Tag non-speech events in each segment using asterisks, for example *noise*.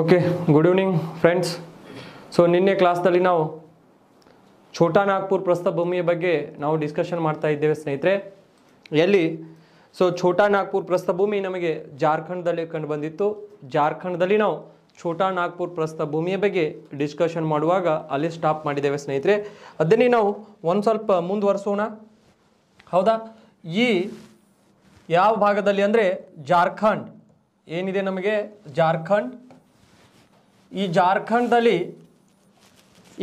okay good evening friends so ನಿನ್ನೆ ಕ್ಲಾಸ್ನಲ್ಲಿ ನಾವು ಛೋಟಾ ನಾಗ್ಪುರ್ ಪ್ರಸ್ಥಭೂಮಿಯ ಬಗ್ಗೆ ನಾವು ಡಿಸ್ಕಷನ್ ಮಾಡ್ತಾ ಇದ್ದೇವೆ ಸ್ನೇಹಿತರೆ ಎಲ್ಲಿ ಸೊ ಛೋಟಾ ನಾಗ್ಪುರ್ ಪ್ರಸ್ಥಭೂಮಿ ನಮಗೆ ಜಾರ್ಖಂಡ್ದಲ್ಲಿ ಕಂಡು ಬಂದಿತ್ತು ಜಾರ್ಖಂಡ್ದಲ್ಲಿ ನಾವು ಛೋಟಾ ನಾಗ್ಪುರ್ ಪ್ರಸ್ಥಭೂಮಿಯ ಬಗ್ಗೆ ಡಿಸ್ಕಷನ್ ಮಾಡುವಾಗ ಅಲ್ಲಿ ಸ್ಟಾಪ್ ಮಾಡಿದ್ದೇವೆ ಸ್ನೇಹಿತರೆ ಅದನ್ನೇ ನಾವು ಒಂದು ಸ್ವಲ್ಪ ಮುಂದುವರಿಸೋಣ ಹೌದಾ ಈ ಯಾವ ಭಾಗದಲ್ಲಿ ಅಂದರೆ ಜಾರ್ಖಂಡ್ ಏನಿದೆ ನಮಗೆ ಜಾರ್ಖಂಡ್ ಈ ಜಾರ್ಖಂಡದಲ್ಲಿ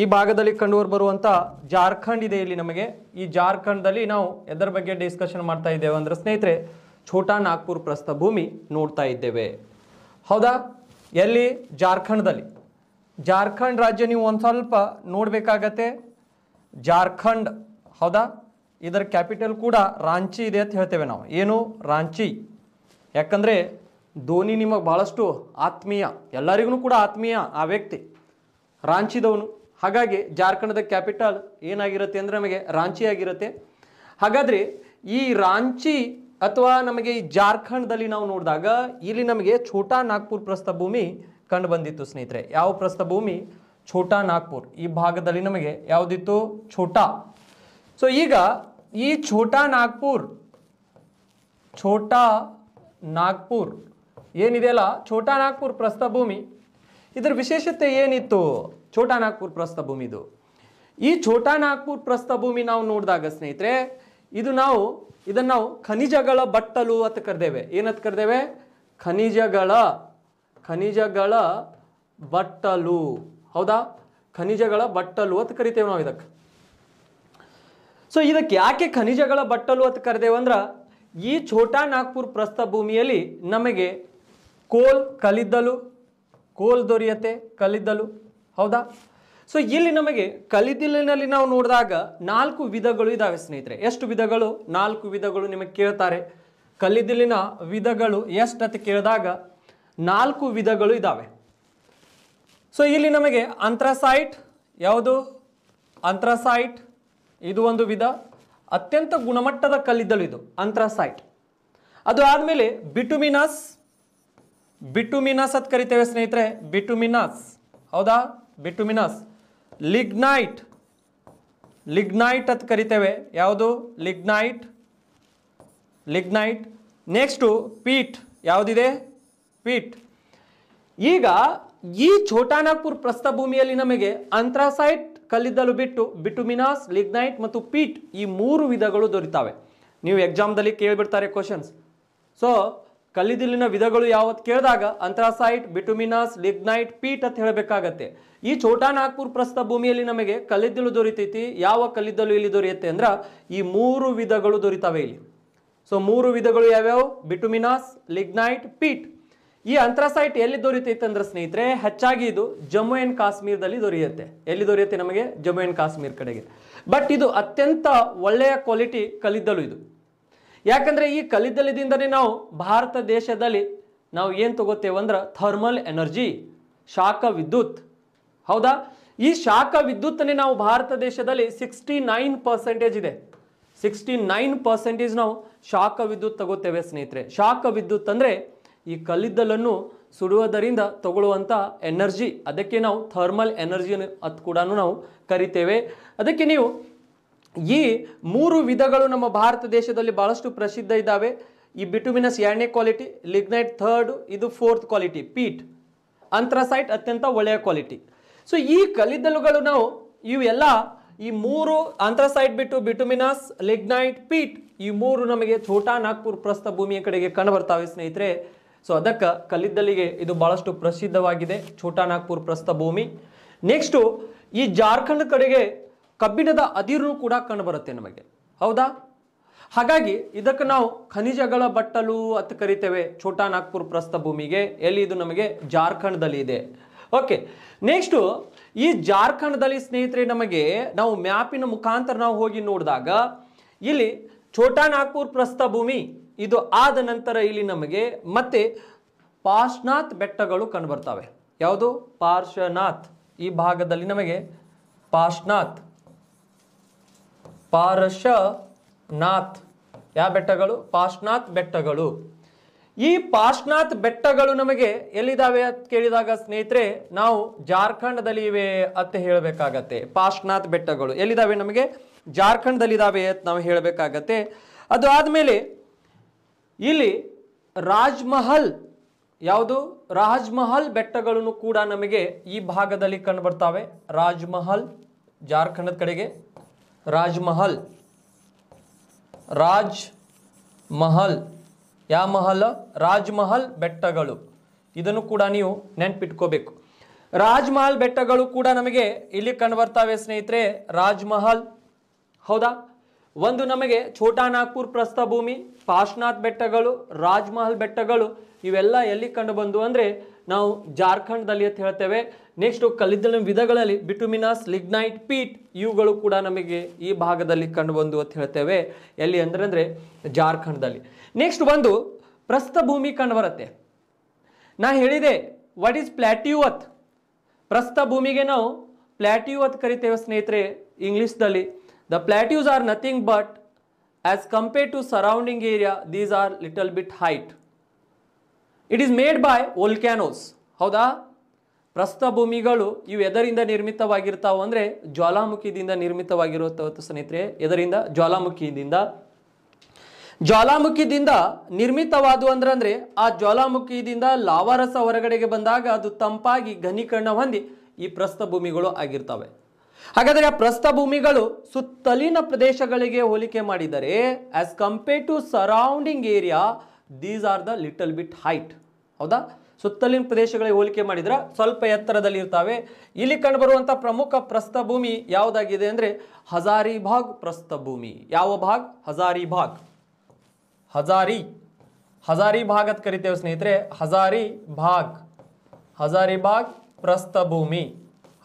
ಈ ಭಾಗದಲ್ಲಿ ಬರುವಂಥ ಜಾರ್ಖಂಡ್ ಇದೆ ಇಲ್ಲಿ ನಮಗೆ ಈ ಜಾರ್ಖಂಡದಲ್ಲಿ ನಾವು ಎದರ ಬಗ್ಗೆ ಡಿಸ್ಕಷನ್ ಮಾಡ್ತಾ ಇದ್ದೇವೆ ಅಂದರೆ ಸ್ನೇಹಿತರೆ ಛೋಟಾ ನಾಗ್ಪುರ್ ಪ್ರಸ್ಥ ಭೂಮಿ ನೋಡ್ತಾ ಇದ್ದೇವೆ ಹೌದಾ ಎಲ್ಲಿ ಜಾರ್ಖಂಡದಲ್ಲಿ ಜಾರ್ಖಂಡ್ ರಾಜ್ಯ ನೀವು ಒಂದು ಸ್ವಲ್ಪ ನೋಡಬೇಕಾಗತ್ತೆ ಜಾರ್ಖಂಡ್ ಹೌದಾ ಇದರ ಕ್ಯಾಪಿಟಲ್ ಕೂಡ ರಾಂಚಿ ಇದೆ ಅಂತ ಹೇಳ್ತೇವೆ ನಾವು ಏನು ರಾಂಚಿ ಯಾಕಂದರೆ ಧೋನಿ ನಿಮಗೆ ಭಾಳಷ್ಟು ಆತ್ಮೀಯ ಎಲ್ಲರಿಗೂ ಕೂಡ ಆತ್ಮೀಯ ಆ ವ್ಯಕ್ತಿ ರಾಂಚಿದವನು ಹಾಗಾಗಿ ಜಾರ್ಖಂಡದ ಕ್ಯಾಪಿಟಲ್ ಏನಾಗಿರುತ್ತೆ ಅಂದರೆ ನಮಗೆ ರಾಂಚಿ ಆಗಿರುತ್ತೆ ಹಾಗಾದರೆ ಈ ರಾಂಚಿ ಅಥವಾ ನಮಗೆ ಈ ಜಾರ್ಖಂಡದಲ್ಲಿ ನಾವು ನೋಡಿದಾಗ ಇಲ್ಲಿ ನಮಗೆ ಛೋಟಾ ನಾಗ್ಪುರ್ ಪ್ರಸ್ಥ ಭೂಮಿ ಕಂಡು ಬಂದಿತ್ತು ಸ್ನೇಹಿತರೆ ಯಾವ ಪ್ರಸ್ಥ ಭೂಮಿ ಛೋಟಾ ನಾಗ್ಪುರ್ ಈ ಭಾಗದಲ್ಲಿ ನಮಗೆ ಯಾವುದಿತ್ತು ಛೋಟಾ ಸೊ ಈಗ ಈ ಛೋಟಾ ನಾಗ್ಪುರ್ ಛೋಟಾ ನಾಗ್ಪುರ್ ಏನಿದೆಯಲ್ಲ ಛೋಟಾನಾಗ್ಪುರ್ ಪ್ರಸ್ಥಭೂಮಿ ಇದರ ವಿಶೇಷತೆ ಏನಿತ್ತು ಪ್ರಸ್ಥಭೂಮಿ ಇದು ಈ ಛೋಟಾನಾಗ್ಪುರ್ ಪ್ರಸ್ಥಭೂಮಿ ನಾವು ನೋಡಿದಾಗ ಸ್ನೇಹಿತರೆ ಇದು ನಾವು ಇದನ್ನು ನಾವು ಖನಿಜಗಳ ಬಟ್ಟಲು ಅಂತ ಕರೆದೇವೆ ಏನಂತ ಕರೆದೇವೆ ಖನಿಜಗಳ ಖನಿಜಗಳ ಬಟ್ಟಲು ಹೌದಾ ಖನಿಜಗಳ ಬಟ್ಟಲು ಅಂತ ಕರಿತೇವೆ ನಾವು ಇದಕ್ಕೆ ಸೊ ಇದಕ್ಕೆ ಯಾಕೆ ಖನಿಜಗಳ ಬಟ್ಟಲು ಅಂತ ಕರೆದೇವೆ ಅಂದ್ರೆ ಈ ಛೋಟಾ ನಾಗ್ಪುರ್ ಪ್ರಸ್ಥಭೂಮಿಯಲ್ಲಿ ನಮಗೆ ಕೋಲ್ ಕಲಿದ್ದಲು ಕೋಲ್ ದೊರೆಯತೆ ಕಲಿದ್ದಲು ಹೌದಾ ಸೊ ಇಲ್ಲಿ ನಮಗೆ ಕಲಿದಿಲಿನಲ್ಲಿ ನಾವು ನೋಡಿದಾಗ ನಾಲ್ಕು ವಿಧಗಳು ಇದ್ದಾವೆ ಸ್ನೇಹಿತರೆ ಎಷ್ಟು ವಿಧಗಳು ನಾಲ್ಕು ವಿಧಗಳು ನಿಮಗೆ ಕೇಳ್ತಾರೆ ಕಲ್ಲಿದ್ದಲಿನ ವಿಧಗಳು ಎಷ್ಟು ಅಂತ ಕೇಳಿದಾಗ ನಾಲ್ಕು ವಿಧಗಳು ಇದ್ದಾವೆ ಸೊ ಇಲ್ಲಿ ನಮಗೆ ಅಂತ್ರಸೈಟ್ ಯಾವುದು ಅಂತ್ರಸೈಟ್ ಇದು ಒಂದು ವಿಧ ಅತ್ಯಂತ ಗುಣಮಟ್ಟದ ಕಲ್ಲಿದ್ದಲು ಇದು ಅಂತ್ರಸೈಟ್ ಅದು ಆದಮೇಲೆ ಬಿಟುಮಿನಸ್ ಬಿಟುಮಿನಸ್ ಅಂತ ಕರಿತೇವೆ ಸ್ನೇಹಿತರೆ ಬಿಟುಮಿನಸ್ ಹೌದಾ ಬಿಟುಮಿನಸ್ ಲಿಗ್ನೈಟ್ ಲಿಗ್ನೈಟ್ ಅಂತ ಕರಿತೇವೆ ಯಾವುದು ಲಿಗ್ನೈಟ್ ಲಿಗ್ನೈಟ್ ನೆಕ್ಸ್ಟು ಪೀಟ್ ಯಾವುದಿದೆ ಪೀಟ್ ಈಗ ಈ ಛೋಟಾನಾಗ್ಪುರ್ ಪ್ರಸ್ಥಭೂಮಿಯಲ್ಲಿ ನಮಗೆ ಅಂತ್ರಾಸೈಟ್ ಕಲ್ಲಿದ್ದಲು ಬಿಟ್ಟು ಬಿಟುಮಿನಾಸ್ ಲಿಗ್ನೈಟ್ ಮತ್ತು ಪೀಟ್ ಈ ಮೂರು ವಿಧಗಳು ದೊರೀತಾವೆ ನೀವು ಎಕ್ಸಾಮ್ದಲ್ಲಿ ಕೇಳಿಬಿಡ್ತಾರೆ ಕ್ವಶನ್ಸ್ ಸೊ ಕಲ್ಲಿದ್ದಲಿನ ವಿಧಗಳು ಯಾವತ್ತು ಕೇಳಿದಾಗ ಅಂತ್ರಾಸೈಟ್ ಬಿಟುಮಿನಾಸ್ ಲಿಗ್ನೈಟ್ ಪೀಟ್ ಅಂತ ಹೇಳಬೇಕಾಗತ್ತೆ ಈ ಛೋಟಾ ನಾಗ್ಪುರ್ ಪ್ರಸ್ಥ ಭೂಮಿಯಲ್ಲಿ ನಮಗೆ ಕಲ್ಲಿದ್ದಲು ದೊರೀತೈತಿ ಯಾವ ಕಲ್ಲಿದ್ದಲು ಇಲ್ಲಿ ದೊರೆಯುತ್ತೆ ಅಂದ್ರೆ ಈ ಮೂರು ವಿಧಗಳು ದೊರೀತಾವೆ ಇಲ್ಲಿ ಸೊ ಮೂರು ವಿಧಗಳು ಯಾವ್ಯಾವು ಬಿಟುಮಿನಾಸ್ ಲಿಗ್ನೈಟ್ ಪೀಟ್ ಈ ಅಂತ್ರಾಸೈಟ್ ಎಲ್ಲಿ ದೊರೆಯುತ್ತೈತೆ ಅಂದ್ರೆ ಸ್ನೇಹಿತರೆ ಹೆಚ್ಚಾಗಿ ಇದು ಜಮ್ಮು ಆ್ಯಂಡ್ ಕಾಶ್ಮೀರದಲ್ಲಿ ದೊರೆಯುತ್ತೆ ಎಲ್ಲಿ ದೊರೆಯುತ್ತೆ ನಮಗೆ ಜಮ್ಮು ಆ್ಯಂಡ್ ಕಾಶ್ಮೀರ್ ಕಡೆಗೆ ಬಟ್ ಇದು ಅತ್ಯಂತ ಒಳ್ಳೆಯ ಕ್ವಾಲಿಟಿ ಕಲ್ಲಿದ್ದಲು ಇದು ಯಾಕಂದರೆ ಈ ಕಲ್ಲಿದ್ದಲಿದಿಂದನೇ ನಾವು ಭಾರತ ದೇಶದಲ್ಲಿ ನಾವು ಏನು ತಗೋತೇವೆ ಅಂದ್ರೆ ಥರ್ಮಲ್ ಎನರ್ಜಿ ಶಾಖ ವಿದ್ಯುತ್ ಹೌದಾ ಈ ಶಾಖ ವಿದ್ಯುತ್ತನ್ನೇ ನಾವು ಭಾರತ ದೇಶದಲ್ಲಿ ಸಿಕ್ಸ್ಟಿ ನೈನ್ ಪರ್ಸೆಂಟೇಜ್ ಇದೆ ಸಿಕ್ಸ್ಟಿ ನೈನ್ ಪರ್ಸೆಂಟೇಜ್ ನಾವು ಶಾಖ ವಿದ್ಯುತ್ ತಗೋತೇವೆ ಸ್ನೇಹಿತರೆ ಶಾಖ ವಿದ್ಯುತ್ ಅಂದರೆ ಈ ಕಲ್ಲಿದ್ದಲನ್ನು ಸುಡುವುದರಿಂದ ತಗೊಳ್ಳುವಂಥ ಎನರ್ಜಿ ಅದಕ್ಕೆ ನಾವು ಥರ್ಮಲ್ ಎನರ್ಜಿ ಅದು ಕೂಡ ನಾವು ಕರಿತೇವೆ ಅದಕ್ಕೆ ನೀವು ಈ ಮೂರು ವಿಧಗಳು ನಮ್ಮ ಭಾರತ ದೇಶದಲ್ಲಿ ಬಹಳಷ್ಟು ಪ್ರಸಿದ್ಧ ಇದ್ದಾವೆ ಈ ಬಿಟುಮಿನಸ್ ಎರಡನೇ ಕ್ವಾಲಿಟಿ ಲಿಗ್ನೈಟ್ ಥರ್ಡ್ ಇದು ಫೋರ್ತ್ ಕ್ವಾಲಿಟಿ ಪೀಟ್ ಅಂತ್ರಸೈಟ್ ಅತ್ಯಂತ ಒಳ್ಳೆಯ ಕ್ವಾಲಿಟಿ ಸೊ ಈ ಕಲ್ಲಿದ್ದಲುಗಳು ನಾವು ಇವೆಲ್ಲ ಈ ಮೂರು ಅಂತ್ರಸೈಟ್ ಬಿಟ್ಟು ಬಿಟುಮಿನಸ್ ಲಿಗ್ನೈಟ್ ಪೀಟ್ ಈ ಮೂರು ನಮಗೆ ಛೋಟಾ ನಾಗ್ಪುರ್ ಪ್ರಸ್ಥ ಭೂಮಿಯ ಕಡೆಗೆ ಕಂಡು ಬರ್ತಾವೆ ಸ್ನೇಹಿತರೆ ಸೊ ಅದಕ್ಕೆ ಕಲ್ಲಿದ್ದಲಿಗೆ ಇದು ಬಹಳಷ್ಟು ಪ್ರಸಿದ್ಧವಾಗಿದೆ ಛೋಟಾ ನಾಗ್ಪುರ್ ಪ್ರಸ್ಥ ಭೂಮಿ ನೆಕ್ಸ್ಟು ಈ ಜಾರ್ಖಂಡ್ ಕಡೆಗೆ ಕಬ್ಬಿಣದ ಅದಿರು ಕೂಡ ಕಂಡುಬರುತ್ತೆ ನಮಗೆ ಹೌದಾ ಹಾಗಾಗಿ ಇದಕ್ಕೆ ನಾವು ಖನಿಜಗಳ ಬಟ್ಟಲು ಅಂತ ಕರಿತೇವೆ ಛೋಟಾ ನಾಗ್ಪುರ್ ಪ್ರಸ್ಥ ಭೂಮಿಗೆ ಎಲ್ಲಿ ಇದು ನಮಗೆ ಜಾರ್ಖಂಡ್ದಲ್ಲಿ ಇದೆ ಓಕೆ ನೆಕ್ಸ್ಟು ಈ ಜಾರ್ಖಂಡ್ದಲ್ಲಿ ಸ್ನೇಹಿತರೆ ನಮಗೆ ನಾವು ಮ್ಯಾಪಿನ ಮುಖಾಂತರ ನಾವು ಹೋಗಿ ನೋಡಿದಾಗ ಇಲ್ಲಿ ಛೋಟಾ ನಾಗ್ಪುರ್ ಪ್ರಸ್ಥ ಭೂಮಿ ಇದು ಆದ ನಂತರ ಇಲ್ಲಿ ನಮಗೆ ಮತ್ತೆ ಪಾಶ್ನಾಥ್ ಬೆಟ್ಟಗಳು ಕಂಡುಬರ್ತವೆ ಯಾವುದು ಪಾರ್ಶ್ವನಾಥ್ ಈ ಭಾಗದಲ್ಲಿ ನಮಗೆ ಪಾಶ್ನಾಥ್ ಪಾರ್ಶನಾಥ್ ಯಾವ ಬೆಟ್ಟಗಳು ಪಾಶ್ನಾಥ್ ಬೆಟ್ಟಗಳು ಈ ಪಾಶ್ನಾಥ್ ಬೆಟ್ಟಗಳು ನಮಗೆ ಎಲ್ಲಿದ್ದಾವೆ ಅಂತ ಕೇಳಿದಾಗ ಸ್ನೇಹಿತರೆ ನಾವು ಜಾರ್ಖಂಡದಲ್ಲಿ ಇವೆ ಅಂತ ಹೇಳಬೇಕಾಗತ್ತೆ ಪಾಶ್ನಾಥ್ ಬೆಟ್ಟಗಳು ಎಲ್ಲಿದ್ದಾವೆ ನಮಗೆ ಜಾರ್ಖಂಡದಲ್ಲಿದ್ದಾವೆ ಅಂತ ನಾವು ಹೇಳಬೇಕಾಗತ್ತೆ ಅದು ಆದಮೇಲೆ ಇಲ್ಲಿ ರಾಜ್ಮಹಲ್ ಯಾವುದು ರಾಜ್ಮಹಲ್ ಬೆಟ್ಟಗಳನ್ನು ಕೂಡ ನಮಗೆ ಈ ಭಾಗದಲ್ಲಿ ಕಂಡು ಬರ್ತಾವೆ ರಾಜ್ಮಹಲ್ ಜಾರ್ಖಂಡದ ಕಡೆಗೆ ರಾಜ್ಮಹಲ್ ರಾಜ್ ಮಹಲ್ ಯಾ ಮಹಲ್ ರಾಜ್ಮಹಲ್ ಬೆಟ್ಟಗಳು ಇದನ್ನು ಕೂಡ ನೀವು ನೆನ್ಪಿಟ್ಕೋಬೇಕು ರಾಜ್ಮಹಲ್ ಬೆಟ್ಟಗಳು ಕೂಡ ನಮಗೆ ಇಲ್ಲಿ ಕಂಡು ಬರ್ತಾವೆ ಸ್ನೇಹಿತರೆ ರಾಜ್ಮಹಲ್ ಹೌದಾ ಒಂದು ನಮಗೆ ಛೋಟಾ ನಾಗ್ಪುರ್ ಪ್ರಸ್ಥಭೂಮಿ ಪಾಶ್ನಾಥ್ ಬೆಟ್ಟಗಳು ರಾಜ್ಮಹಲ್ ಬೆಟ್ಟಗಳು ಇವೆಲ್ಲ ಎಲ್ಲಿ ಬಂದು ಅಂದರೆ ನಾವು ಜಾರ್ಖಂಡ್ದಲ್ಲಿ ಅಂತ ಹೇಳ್ತೇವೆ ನೆಕ್ಸ್ಟು ಕಲ್ಲಿದ್ದಲಿನ ವಿಧಗಳಲ್ಲಿ ಬಿಟುಮಿನಾಸ್ ಲಿಗ್ನೈಟ್ ಪೀಟ್ ಇವುಗಳು ಕೂಡ ನಮಗೆ ಈ ಭಾಗದಲ್ಲಿ ಕಂಡುಬಂದು ಅಂತ ಹೇಳ್ತೇವೆ ಎಲ್ಲಿ ಅಂದರೆ ಅಂದರೆ ಜಾರ್ಖಂಡ್ದಲ್ಲಿ ನೆಕ್ಸ್ಟ್ ಬಂದು ಪ್ರಸ್ಥ ಭೂಮಿ ಕಂಡುಬರುತ್ತೆ ನಾ ಹೇಳಿದೆ ವಾಟ್ ಈಸ್ ಪ್ಲ್ಯಾಟ್ಯೂವತ್ ಪ್ರಸ್ಥ ಭೂಮಿಗೆ ನಾವು ಪ್ಲ್ಯಾಟ್ಯೂವತ್ ಕರಿತೇವೆ ಸ್ನೇಹಿತರೆ ಇಂಗ್ಲೀಷ್ದಲ್ಲಿ the plateaus are nothing but as compare to surrounding area these are little bit height it is made by volcanoes ಹೌದಾ ಪ್ರಸ್ಥ ಭೂಮಿಗಳು ಇವು ಎದರಿಂದ ನಿರ್ಮಿತವಾಗಿರ್ತಾವೆ ಅಂದರೆ ಜ್ವಾಲಾಮುಖಿಯಿಂದ ನಿರ್ಮಿತವಾಗಿರುತ್ತವತ್ತು ಸ್ನೇಹಿತರೆ ಎದರಿಂದ ಜ್ವಾಲಾಮುಖಿಯಿಂದ ಜ್ವಾಲಾಮುಖಿದಿಂದ ನಿರ್ಮಿತವಾದು ಅಂದ್ರೆ ಆ ಜ್ವಾಲಾಮುಖಿಯಿಂದ ಲಾವಾರಸ ಹೊರಗಡೆಗೆ ಬಂದಾಗ ಅದು ತಂಪಾಗಿ ಘನೀಕರಣ ಹೊಂದಿ ಈ ಪ್ರಸ್ಥ ಭೂಮಿಗಳು ಆಗಿರ್ತವೆ ಹಾಗಾದರೆ ಆ ಪ್ರಸ್ಥ ಭೂಮಿಗಳು ಸುತ್ತಲಿನ ಪ್ರದೇಶಗಳಿಗೆ ಹೋಲಿಕೆ ಮಾಡಿದರೆ as compare to surrounding area these are the little bit height ಹೌದಾ ಸುತ್ತಲಿನ ಪ್ರದೇಶಗಳಿಗೆ ಹೋಲಿಕೆ ಮಾಡಿದ್ರೆ ಸ್ವಲ್ಪ ಎತ್ತರದಲ್ಲಿ ಇರ್ತವೆ ಇಲ್ಲಿ ಕಂಡುಬರುವಂಥ ಪ್ರಮುಖ ಪ್ರಸ್ಥಭೂಮಿ ಯಾವುದಾಗಿದೆ ಅಂದರೆ ಹಜಾರಿಭಾಗ್ ಪ್ರಸ್ಥ ಭೂಮಿ ಯಾವ ಭಾಗ್ ಭಾಗ್ ಹಜಾರಿ ಹಜಾರಿ ಭಾಗ್ ಅಂತ ಕರಿತೇವೆ ಸ್ನೇಹಿತರೆ ಹಜಾರಿ ಭಾಗ್ ಹಜಾರಿಬಾಗ್ ಪ್ರಸ್ಥ ಭೂಮಿ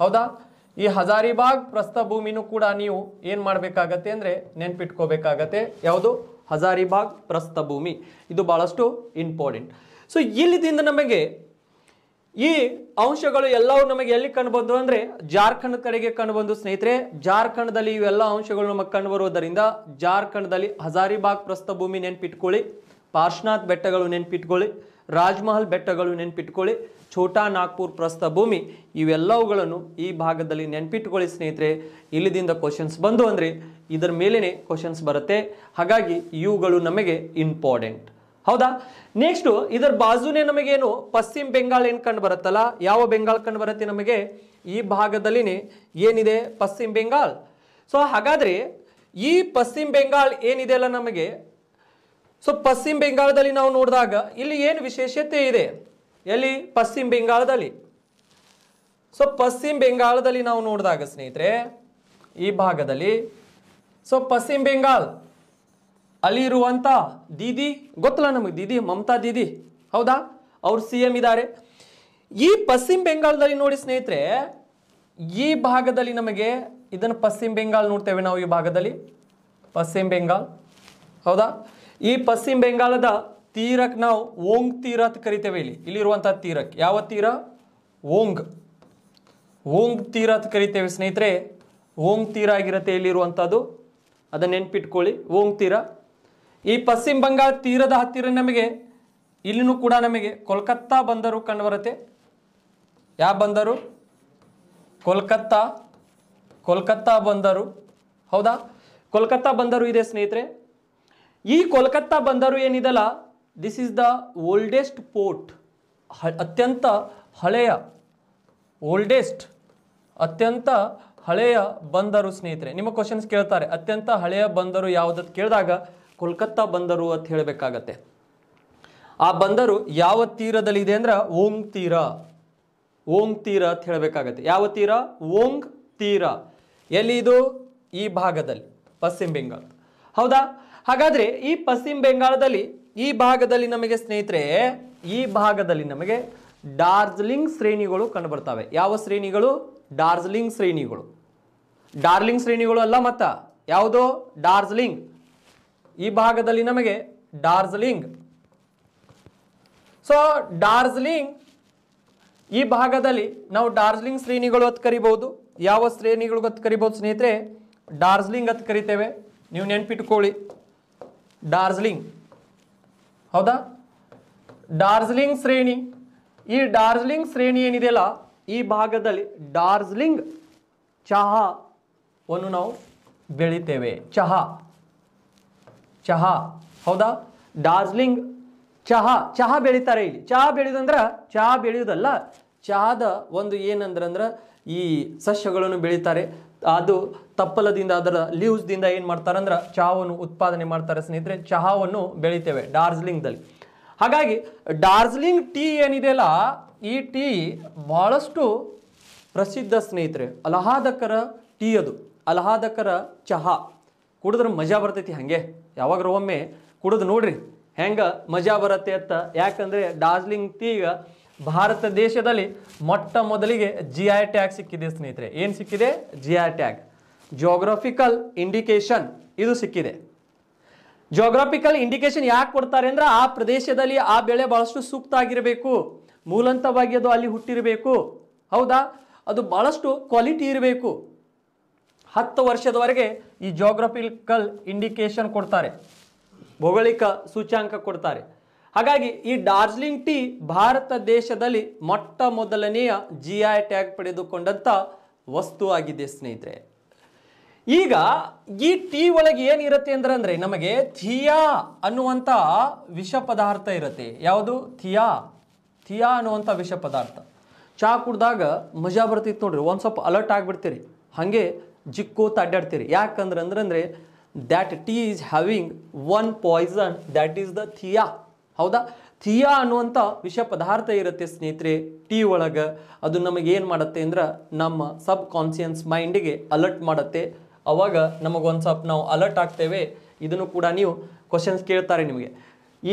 ಹೌದಾ ಈ ಹಜಾರಿಬಾಗ್ ಪ್ರಸ್ಥ ಭೂಮಿನೂ ಕೂಡ ನೀವು ಏನು ಮಾಡಬೇಕಾಗತ್ತೆ ಅಂದರೆ ನೆನ್ಪಿಟ್ಕೋಬೇಕಾಗತ್ತೆ ಯಾವುದು ಹಜಾರಿಬಾಗ್ ಪ್ರಸ್ಥ ಭೂಮಿ ಇದು ಭಾಳಷ್ಟು ಇಂಪಾರ್ಟೆಂಟ್ ಸೊ ಇಲ್ಲಿದಿಂದ ನಮಗೆ ಈ ಅಂಶಗಳು ಎಲ್ಲವೂ ನಮಗೆ ಎಲ್ಲಿ ಕಂಡುಬಂದು ಅಂದರೆ ಜಾರ್ಖಂಡ್ ಕಡೆಗೆ ಕಂಡುಬಂದು ಸ್ನೇಹಿತರೆ ಜಾರ್ಖಂಡದಲ್ಲಿ ಇವೆಲ್ಲ ಅಂಶಗಳು ನಮಗೆ ಕಂಡುಬರುವುದರಿಂದ ಜಾರ್ಖಂಡದಲ್ಲಿ ಹಜಾರಿಬಾಗ್ ಪ್ರಸ್ಥಭೂಮಿ ನೆನ್ಪಿಟ್ಕೊಳ್ಳಿ ಪಾರ್ಶ್ನಾಥ್ ಬೆಟ್ಟಗಳು ನೆನ್ಪಿಟ್ಕೊಳ್ಳಿ ರಾಜ್ಮಹಲ್ ಬೆಟ್ಟಗಳು ನೆನ್ಪಿಟ್ಕೊಳ್ಳಿ ಛೋಟಾ ನಾಗ್ಪುರ್ ಪ್ರಸ್ಥಭೂಮಿ ಇವೆಲ್ಲವುಗಳನ್ನು ಈ ಭಾಗದಲ್ಲಿ ನೆನ್ಪಿಟ್ಕೊಳ್ಳಿ ಸ್ನೇಹಿತರೆ ಇಲ್ಲಿದಿಂದ ಕ್ವಶನ್ಸ್ ಬಂದು ಅಂದರೆ ಇದರ ಮೇಲೇ ಕ್ವಶನ್ಸ್ ಬರುತ್ತೆ ಹಾಗಾಗಿ ಇವುಗಳು ನಮಗೆ ಇಂಪಾರ್ಟೆಂಟ್ ಹೌದಾ ನೆಕ್ಸ್ಟ್ ಇದರ ಬಾಜುನೇ ನಮಗೇನು ಪಶ್ಚಿಮ ಬೆಂಗಾಲ್ ಏನು ಕಂಡು ಬರುತ್ತಲ್ಲ ಯಾವ ಬೆಂಗಾಲ್ ಕಂಡು ಬರುತ್ತೆ ನಮಗೆ ಈ ಭಾಗದಲ್ಲಿನೇ ಏನಿದೆ ಪಶ್ಚಿಮ ಬೆಂಗಾಲ್ ಸೊ ಹಾಗಾದ್ರೆ ಈ ಪಶ್ಚಿಮ ಬೆಂಗಾಲ್ ಏನಿದೆ ಅಲ್ಲ ನಮಗೆ ಸೊ ಪಶ್ಚಿಮ ಬೆಂಗಾಳದಲ್ಲಿ ನಾವು ನೋಡಿದಾಗ ಇಲ್ಲಿ ಏನು ವಿಶೇಷತೆ ಇದೆ ಎಲ್ಲಿ ಪಶ್ಚಿಮ ಬೆಂಗಾಳದಲ್ಲಿ ಸೊ ಪಶ್ಚಿಮ ಬೆಂಗಾಳದಲ್ಲಿ ನಾವು ನೋಡಿದಾಗ ಸ್ನೇಹಿತರೆ ಈ ಭಾಗದಲ್ಲಿ ಸೊ ಪಶ್ಚಿಮ ಬೆಂಗಾಲ್ ಅಲ್ಲಿ ಇರುವಂಥ ದೀದಿ ಗೊತ್ತಲ್ಲ ನಮಗೆ ದೀದಿ ಮಮತಾ ದೀದಿ ಹೌದಾ ಅವರು ಸಿ ಎಂ ಇದ್ದಾರೆ ಈ ಪಶ್ಚಿಮ ಬೆಂಗಾಲದಲ್ಲಿ ನೋಡಿ ಸ್ನೇಹಿತರೆ ಈ ಭಾಗದಲ್ಲಿ ನಮಗೆ ಇದನ್ನು ಪಶ್ಚಿಮ ಬೆಂಗಾಲ್ ನೋಡ್ತೇವೆ ನಾವು ಈ ಭಾಗದಲ್ಲಿ ಪಶ್ಚಿಮ ಬೆಂಗಾಲ್ ಹೌದಾ ಈ ಪಶ್ಚಿಮ ಬೆಂಗಾಲದ ತೀರಕ್ಕೆ ನಾವು ಓಂಗ್ ತೀರ ಅಂತ ಕರಿತೇವೆ ಇಲ್ಲಿ ಇಲ್ಲಿರುವಂಥ ತೀರಕ್ ಯಾವ ತೀರ ಓಂಗ್ ಓಂಗ್ ತೀರ ಅಂತ ಕರಿತೇವೆ ಸ್ನೇಹಿತರೆ ಓಂಗ್ ತೀರ ಆಗಿರುತ್ತೆ ಇಲ್ಲಿರುವಂಥದ್ದು ಅದನ್ನು ನೆನ್ಪಿಟ್ಕೊಳ್ಳಿ ಓಂಗ್ ತೀರ ಈ ಪಶ್ಚಿಮ ಬಂಗಾಳ ತೀರದ ಹತ್ತಿರ ನಮಗೆ ಇಲ್ಲಿನೂ ಕೂಡ ನಮಗೆ ಕೋಲ್ಕತ್ತಾ ಬಂದರು ಕಂಡು ಬರುತ್ತೆ ಯಾವ ಬಂದರು ಕೋಲ್ಕತ್ತಾ ಕೋಲ್ಕತ್ತಾ ಬಂದರು ಹೌದಾ ಕೋಲ್ಕತ್ತಾ ಬಂದರು ಇದೆ ಸ್ನೇಹಿತರೆ ಈ ಕೋಲ್ಕತ್ತಾ ಬಂದರು ಏನಿದಲ್ಲ this is the oldest port ಅತ್ಯಂತ ಹಳೆಯ ಓಲ್ಡೆಸ್ಟ್ ಅತ್ಯಂತ ಹಳೆಯ ಬಂದರು ಸ್ನೇಹಿತರೆ ನಿಮ್ಮ ಕ್ವಶನ್ಸ್ ಕೇಳ್ತಾರೆ ಅತ್ಯಂತ ಹಳೆಯ ಬಂದರು ಯಾವುದಕ್ಕೆ ಕೇಳಿದಾಗ ಕೋಲ್ಕತ್ತಾ ಬಂದರು ಅಂತ ಹೇಳಬೇಕಾಗತ್ತೆ ಆ ಬಂದರು ಯಾವ ತೀರದಲ್ಲಿ ಇದೆ ಅಂದ್ರೆ ಓಂಗ್ ತೀರ ಓಂಗ್ ತೀರ ಅಂತ ಹೇಳಬೇಕಾಗತ್ತೆ ಯಾವ ತೀರ ಓಂಗ್ ತೀರ ಎಲ್ಲಿ ಇದು ಈ ಭಾಗದಲ್ಲಿ ಪಶ್ಚಿಮ ಬೆಂಗಾಲ್ ಹೌದಾ ಹಾಗಾದ್ರೆ ಈ ಪಶ್ಚಿಮ ಬೆಂಗಾಳದಲ್ಲಿ ಈ ಭಾಗದಲ್ಲಿ ನಮಗೆ ಸ್ನೇಹಿತರೆ ಈ ಭಾಗದಲ್ಲಿ ನಮಗೆ ಡಾರ್ಜ್ಲಿಂಗ್ ಶ್ರೇಣಿಗಳು ಕಂಡುಬರ್ತವೆ ಯಾವ ಶ್ರೇಣಿಗಳು ಡಾರ್ಜ್ಲಿಂಗ್ ಶ್ರೇಣಿಗಳು ಡಾರ್ಲಿಂಗ್ ಶ್ರೇಣಿಗಳು ಅಲ್ಲ ಮತ್ತ ಯಾವುದು ಡಾರ್ಜ್ಲಿಂಗ್ ಈ ಭಾಗದಲ್ಲಿ ನಮಗೆ ಡಾರ್ಜಿಲಿಂಗ್ ಸೊ ಡಾರ್ಜಿಲಿಂಗ್ ಈ ಭಾಗದಲ್ಲಿ ನಾವು ಡಾರ್ಜಿಲಿಂಗ್ ಶ್ರೇಣಿಗಳು ಅಂತ ಕರಿಬಹುದು ಯಾವ ಶ್ರೇಣಿಗಳು ಅಂತ ಕರಿಬಹುದು ಸ್ನೇಹಿತರೆ ಡಾರ್ಜ್ಲಿಂಗ್ ಅಂತ ಕರಿತೇವೆ ನೀವು ನೆನ್ಪಿಟ್ಕೊಳ್ಳಿ ಡಾರ್ಜಿಲಿಂಗ್ ಹೌದಾ ಡಾರ್ಜಿಲಿಂಗ್ ಶ್ರೇಣಿ ಈ ಡಾರ್ಜಿಲಿಂಗ್ ಶ್ರೇಣಿ ಏನಿದೆಯಲ್ಲ ಈ ಭಾಗದಲ್ಲಿ ಡಾರ್ಜ್ಲಿಂಗ್ ಚಹಾವನ್ನು ನಾವು ಬೆಳಿತೇವೆ ಚಹಾ ಚಹಾ ಹೌದಾ ಡಾರ್ಜ್ಲಿಂಗ್ ಚಹಾ ಚಹಾ ಬೆಳೀತಾರೆ ಇಲ್ಲಿ ಚಹಾ ಬೆಳೆಯೋದಂದ್ರೆ ಚಹಾ ಬೆಳೆಯೋದಲ್ಲ ಚಹಾದ ಒಂದು ಏನಂದ್ರಂದ್ರೆ ಈ ಸಸ್ಯಗಳನ್ನು ಬೆಳೀತಾರೆ ಅದು ತಪ್ಪಲದಿಂದ ಅದರ ಲೀವ್ಸ್ದಿಂದ ಏನು ಮಾಡ್ತಾರೆ ಅಂದ್ರೆ ಚಹಾವನ್ನು ಉತ್ಪಾದನೆ ಮಾಡ್ತಾರೆ ಸ್ನೇಹಿತರೆ ಚಹಾವನ್ನು ಬೆಳಿತೇವೆ ಡಾರ್ಜ್ಲಿಂಗ್ದಲ್ಲಿ ಹಾಗಾಗಿ ಡಾರ್ಜ್ಲಿಂಗ್ ಟೀ ಏನಿದೆಯಲ್ಲ ಈ ಟೀ ಭಾಳಷ್ಟು ಪ್ರಸಿದ್ಧ ಸ್ನೇಹಿತರೆ ಅಲಹಾದಕರ ಟೀ ಅದು ಅಲಹಾದಕರ ಚಹಾ ಕುಡಿದ್ರೆ ಮಜಾ ಬರ್ತೈತಿ ಹಾಗೆ ಯಾವಾಗ್ರ ಒಮ್ಮೆ ಕುಡಿದು ನೋಡ್ರಿ ಹೆಂಗೆ ಮಜಾ ಬರುತ್ತೆ ಅಂತ ಯಾಕಂದರೆ ಡಾರ್ಜಿಲಿಂಗ್ ಟೀಗ ಭಾರತ ದೇಶದಲ್ಲಿ ಮೊಟ್ಟ ಮೊದಲಿಗೆ ಜಿ ಐ ಟ್ಯಾಗ್ ಸಿಕ್ಕಿದೆ ಸ್ನೇಹಿತರೆ ಏನು ಸಿಕ್ಕಿದೆ G I tag geographical indication ಇದು ಸಿಕ್ಕಿದೆ ಜೋಗ್ರಫಿಕಲ್ ಇಂಡಿಕೇಶನ್ ಯಾಕೆ ಕೊಡ್ತಾರೆ ಅಂದ್ರೆ ಆ ಪ್ರದೇಶದಲ್ಲಿ ಆ ಬೆಳೆ ಬಹಳಷ್ಟು ಸೂಕ್ತ ಆಗಿರಬೇಕು ಮೂಲಂತವಾಗಿ ಅದು ಅಲ್ಲಿ ಹುಟ್ಟಿರಬೇಕು ಹೌದಾ ಅದು ಬಹಳಷ್ಟು ಕ್ವಾಲಿಟಿ ಇರಬೇಕು ಹತ್ತು ವರ್ಷದವರೆಗೆ ಈ ಜೋಗ್ರಫಿಕಲ್ ಇಂಡಿಕೇಶನ್ ಕೊಡ್ತಾರೆ ಭೌಗೋಳಿಕ ಸೂಚ್ಯಾಂಕ ಕೊಡ್ತಾರೆ ಹಾಗಾಗಿ ಈ ಡಾರ್ಜಿಲಿಂಗ್ ಟೀ ಭಾರತ ದೇಶದಲ್ಲಿ ಮೊಟ್ಟ ಮೊದಲನೆಯ ಜಿ ಐ ಟ್ಯಾಗ್ ಪಡೆದುಕೊಂಡಂಥ ವಸ್ತು ಆಗಿದೆ ಸ್ನೇಹಿತರೆ ಈಗ ಈ ಟೀ ಒಳಗೆ ಏನಿರುತ್ತೆ ಅಂದ್ರೆ ಅಂದರೆ ನಮಗೆ ಥಿಯಾ ಅನ್ನುವಂಥ ವಿಷ ಪದಾರ್ಥ ಇರುತ್ತೆ ಯಾವುದು ಥಿಯಾ ಥಿಯಾ ಅನ್ನುವಂಥ ವಿಷ ಪದಾರ್ಥ ಚಹಾ ಕುಡ್ದಾಗ ಮಜಾ ಬರ್ತಿತ್ತು ನೋಡ್ರಿ ಒಂದು ಸ್ವಲ್ಪ ಅಲರ್ಟ್ ಆಗಿಬಿಡ್ತೀರಿ ಹಾಗೆ ಜಿಕ್ಕೋತ ಅಡ್ಡಾಡ್ತೀರಿ ಯಾಕಂದ್ರೆ ಅಂದ್ರೆ that tea is having one poison that is the thea ಹೌದಾ ಥಿಯಾ ಅನ್ನುವಂಥ ವಿಷ ಪದಾರ್ಥ ಇರುತ್ತೆ ಸ್ನೇಹಿತರೆ ಟೀ ಒಳಗೆ ಅದು ನಮಗೆ ಏನು ಮಾಡುತ್ತೆ ಅಂದ್ರೆ ನಮ್ಮ ಸಬ್ ಕಾನ್ಸಿಯನ್ಸ್ ಮೈಂಡಿಗೆ ಅಲರ್ಟ್ ಮಾಡುತ್ತೆ ಅವಾಗ ನಮಗೊಂದು ಸ್ವಲ್ಪ ನಾವು ಅಲರ್ಟ್ ಆಗ್ತೇವೆ ಇದನ್ನು ಕೂಡ ನೀವು ಕ್ವಶನ್ಸ್ ಕೇಳ್ತಾರೆ ನಿಮಗೆ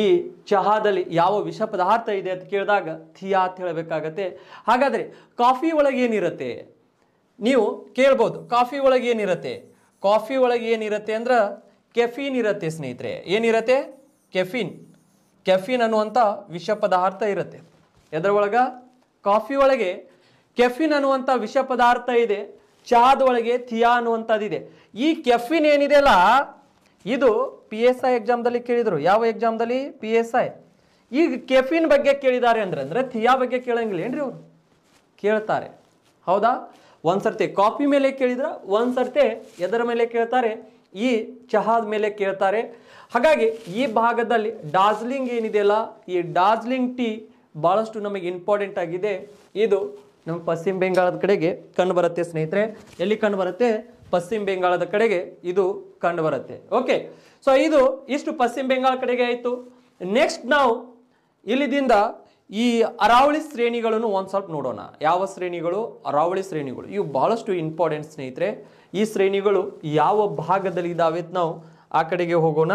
ಈ ಚಹಾದಲ್ಲಿ ಯಾವ ವಿಷ ಪದಾರ್ಥ ಇದೆ ಅಂತ ಕೇಳಿದಾಗ ಥಿಯಾ ಅಂತ ಹೇಳಬೇಕಾಗತ್ತೆ ಹಾಗಾದರೆ ಕಾಫಿ ಒಳಗೆ ಏನಿರುತ್ತೆ ನೀವು ಕೇಳ್ಬೋದು ಕಾಫಿ ಒಳಗೆ ಏನಿರುತ್ತೆ ಕಾಫಿ ಒಳಗೆ ಏನಿರುತ್ತೆ ಅಂದ್ರೆ ಕೆಫೀನ್ ಇರುತ್ತೆ ಸ್ನೇಹಿತರೆ ಏನಿರತ್ತೆ ಕೆಫೀನ್ ಕೆಫೀನ್ ಅನ್ನುವಂಥ ವಿಷ ಪದಾರ್ಥ ಇರುತ್ತೆ ಎದ್ರ ಒಳಗೆ ಕಾಫಿ ಒಳಗೆ ಕೆಫಿನ್ ಅನ್ನುವಂಥ ವಿಷ ಪದಾರ್ಥ ಇದೆ ಚಾದ ಒಳಗೆ ಥಿಯಾ ಅನ್ನುವಂಥದ್ದಿದೆ ಈ ಕೆಫಿನ್ ಏನಿದೆಯಲ್ಲ ಇದು ಪಿ ಎಸ್ ಐ ಎಕ್ಸಾಮ್ದಲ್ಲಿ ಕೇಳಿದರು ಯಾವ ಎಕ್ಸಾಮ್ದಲ್ಲಿ ಪಿ ಎಸ್ ಐ ಈಗ ಕೆಫಿನ್ ಬಗ್ಗೆ ಕೇಳಿದ್ದಾರೆ ಅಂದ್ರೆ ಅಂದರೆ ಥಿಯಾ ಬಗ್ಗೆ ಕೇಳಂಗಿಲ್ಲ ಏನ್ರಿ ಅವರು ಕೇಳ್ತಾರೆ ಹೌದಾ ಒಂದು ಸರ್ತಿ ಕಾಫಿ ಮೇಲೆ ಕೇಳಿದ್ರೆ ಒಂದು ಸರ್ತಿ ಎದರ ಮೇಲೆ ಕೇಳ್ತಾರೆ ಈ ಚಹಾದ ಮೇಲೆ ಕೇಳ್ತಾರೆ ಹಾಗಾಗಿ ಈ ಭಾಗದಲ್ಲಿ ಡಾರ್ಜ್ಲಿಂಗ್ ಏನಿದೆಯಲ್ಲ ಈ ಡಾರ್ಜ್ಲಿಂಗ್ ಟೀ ಭಾಳಷ್ಟು ನಮಗೆ ಇಂಪಾರ್ಟೆಂಟ್ ಆಗಿದೆ ಇದು ನಮ್ಮ ಪಶ್ಚಿಮ ಬೆಂಗಾಳದ ಕಡೆಗೆ ಕಂಡು ಬರುತ್ತೆ ಸ್ನೇಹಿತರೆ ಎಲ್ಲಿ ಕಂಡು ಬರುತ್ತೆ ಪಶ್ಚಿಮ ಬೆಂಗಾಳದ ಕಡೆಗೆ ಇದು ಕಂಡು ಬರುತ್ತೆ ಓಕೆ ಸೊ ಇದು ಇಷ್ಟು ಪಶ್ಚಿಮ ಬೆಂಗಾಳ ಕಡೆಗೆ ಆಯಿತು ನೆಕ್ಸ್ಟ್ ನಾವು ಇಲ್ಲಿದಿಂದ ಈ ಅರಾವಳಿ ಶ್ರೇಣಿಗಳನ್ನು ಒಂದು ಸ್ವಲ್ಪ ನೋಡೋಣ ಯಾವ ಶ್ರೇಣಿಗಳು ಅರಾವಳಿ ಶ್ರೇಣಿಗಳು ಇವು ಬಹಳಷ್ಟು ಇಂಪಾರ್ಟೆಂಟ್ ಸ್ನೇಹಿತರೆ ಈ ಶ್ರೇಣಿಗಳು ಯಾವ ಭಾಗದಲ್ಲಿ ಇದ್ದಾವೆ ನಾವು ಆ ಕಡೆಗೆ ಹೋಗೋಣ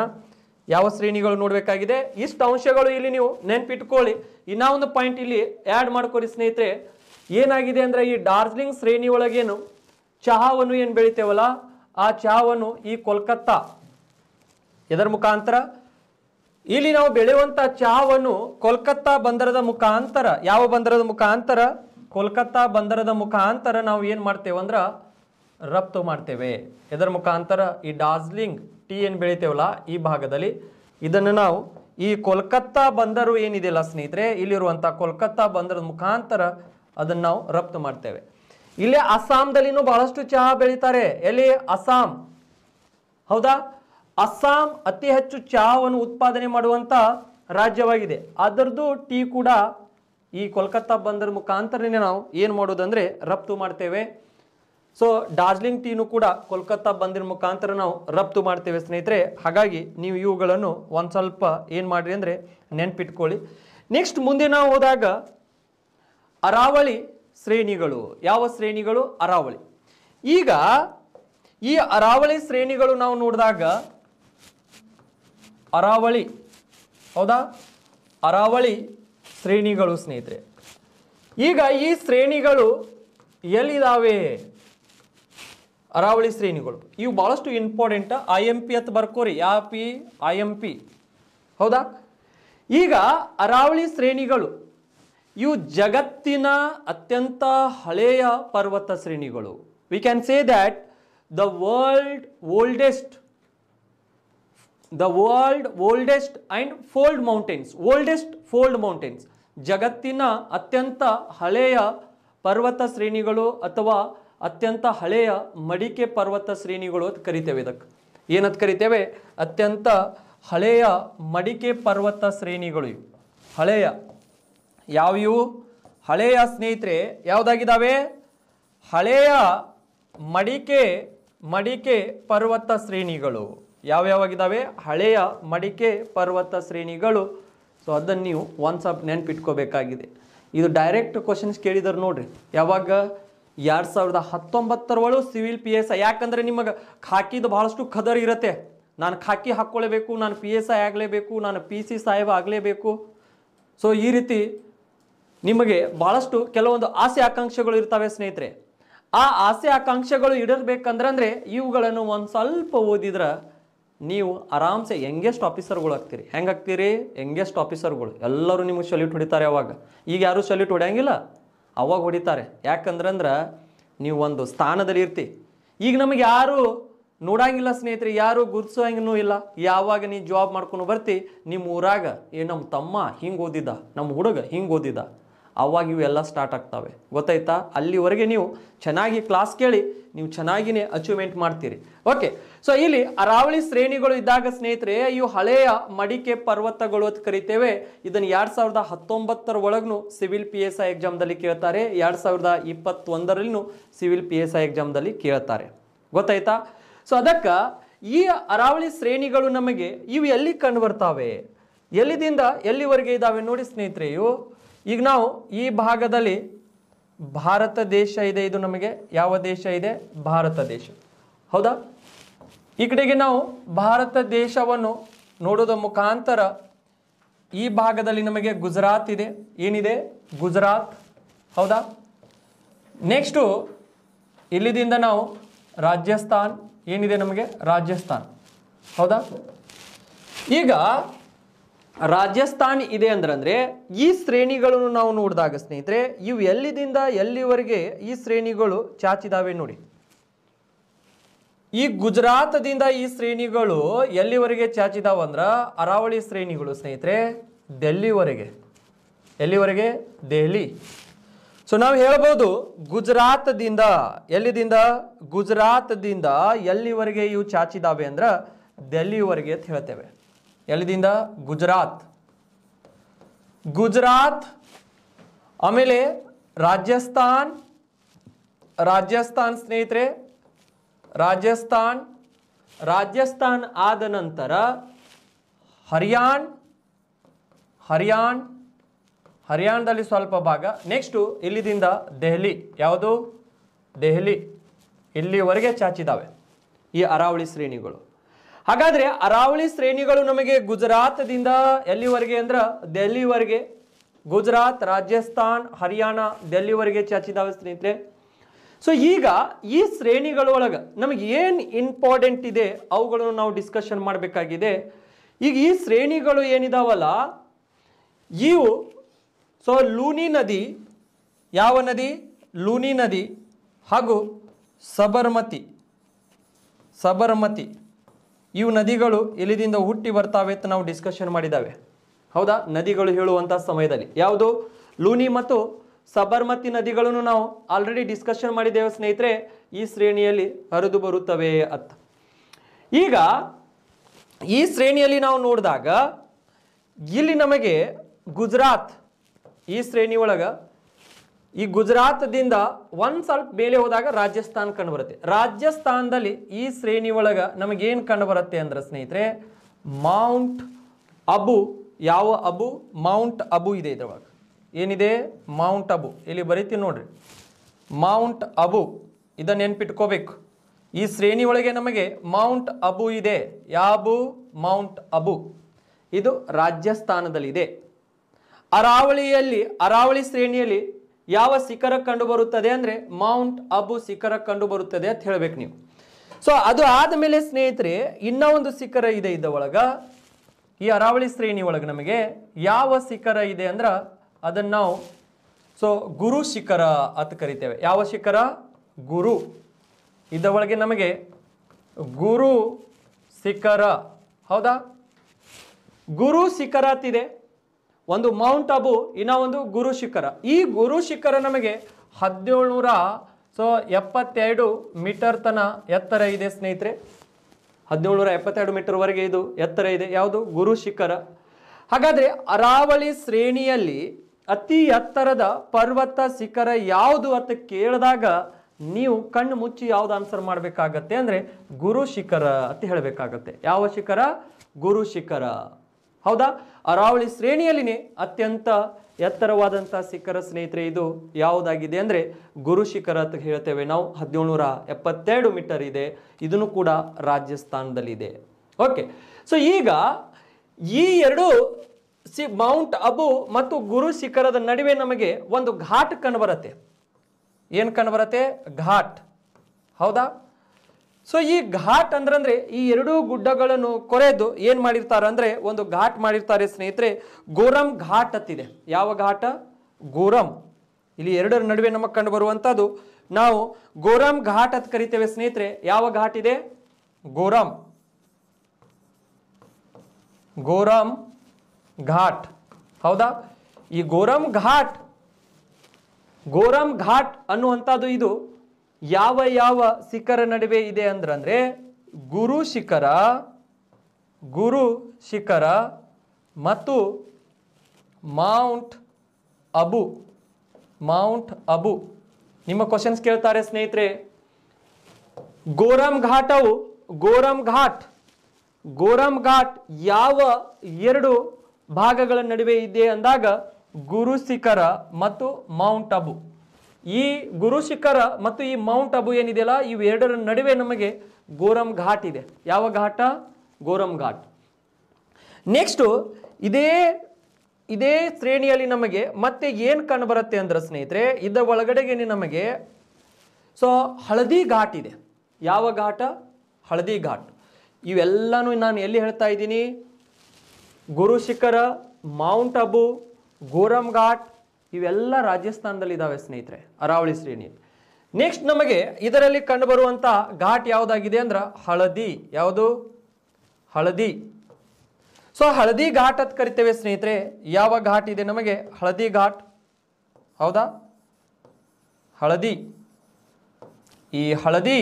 ಯಾವ ಶ್ರೇಣಿಗಳು ನೋಡಬೇಕಾಗಿದೆ ಇಷ್ಟು ಅಂಶಗಳು ಇಲ್ಲಿ ನೀವು ನೆನ್ಪಿಟ್ಕೊಳ್ಳಿ ಇನ್ನೊಂದು ಒಂದು ಪಾಯಿಂಟ್ ಇಲ್ಲಿ ಆ್ಯಡ್ ಮಾಡ್ಕೊರಿ ಸ್ನೇಹಿತರೆ ಏನಾಗಿದೆ ಅಂದರೆ ಈ ಡಾರ್ಜಿಲಿಂಗ್ ಶ್ರೇಣಿ ಒಳಗೇನು ಚಹಾವನ್ನು ಏನು ಬೆಳಿತೇವಲ್ಲ ಆ ಚಹಾವನ್ನು ಈ ಕೋಲ್ಕತ್ತಾ ಇದರ ಮುಖಾಂತರ ಇಲ್ಲಿ ನಾವು ಬೆಳೆಯುವಂತ ಚಹಾವನ್ನು ಕೋಲ್ಕತ್ತಾ ಬಂದರದ ಮುಖಾಂತರ ಯಾವ ಬಂದರದ ಮುಖಾಂತರ ಕೋಲ್ಕತ್ತಾ ಬಂದರದ ಮುಖಾಂತರ ನಾವು ಏನು ಮಾಡ್ತೇವೆ ಅಂದ್ರೆ ರಫ್ತು ಮಾಡ್ತೇವೆ ಇದರ ಮುಖಾಂತರ ಈ ಡಾರ್ಜಿಲಿಂಗ್ ಟೀ ಏನು ಬೆಳಿತೇವಲ್ಲ ಈ ಭಾಗದಲ್ಲಿ ಇದನ್ನು ನಾವು ಈ ಕೋಲ್ಕತ್ತಾ ಬಂದರು ಏನಿದೆಯಲ್ಲ ಸ್ನೇಹಿತರೆ ಇಲ್ಲಿರುವಂಥ ಕೋಲ್ಕತ್ತಾ ಬಂದರದ ಮುಖಾಂತರ ಅದನ್ನು ನಾವು ರಫ್ತು ಮಾಡ್ತೇವೆ ಇಲ್ಲಿ ಅಸ್ಸಾಂದಲ್ಲಿನೂ ಬಹಳಷ್ಟು ಚಹಾ ಬೆಳೀತಾರೆ ಎಲ್ಲಿ ಅಸ್ಸಾಂ ಹೌದಾ ಅಸ್ಸಾಂ ಅತಿ ಹೆಚ್ಚು ಚಹಾವನ್ನು ಉತ್ಪಾದನೆ ಮಾಡುವಂಥ ರಾಜ್ಯವಾಗಿದೆ ಅದರದ್ದು ಟೀ ಕೂಡ ಈ ಕೋಲ್ಕತ್ತಾ ಬಂದ್ರ ಮುಖಾಂತರನೇ ನಾವು ಏನು ಮಾಡೋದಂದರೆ ರಫ್ತು ಮಾಡ್ತೇವೆ ಸೊ ಡಾರ್ಜಿಲಿಂಗ್ ಟೀನು ಕೂಡ ಕೋಲ್ಕತ್ತಾ ಬಂದಿರ ಮುಖಾಂತರ ನಾವು ರಫ್ತು ಮಾಡ್ತೇವೆ ಸ್ನೇಹಿತರೆ ಹಾಗಾಗಿ ನೀವು ಇವುಗಳನ್ನು ಒಂದು ಸ್ವಲ್ಪ ಏನು ಮಾಡಿರಿ ಅಂದರೆ ನೆನ್ಪಿಟ್ಕೊಳ್ಳಿ ನೆಕ್ಸ್ಟ್ ಮುಂದೆ ನಾವು ಹೋದಾಗ ಅರಾವಳಿ ಶ್ರೇಣಿಗಳು ಯಾವ ಶ್ರೇಣಿಗಳು ಅರಾವಳಿ ಈಗ ಈ ಅರಾವಳಿ ಶ್ರೇಣಿಗಳು ನಾವು ನೋಡಿದಾಗ ಅರಾವಳಿ ಹೌದಾ ಅರಾವಳಿ ಶ್ರೇಣಿಗಳು ಸ್ನೇಹಿತರೆ ಈಗ ಈ ಶ್ರೇಣಿಗಳು ಎಲ್ಲಿದ್ದಾವೆ ಅರಾವಳಿ ಶ್ರೇಣಿಗಳು ಇವು ಭಾಳಷ್ಟು ಇಂಪಾರ್ಟೆಂಟ್ ಐ ಎಂ ಪಿ ಅಂತ ಬರ್ಕೋರಿ ಯಾ ಪಿ ಐ ಎಂ ಪಿ ಹೌದಾ ಈಗ ಅರಾವಳಿ ಶ್ರೇಣಿಗಳು ಇವು ಜಗತ್ತಿನ ಅತ್ಯಂತ ಹಳೆಯ ಪರ್ವತ ಶ್ರೇಣಿಗಳು we can say that the world oldest the world oldest and fold mountains oldest fold mountains ಜಗತ್ತಿನ ಅತ್ಯಂತ ಹಳೆಯ ಪರ್ವತ ಶ್ರೇಣಿಗಳು ಅಥವಾ ಅತ್ಯಂತ ಹಳೆಯ ಮಡಿಕೆ ಪರ್ವತ ಶ್ರೇಣಿಗಳು ಅಂತ ಕರಿತೇವೆ ಇದಕ್ಕೆ ಏನಂತ ಕರಿತೇವೆ ಅತ್ಯಂತ ಹಳೆಯ ಮಡಿಕೆ ಪರ್ವತ ಶ್ರೇಣಿಗಳು ಇವು ಹಳೆಯ ಯಾವ ಇವು ಹಳೆಯ ಸ್ನೇಹಿತರೆ ಯಾವುದಾಗಿದ್ದಾವೆ ಹಳೆಯ ಮಡಿಕೆ ಮಡಿಕೆ ಪರ್ವತ ಶ್ರೇಣಿಗಳು ಯಾವ್ಯಾವಾಗಿದ್ದಾವೆ ಹಳೆಯ ಮಡಿಕೆ ಪರ್ವತ ಶ್ರೇಣಿಗಳು ಸೊ ಅದನ್ನು ನೀವು ಒನ್ಸಪ್ ನೆನ್ಪಿಟ್ಕೋಬೇಕಾಗಿದೆ ಇದು ಡೈರೆಕ್ಟ್ ಕ್ವಶನ್ಸ್ ಕೇಳಿದ್ರು ನೋಡ್ರಿ ಯಾವಾಗ ಎರಡು ಸಾವಿರದ ಹತ್ತೊಂಬತ್ತರ ಸಿವಿಲ್ ಪಿ ಎಸ್ ಐ ಯಾಕಂದರೆ ನಿಮಗೆ ಖಾಕಿದು ಭಾಳಷ್ಟು ಖದರ್ ಇರುತ್ತೆ ನಾನು ಖಾಕಿ ಹಾಕ್ಕೊಳ್ಳೇಬೇಕು ನಾನು ಪಿ ಎಸ್ ಐ ಆಗಲೇಬೇಕು ನಾನು ಪಿ ಸಿ ಸಾಹೇಬ್ ಆಗಲೇಬೇಕು ಸೊ ಈ ರೀತಿ ನಿಮಗೆ ಭಾಳಷ್ಟು ಕೆಲವೊಂದು ಆಸೆ ಆಕಾಂಕ್ಷೆಗಳು ಇರ್ತವೆ ಸ್ನೇಹಿತರೆ ಆ ಆಸೆ ಆಕಾಂಕ್ಷೆಗಳು ಇಡಬೇಕಂದ್ರೆ ಅಂದರೆ ಇವುಗಳನ್ನು ಒಂದು ಸ್ವಲ್ಪ ಓದಿದ್ರೆ ನೀವು ಆರಾಮ್ಸೆ ಯಂಗೆಸ್ಟ್ ಆಫೀಸರ್ಗಳು ಆಗ್ತೀರಿ ಹೆಂಗೆ ಆಗ್ತೀರಿ ಯಂಗೆಸ್ಟ್ ಆಫೀಸರ್ಗಳು ಎಲ್ಲರೂ ನಿಮಗೆ ಸಲ್ಯೂಟ್ ಹೊಡಿತಾರೆ ಅವಾಗ ಈಗ ಯಾರೂ ಸಲ್ಯೂಟ್ ಹೊಡೆಯಂಗಿಲ್ಲ ಅವಾಗ ಹೊಡಿತಾರೆ ಯಾಕಂದ್ರಂದ್ರೆ ನೀವು ಒಂದು ಸ್ಥಾನದಲ್ಲಿ ಇರ್ತಿ ಈಗ ನಮಗೆ ಯಾರು ನೋಡಂಗಿಲ್ಲ ಸ್ನೇಹಿತರೆ ಯಾರು ಹಂಗೂ ಇಲ್ಲ ಯಾವಾಗ ನೀ ಜಾಬ್ ಮಾಡ್ಕೊಂಡು ಬರ್ತಿ ನಿಮ್ಮ ಊರಾಗ ಏ ನಮ್ಮ ತಮ್ಮ ಹಿಂಗೆ ಓದಿದ್ದ ನಮ್ಮ ಹುಡುಗ ಹಿಂಗೆ ಓದಿದ್ದ ಆವಾಗ ಇವೆಲ್ಲ ಸ್ಟಾರ್ಟ್ ಆಗ್ತವೆ ಗೊತ್ತಾಯ್ತಾ ಅಲ್ಲಿವರೆಗೆ ನೀವು ಚೆನ್ನಾಗಿ ಕ್ಲಾಸ್ ಕೇಳಿ ನೀವು ಚೆನ್ನಾಗಿನೇ ಅಚೀವ್ಮೆಂಟ್ ಮಾಡ್ತೀರಿ ಓಕೆ ಸೊ ಇಲ್ಲಿ ಅರಾವಳಿ ಶ್ರೇಣಿಗಳು ಇದ್ದಾಗ ಸ್ನೇಹಿತರೆ ಇವು ಹಳೆಯ ಮಡಿಕೆ ಪರ್ವತಗಳು ಅಂತ ಕರಿತೇವೆ ಇದನ್ನು ಎರಡು ಸಾವಿರದ ಹತ್ತೊಂಬತ್ತರ ಒಳಗೂ ಸಿವಿಲ್ ಪಿ ಎಸ್ ಐ ಎಕ್ಸಾಮ್ದಲ್ಲಿ ಕೇಳ್ತಾರೆ ಎರಡು ಸಾವಿರದ ಇಪ್ಪತ್ತೊಂದರಲ್ಲೂ ಸಿವಿಲ್ ಪಿ ಎಸ್ ಐ ಎಕ್ಸಾಮ್ದಲ್ಲಿ ಕೇಳ್ತಾರೆ ಗೊತ್ತಾಯ್ತಾ ಸೊ ಅದಕ್ಕೆ ಈ ಅರಾವಳಿ ಶ್ರೇಣಿಗಳು ನಮಗೆ ಇವು ಎಲ್ಲಿ ಕಂಡು ಬರ್ತಾವೆ ಎಲ್ಲಿದಿಂದ ಎಲ್ಲಿವರೆಗೆ ಇದ್ದಾವೆ ನೋಡಿ ಸ್ನೇಹಿತರೆ ಇವು ಈಗ ನಾವು ಈ ಭಾಗದಲ್ಲಿ ಭಾರತ ದೇಶ ಇದೆ ಇದು ನಮಗೆ ಯಾವ ದೇಶ ಇದೆ ಭಾರತ ದೇಶ ಹೌದಾ ಈ ಕಡೆಗೆ ನಾವು ಭಾರತ ದೇಶವನ್ನು ನೋಡೋದ ಮುಖಾಂತರ ಈ ಭಾಗದಲ್ಲಿ ನಮಗೆ ಗುಜರಾತ್ ಇದೆ ಏನಿದೆ ಗುಜರಾತ್ ಹೌದಾ ನೆಕ್ಸ್ಟು ಇಲ್ಲಿದಿಂದ ನಾವು ರಾಜಸ್ಥಾನ್ ಏನಿದೆ ನಮಗೆ ರಾಜಸ್ಥಾನ್ ಹೌದಾ ಈಗ ರಾಜಸ್ಥಾನ್ ಇದೆ ಅಂದ್ರೆ ಈ ಶ್ರೇಣಿಗಳನ್ನು ನಾವು ನೋಡಿದಾಗ ಸ್ನೇಹಿತರೆ ಇವು ಎಲ್ಲಿದಿಂದ ಎಲ್ಲಿವರೆಗೆ ಈ ಶ್ರೇಣಿಗಳು ಚಾಚಿದಾವೆ ನೋಡಿ ಈ ಗುಜರಾತದಿಂದ ಈ ಶ್ರೇಣಿಗಳು ಎಲ್ಲಿವರೆಗೆ ಅಂದ್ರೆ ಅರಾವಳಿ ಶ್ರೇಣಿಗಳು ಸ್ನೇಹಿತರೆ ದೆಲ್ಲಿವರೆಗೆ ಎಲ್ಲಿವರೆಗೆ ದೆಹಲಿ ಸೊ ನಾವು ಹೇಳ್ಬೋದು ಗುಜರಾತದಿಂದ ಎಲ್ಲಿದಿಂದ ಗುಜರಾತದಿಂದ ಎಲ್ಲಿವರೆಗೆ ಇವು ಚಾಚಿದಾವೆ ಅಂದ್ರೆ ದೆಲ್ಲಿವರೆಗೆ ಅಂತ ಹೇಳ್ತೇವೆ ಎಲ್ಲಿದಿಂದ ಗುಜರಾತ್ ಗುಜರಾತ್ ಆಮೇಲೆ ರಾಜಸ್ಥಾನ್ ರಾಜಸ್ಥಾನ್ ಸ್ನೇಹಿತರೆ ರಾಜಸ್ಥಾನ್ ರಾಜಸ್ಥಾನ್ ಆದ ನಂತರ ಹರಿಯಾಣ್ ಹರಿಯಾಣ್ ಹರಿಯಾಣದಲ್ಲಿ ಸ್ವಲ್ಪ ಭಾಗ ನೆಕ್ಸ್ಟು ಇಲ್ಲಿದಿಂದ ದೆಹಲಿ ಯಾವುದು ದೆಹಲಿ ಇಲ್ಲಿವರೆಗೆ ಚಾಚಿದಾವೆ ಈ ಅರಾವಳಿ ಶ್ರೇಣಿಗಳು ಹಾಗಾದ್ರೆ ಅರಾವಳಿ ಶ್ರೇಣಿಗಳು ನಮಗೆ ಗುಜರಾತ್ದಿಂದ ಎಲ್ಲಿವರೆಗೆ ಅಂದ್ರೆ ದೆಹಲಿವರೆಗೆ ಗುಜರಾತ್ ರಾಜಸ್ಥಾನ್ ಹರಿಯಾಣ ದೆಹಲಿವರೆಗೆ ಚಾಚಿದಾವೆ ಸ್ನೇಹಿತರೆ ಸೊ ಈಗ ಈ ಶ್ರೇಣಿಗಳೊಳಗೆ ನಮಗೆ ಏನು ಇಂಪಾರ್ಟೆಂಟ್ ಇದೆ ಅವುಗಳನ್ನು ನಾವು ಡಿಸ್ಕಷನ್ ಮಾಡಬೇಕಾಗಿದೆ ಈಗ ಈ ಶ್ರೇಣಿಗಳು ಏನಿದಾವಲ್ಲ ಇವು ಸೊ ಲೂನಿ ನದಿ ಯಾವ ನದಿ ಲೂನಿ ನದಿ ಹಾಗೂ ಸಬರ್ಮತಿ ಸಬರ್ಮತಿ ಇವು ನದಿಗಳು ಎಲ್ಲಿದಿಂದ ಹುಟ್ಟಿ ಬರ್ತಾವೆ ಅಂತ ನಾವು ಡಿಸ್ಕಷನ್ ಮಾಡಿದ್ದಾವೆ ಹೌದಾ ನದಿಗಳು ಹೇಳುವಂಥ ಸಮಯದಲ್ಲಿ ಯಾವುದು ಲೂನಿ ಮತ್ತು ಸಬರ್ಮತಿ ನದಿಗಳನ್ನು ನಾವು ಆಲ್ರೆಡಿ ಡಿಸ್ಕಷನ್ ಮಾಡಿದ್ದೇವೆ ಸ್ನೇಹಿತರೆ ಈ ಶ್ರೇಣಿಯಲ್ಲಿ ಹರಿದು ಬರುತ್ತವೆ ಅಂತ ಈಗ ಈ ಶ್ರೇಣಿಯಲ್ಲಿ ನಾವು ನೋಡಿದಾಗ ಇಲ್ಲಿ ನಮಗೆ ಗುಜರಾತ್ ಈ ಶ್ರೇಣಿ ಒಳಗೆ ಈ ಗುಜರಾತದಿಂದ ಒಂದು ಸ್ವಲ್ಪ ಮೇಲೆ ಹೋದಾಗ ರಾಜಸ್ಥಾನ ಕಂಡುಬರುತ್ತೆ ರಾಜಸ್ಥಾನದಲ್ಲಿ ಈ ಶ್ರೇಣಿ ಒಳಗೆ ನಮಗೇನು ಕಂಡುಬರುತ್ತೆ ಅಂದ್ರೆ ಸ್ನೇಹಿತರೆ ಮೌಂಟ್ ಅಬು ಯಾವ ಅಬು ಮೌಂಟ್ ಅಬು ಇದೆ ಇದ್ರೊಳಗೆ ಏನಿದೆ ಮೌಂಟ್ ಅಬು ಇಲ್ಲಿ ಬರೀತೀನಿ ನೋಡ್ರಿ ಮೌಂಟ್ ಅಬು ಇದನ್ನು ನೆನ್ಪಿಟ್ಕೋಬೇಕು ಈ ಶ್ರೇಣಿ ಒಳಗೆ ನಮಗೆ ಮೌಂಟ್ ಅಬು ಇದೆ ಯಾಬು ಮೌಂಟ್ ಅಬು ಇದು ರಾಜಸ್ಥಾನದಲ್ಲಿದೆ ಅರಾವಳಿಯಲ್ಲಿ ಅರಾವಳಿ ಶ್ರೇಣಿಯಲ್ಲಿ ಯಾವ ಶಿಖರ ಕಂಡು ಬರುತ್ತದೆ ಅಂದರೆ ಮೌಂಟ್ ಅಬು ಶಿಖರ ಕಂಡು ಬರುತ್ತದೆ ಅಂತ ಹೇಳಬೇಕು ನೀವು ಸೊ ಅದು ಆದಮೇಲೆ ಸ್ನೇಹಿತರೆ ಇನ್ನೂ ಒಂದು ಶಿಖರ ಇದೆ ಇದ್ದ ಒಳಗ ಈ ಅರಾವಳಿ ಶ್ರೇಣಿ ಒಳಗೆ ನಮಗೆ ಯಾವ ಶಿಖರ ಇದೆ ಅಂದ್ರೆ ಅದನ್ನು ನಾವು ಸೊ ಗುರು ಶಿಖರ ಅಂತ ಕರಿತೇವೆ ಯಾವ ಶಿಖರ ಗುರು ಇದ್ದ ಒಳಗೆ ನಮಗೆ ಗುರು ಶಿಖರ ಹೌದಾ ಗುರು ಶಿಖರ ಅಂತಿದೆ ಒಂದು ಮೌಂಟ್ ಅಬು ಇನ್ನ ಒಂದು ಗುರು ಶಿಖರ ಈ ಗುರು ಶಿಖರ ನಮಗೆ ಹದಿನೇಳುನೂರ ಸೊ ಎಪ್ಪತ್ತೆರಡು ಮೀಟರ್ ತನ ಎತ್ತರ ಇದೆ ಸ್ನೇಹಿತರೆ ಹದಿನೇಳುನೂರ ಎಪ್ಪತ್ತೆರಡು ಮೀಟರ್ವರೆಗೆ ಇದು ಎತ್ತರ ಇದೆ ಯಾವುದು ಗುರು ಶಿಖರ ಹಾಗಾದರೆ ಅರಾವಳಿ ಶ್ರೇಣಿಯಲ್ಲಿ ಅತಿ ಎತ್ತರದ ಪರ್ವತ ಶಿಖರ ಯಾವುದು ಅಂತ ಕೇಳಿದಾಗ ನೀವು ಕಣ್ಣು ಮುಚ್ಚಿ ಯಾವ್ದು ಆನ್ಸರ್ ಮಾಡಬೇಕಾಗತ್ತೆ ಅಂದರೆ ಗುರು ಶಿಖರ ಅಂತ ಹೇಳಬೇಕಾಗತ್ತೆ ಯಾವ ಶಿಖರ ಗುರು ಶಿಖರ ಹೌದಾ ಅರಾವಳಿ ಶ್ರೇಣಿಯಲ್ಲಿನೇ ಅತ್ಯಂತ ಎತ್ತರವಾದಂಥ ಶಿಖರ ಸ್ನೇಹಿತರೆ ಇದು ಯಾವುದಾಗಿದೆ ಅಂದರೆ ಗುರು ಶಿಖರ ಅಂತ ಹೇಳ್ತೇವೆ ನಾವು ಹದಿನೇಳುನೂರ ಎಪ್ಪತ್ತೆರಡು ಮೀಟರ್ ಇದೆ ಇದನ್ನು ಕೂಡ ರಾಜಸ್ಥಾನದಲ್ಲಿದೆ ಓಕೆ ಸೊ ಈಗ ಈ ಎರಡು ಸಿ ಮೌಂಟ್ ಅಬು ಮತ್ತು ಗುರು ಶಿಖರದ ನಡುವೆ ನಮಗೆ ಒಂದು ಘಾಟ್ ಕಂಡುಬರುತ್ತೆ ಏನು ಕಂಡುಬರುತ್ತೆ ಘಾಟ್ ಹೌದಾ ಸೊ ಈ ಘಾಟ್ ಅಂದ್ರೆ ಈ ಎರಡೂ ಗುಡ್ಡಗಳನ್ನು ಕೊರೆದು ಏನು ಮಾಡಿರ್ತಾರೆ ಅಂದ್ರೆ ಒಂದು ಘಾಟ್ ಮಾಡಿರ್ತಾರೆ ಸ್ನೇಹಿತರೆ ಗೋರಂ ಘಾಟ್ ಅತ್ತಿದೆ ಯಾವ ಘಾಟ ಗೋರಂ ಇಲ್ಲಿ ಎರಡರ ನಡುವೆ ನಮಗೆ ಕಂಡು ಬರುವಂಥದ್ದು ನಾವು ಗೋರಂ ಘಾಟ್ ಅಂತ ಕರಿತೇವೆ ಸ್ನೇಹಿತರೆ ಯಾವ ಘಾಟ್ ಇದೆ ಗೋರಂ ಗೋರಂ ಘಾಟ್ ಹೌದಾ ಈ ಗೋರಂ ಘಾಟ್ ಗೋರಂ ಘಾಟ್ ಅನ್ನುವಂಥದ್ದು ಇದು ಯಾವ ಯಾವ ಶಿಖರ ನಡುವೆ ಇದೆ ಅಂದ್ರೆ ಗುರು ಶಿಖರ ಗುರು ಶಿಖರ ಮತ್ತು ಮೌಂಟ್ ಅಬು ಮೌಂಟ್ ಅಬು ನಿಮ್ಮ ಕ್ವಶನ್ಸ್ ಕೇಳ್ತಾರೆ ಸ್ನೇಹಿತರೆ ಗೋರಂ ಘಾಟವು ಗೋರಂ ಘಾಟ್ ಗೋರಂ ಘಾಟ್ ಯಾವ ಎರಡು ಭಾಗಗಳ ನಡುವೆ ಇದೆ ಅಂದಾಗ ಗುರು ಶಿಖರ ಮತ್ತು ಮೌಂಟ್ ಅಬು ಈ ಗುರು ಶಿಖರ ಮತ್ತು ಈ ಮೌಂಟ್ ಅಬು ಏನಿದೆಯಲ್ಲ ಇವೆರಡರ ನಡುವೆ ನಮಗೆ ಗೋರಂ ಘಾಟ್ ಇದೆ ಯಾವ ಘಾಟ ಗೋರಂ ಘಾಟ್ ನೆಕ್ಸ್ಟು ಇದೇ ಇದೇ ಶ್ರೇಣಿಯಲ್ಲಿ ನಮಗೆ ಮತ್ತೆ ಏನು ಕಂಡುಬರುತ್ತೆ ಅಂದ್ರೆ ಸ್ನೇಹಿತರೆ ಇದರ ಒಳಗಡೆಗೆ ನಮಗೆ ಸೊ ಹಳದಿ ಘಾಟ್ ಇದೆ ಯಾವ ಘಾಟ ಹಳದಿ ಘಾಟ್ ಇವೆಲ್ಲನೂ ನಾನು ಎಲ್ಲಿ ಹೇಳ್ತಾ ಇದ್ದೀನಿ ಗುರು ಶಿಖರ ಮೌಂಟ್ ಅಬು ಗೋರಂ ಘಾಟ್ ಇವೆಲ್ಲ ರಾಜಸ್ಥಾನದಲ್ಲಿ ಇದ್ದಾವೆ ಸ್ನೇಹಿತರೆ ಅರಾವಳಿ ಶ್ರೇಣಿ ನೆಕ್ಸ್ಟ್ ನಮಗೆ ಇದರಲ್ಲಿ ಕಂಡುಬರುವಂಥ ಘಾಟ್ ಯಾವುದಾಗಿದೆ ಅಂದ್ರೆ ಹಳದಿ ಯಾವುದು ಹಳದಿ ಸೊ ಹಳದಿ ಘಾಟ್ ಅಂತ ಕರಿತೇವೆ ಸ್ನೇಹಿತರೆ ಯಾವ ಘಾಟ್ ಇದೆ ನಮಗೆ ಹಳದಿ ಘಾಟ್ ಹೌದಾ ಹಳದಿ ಈ ಹಳದಿ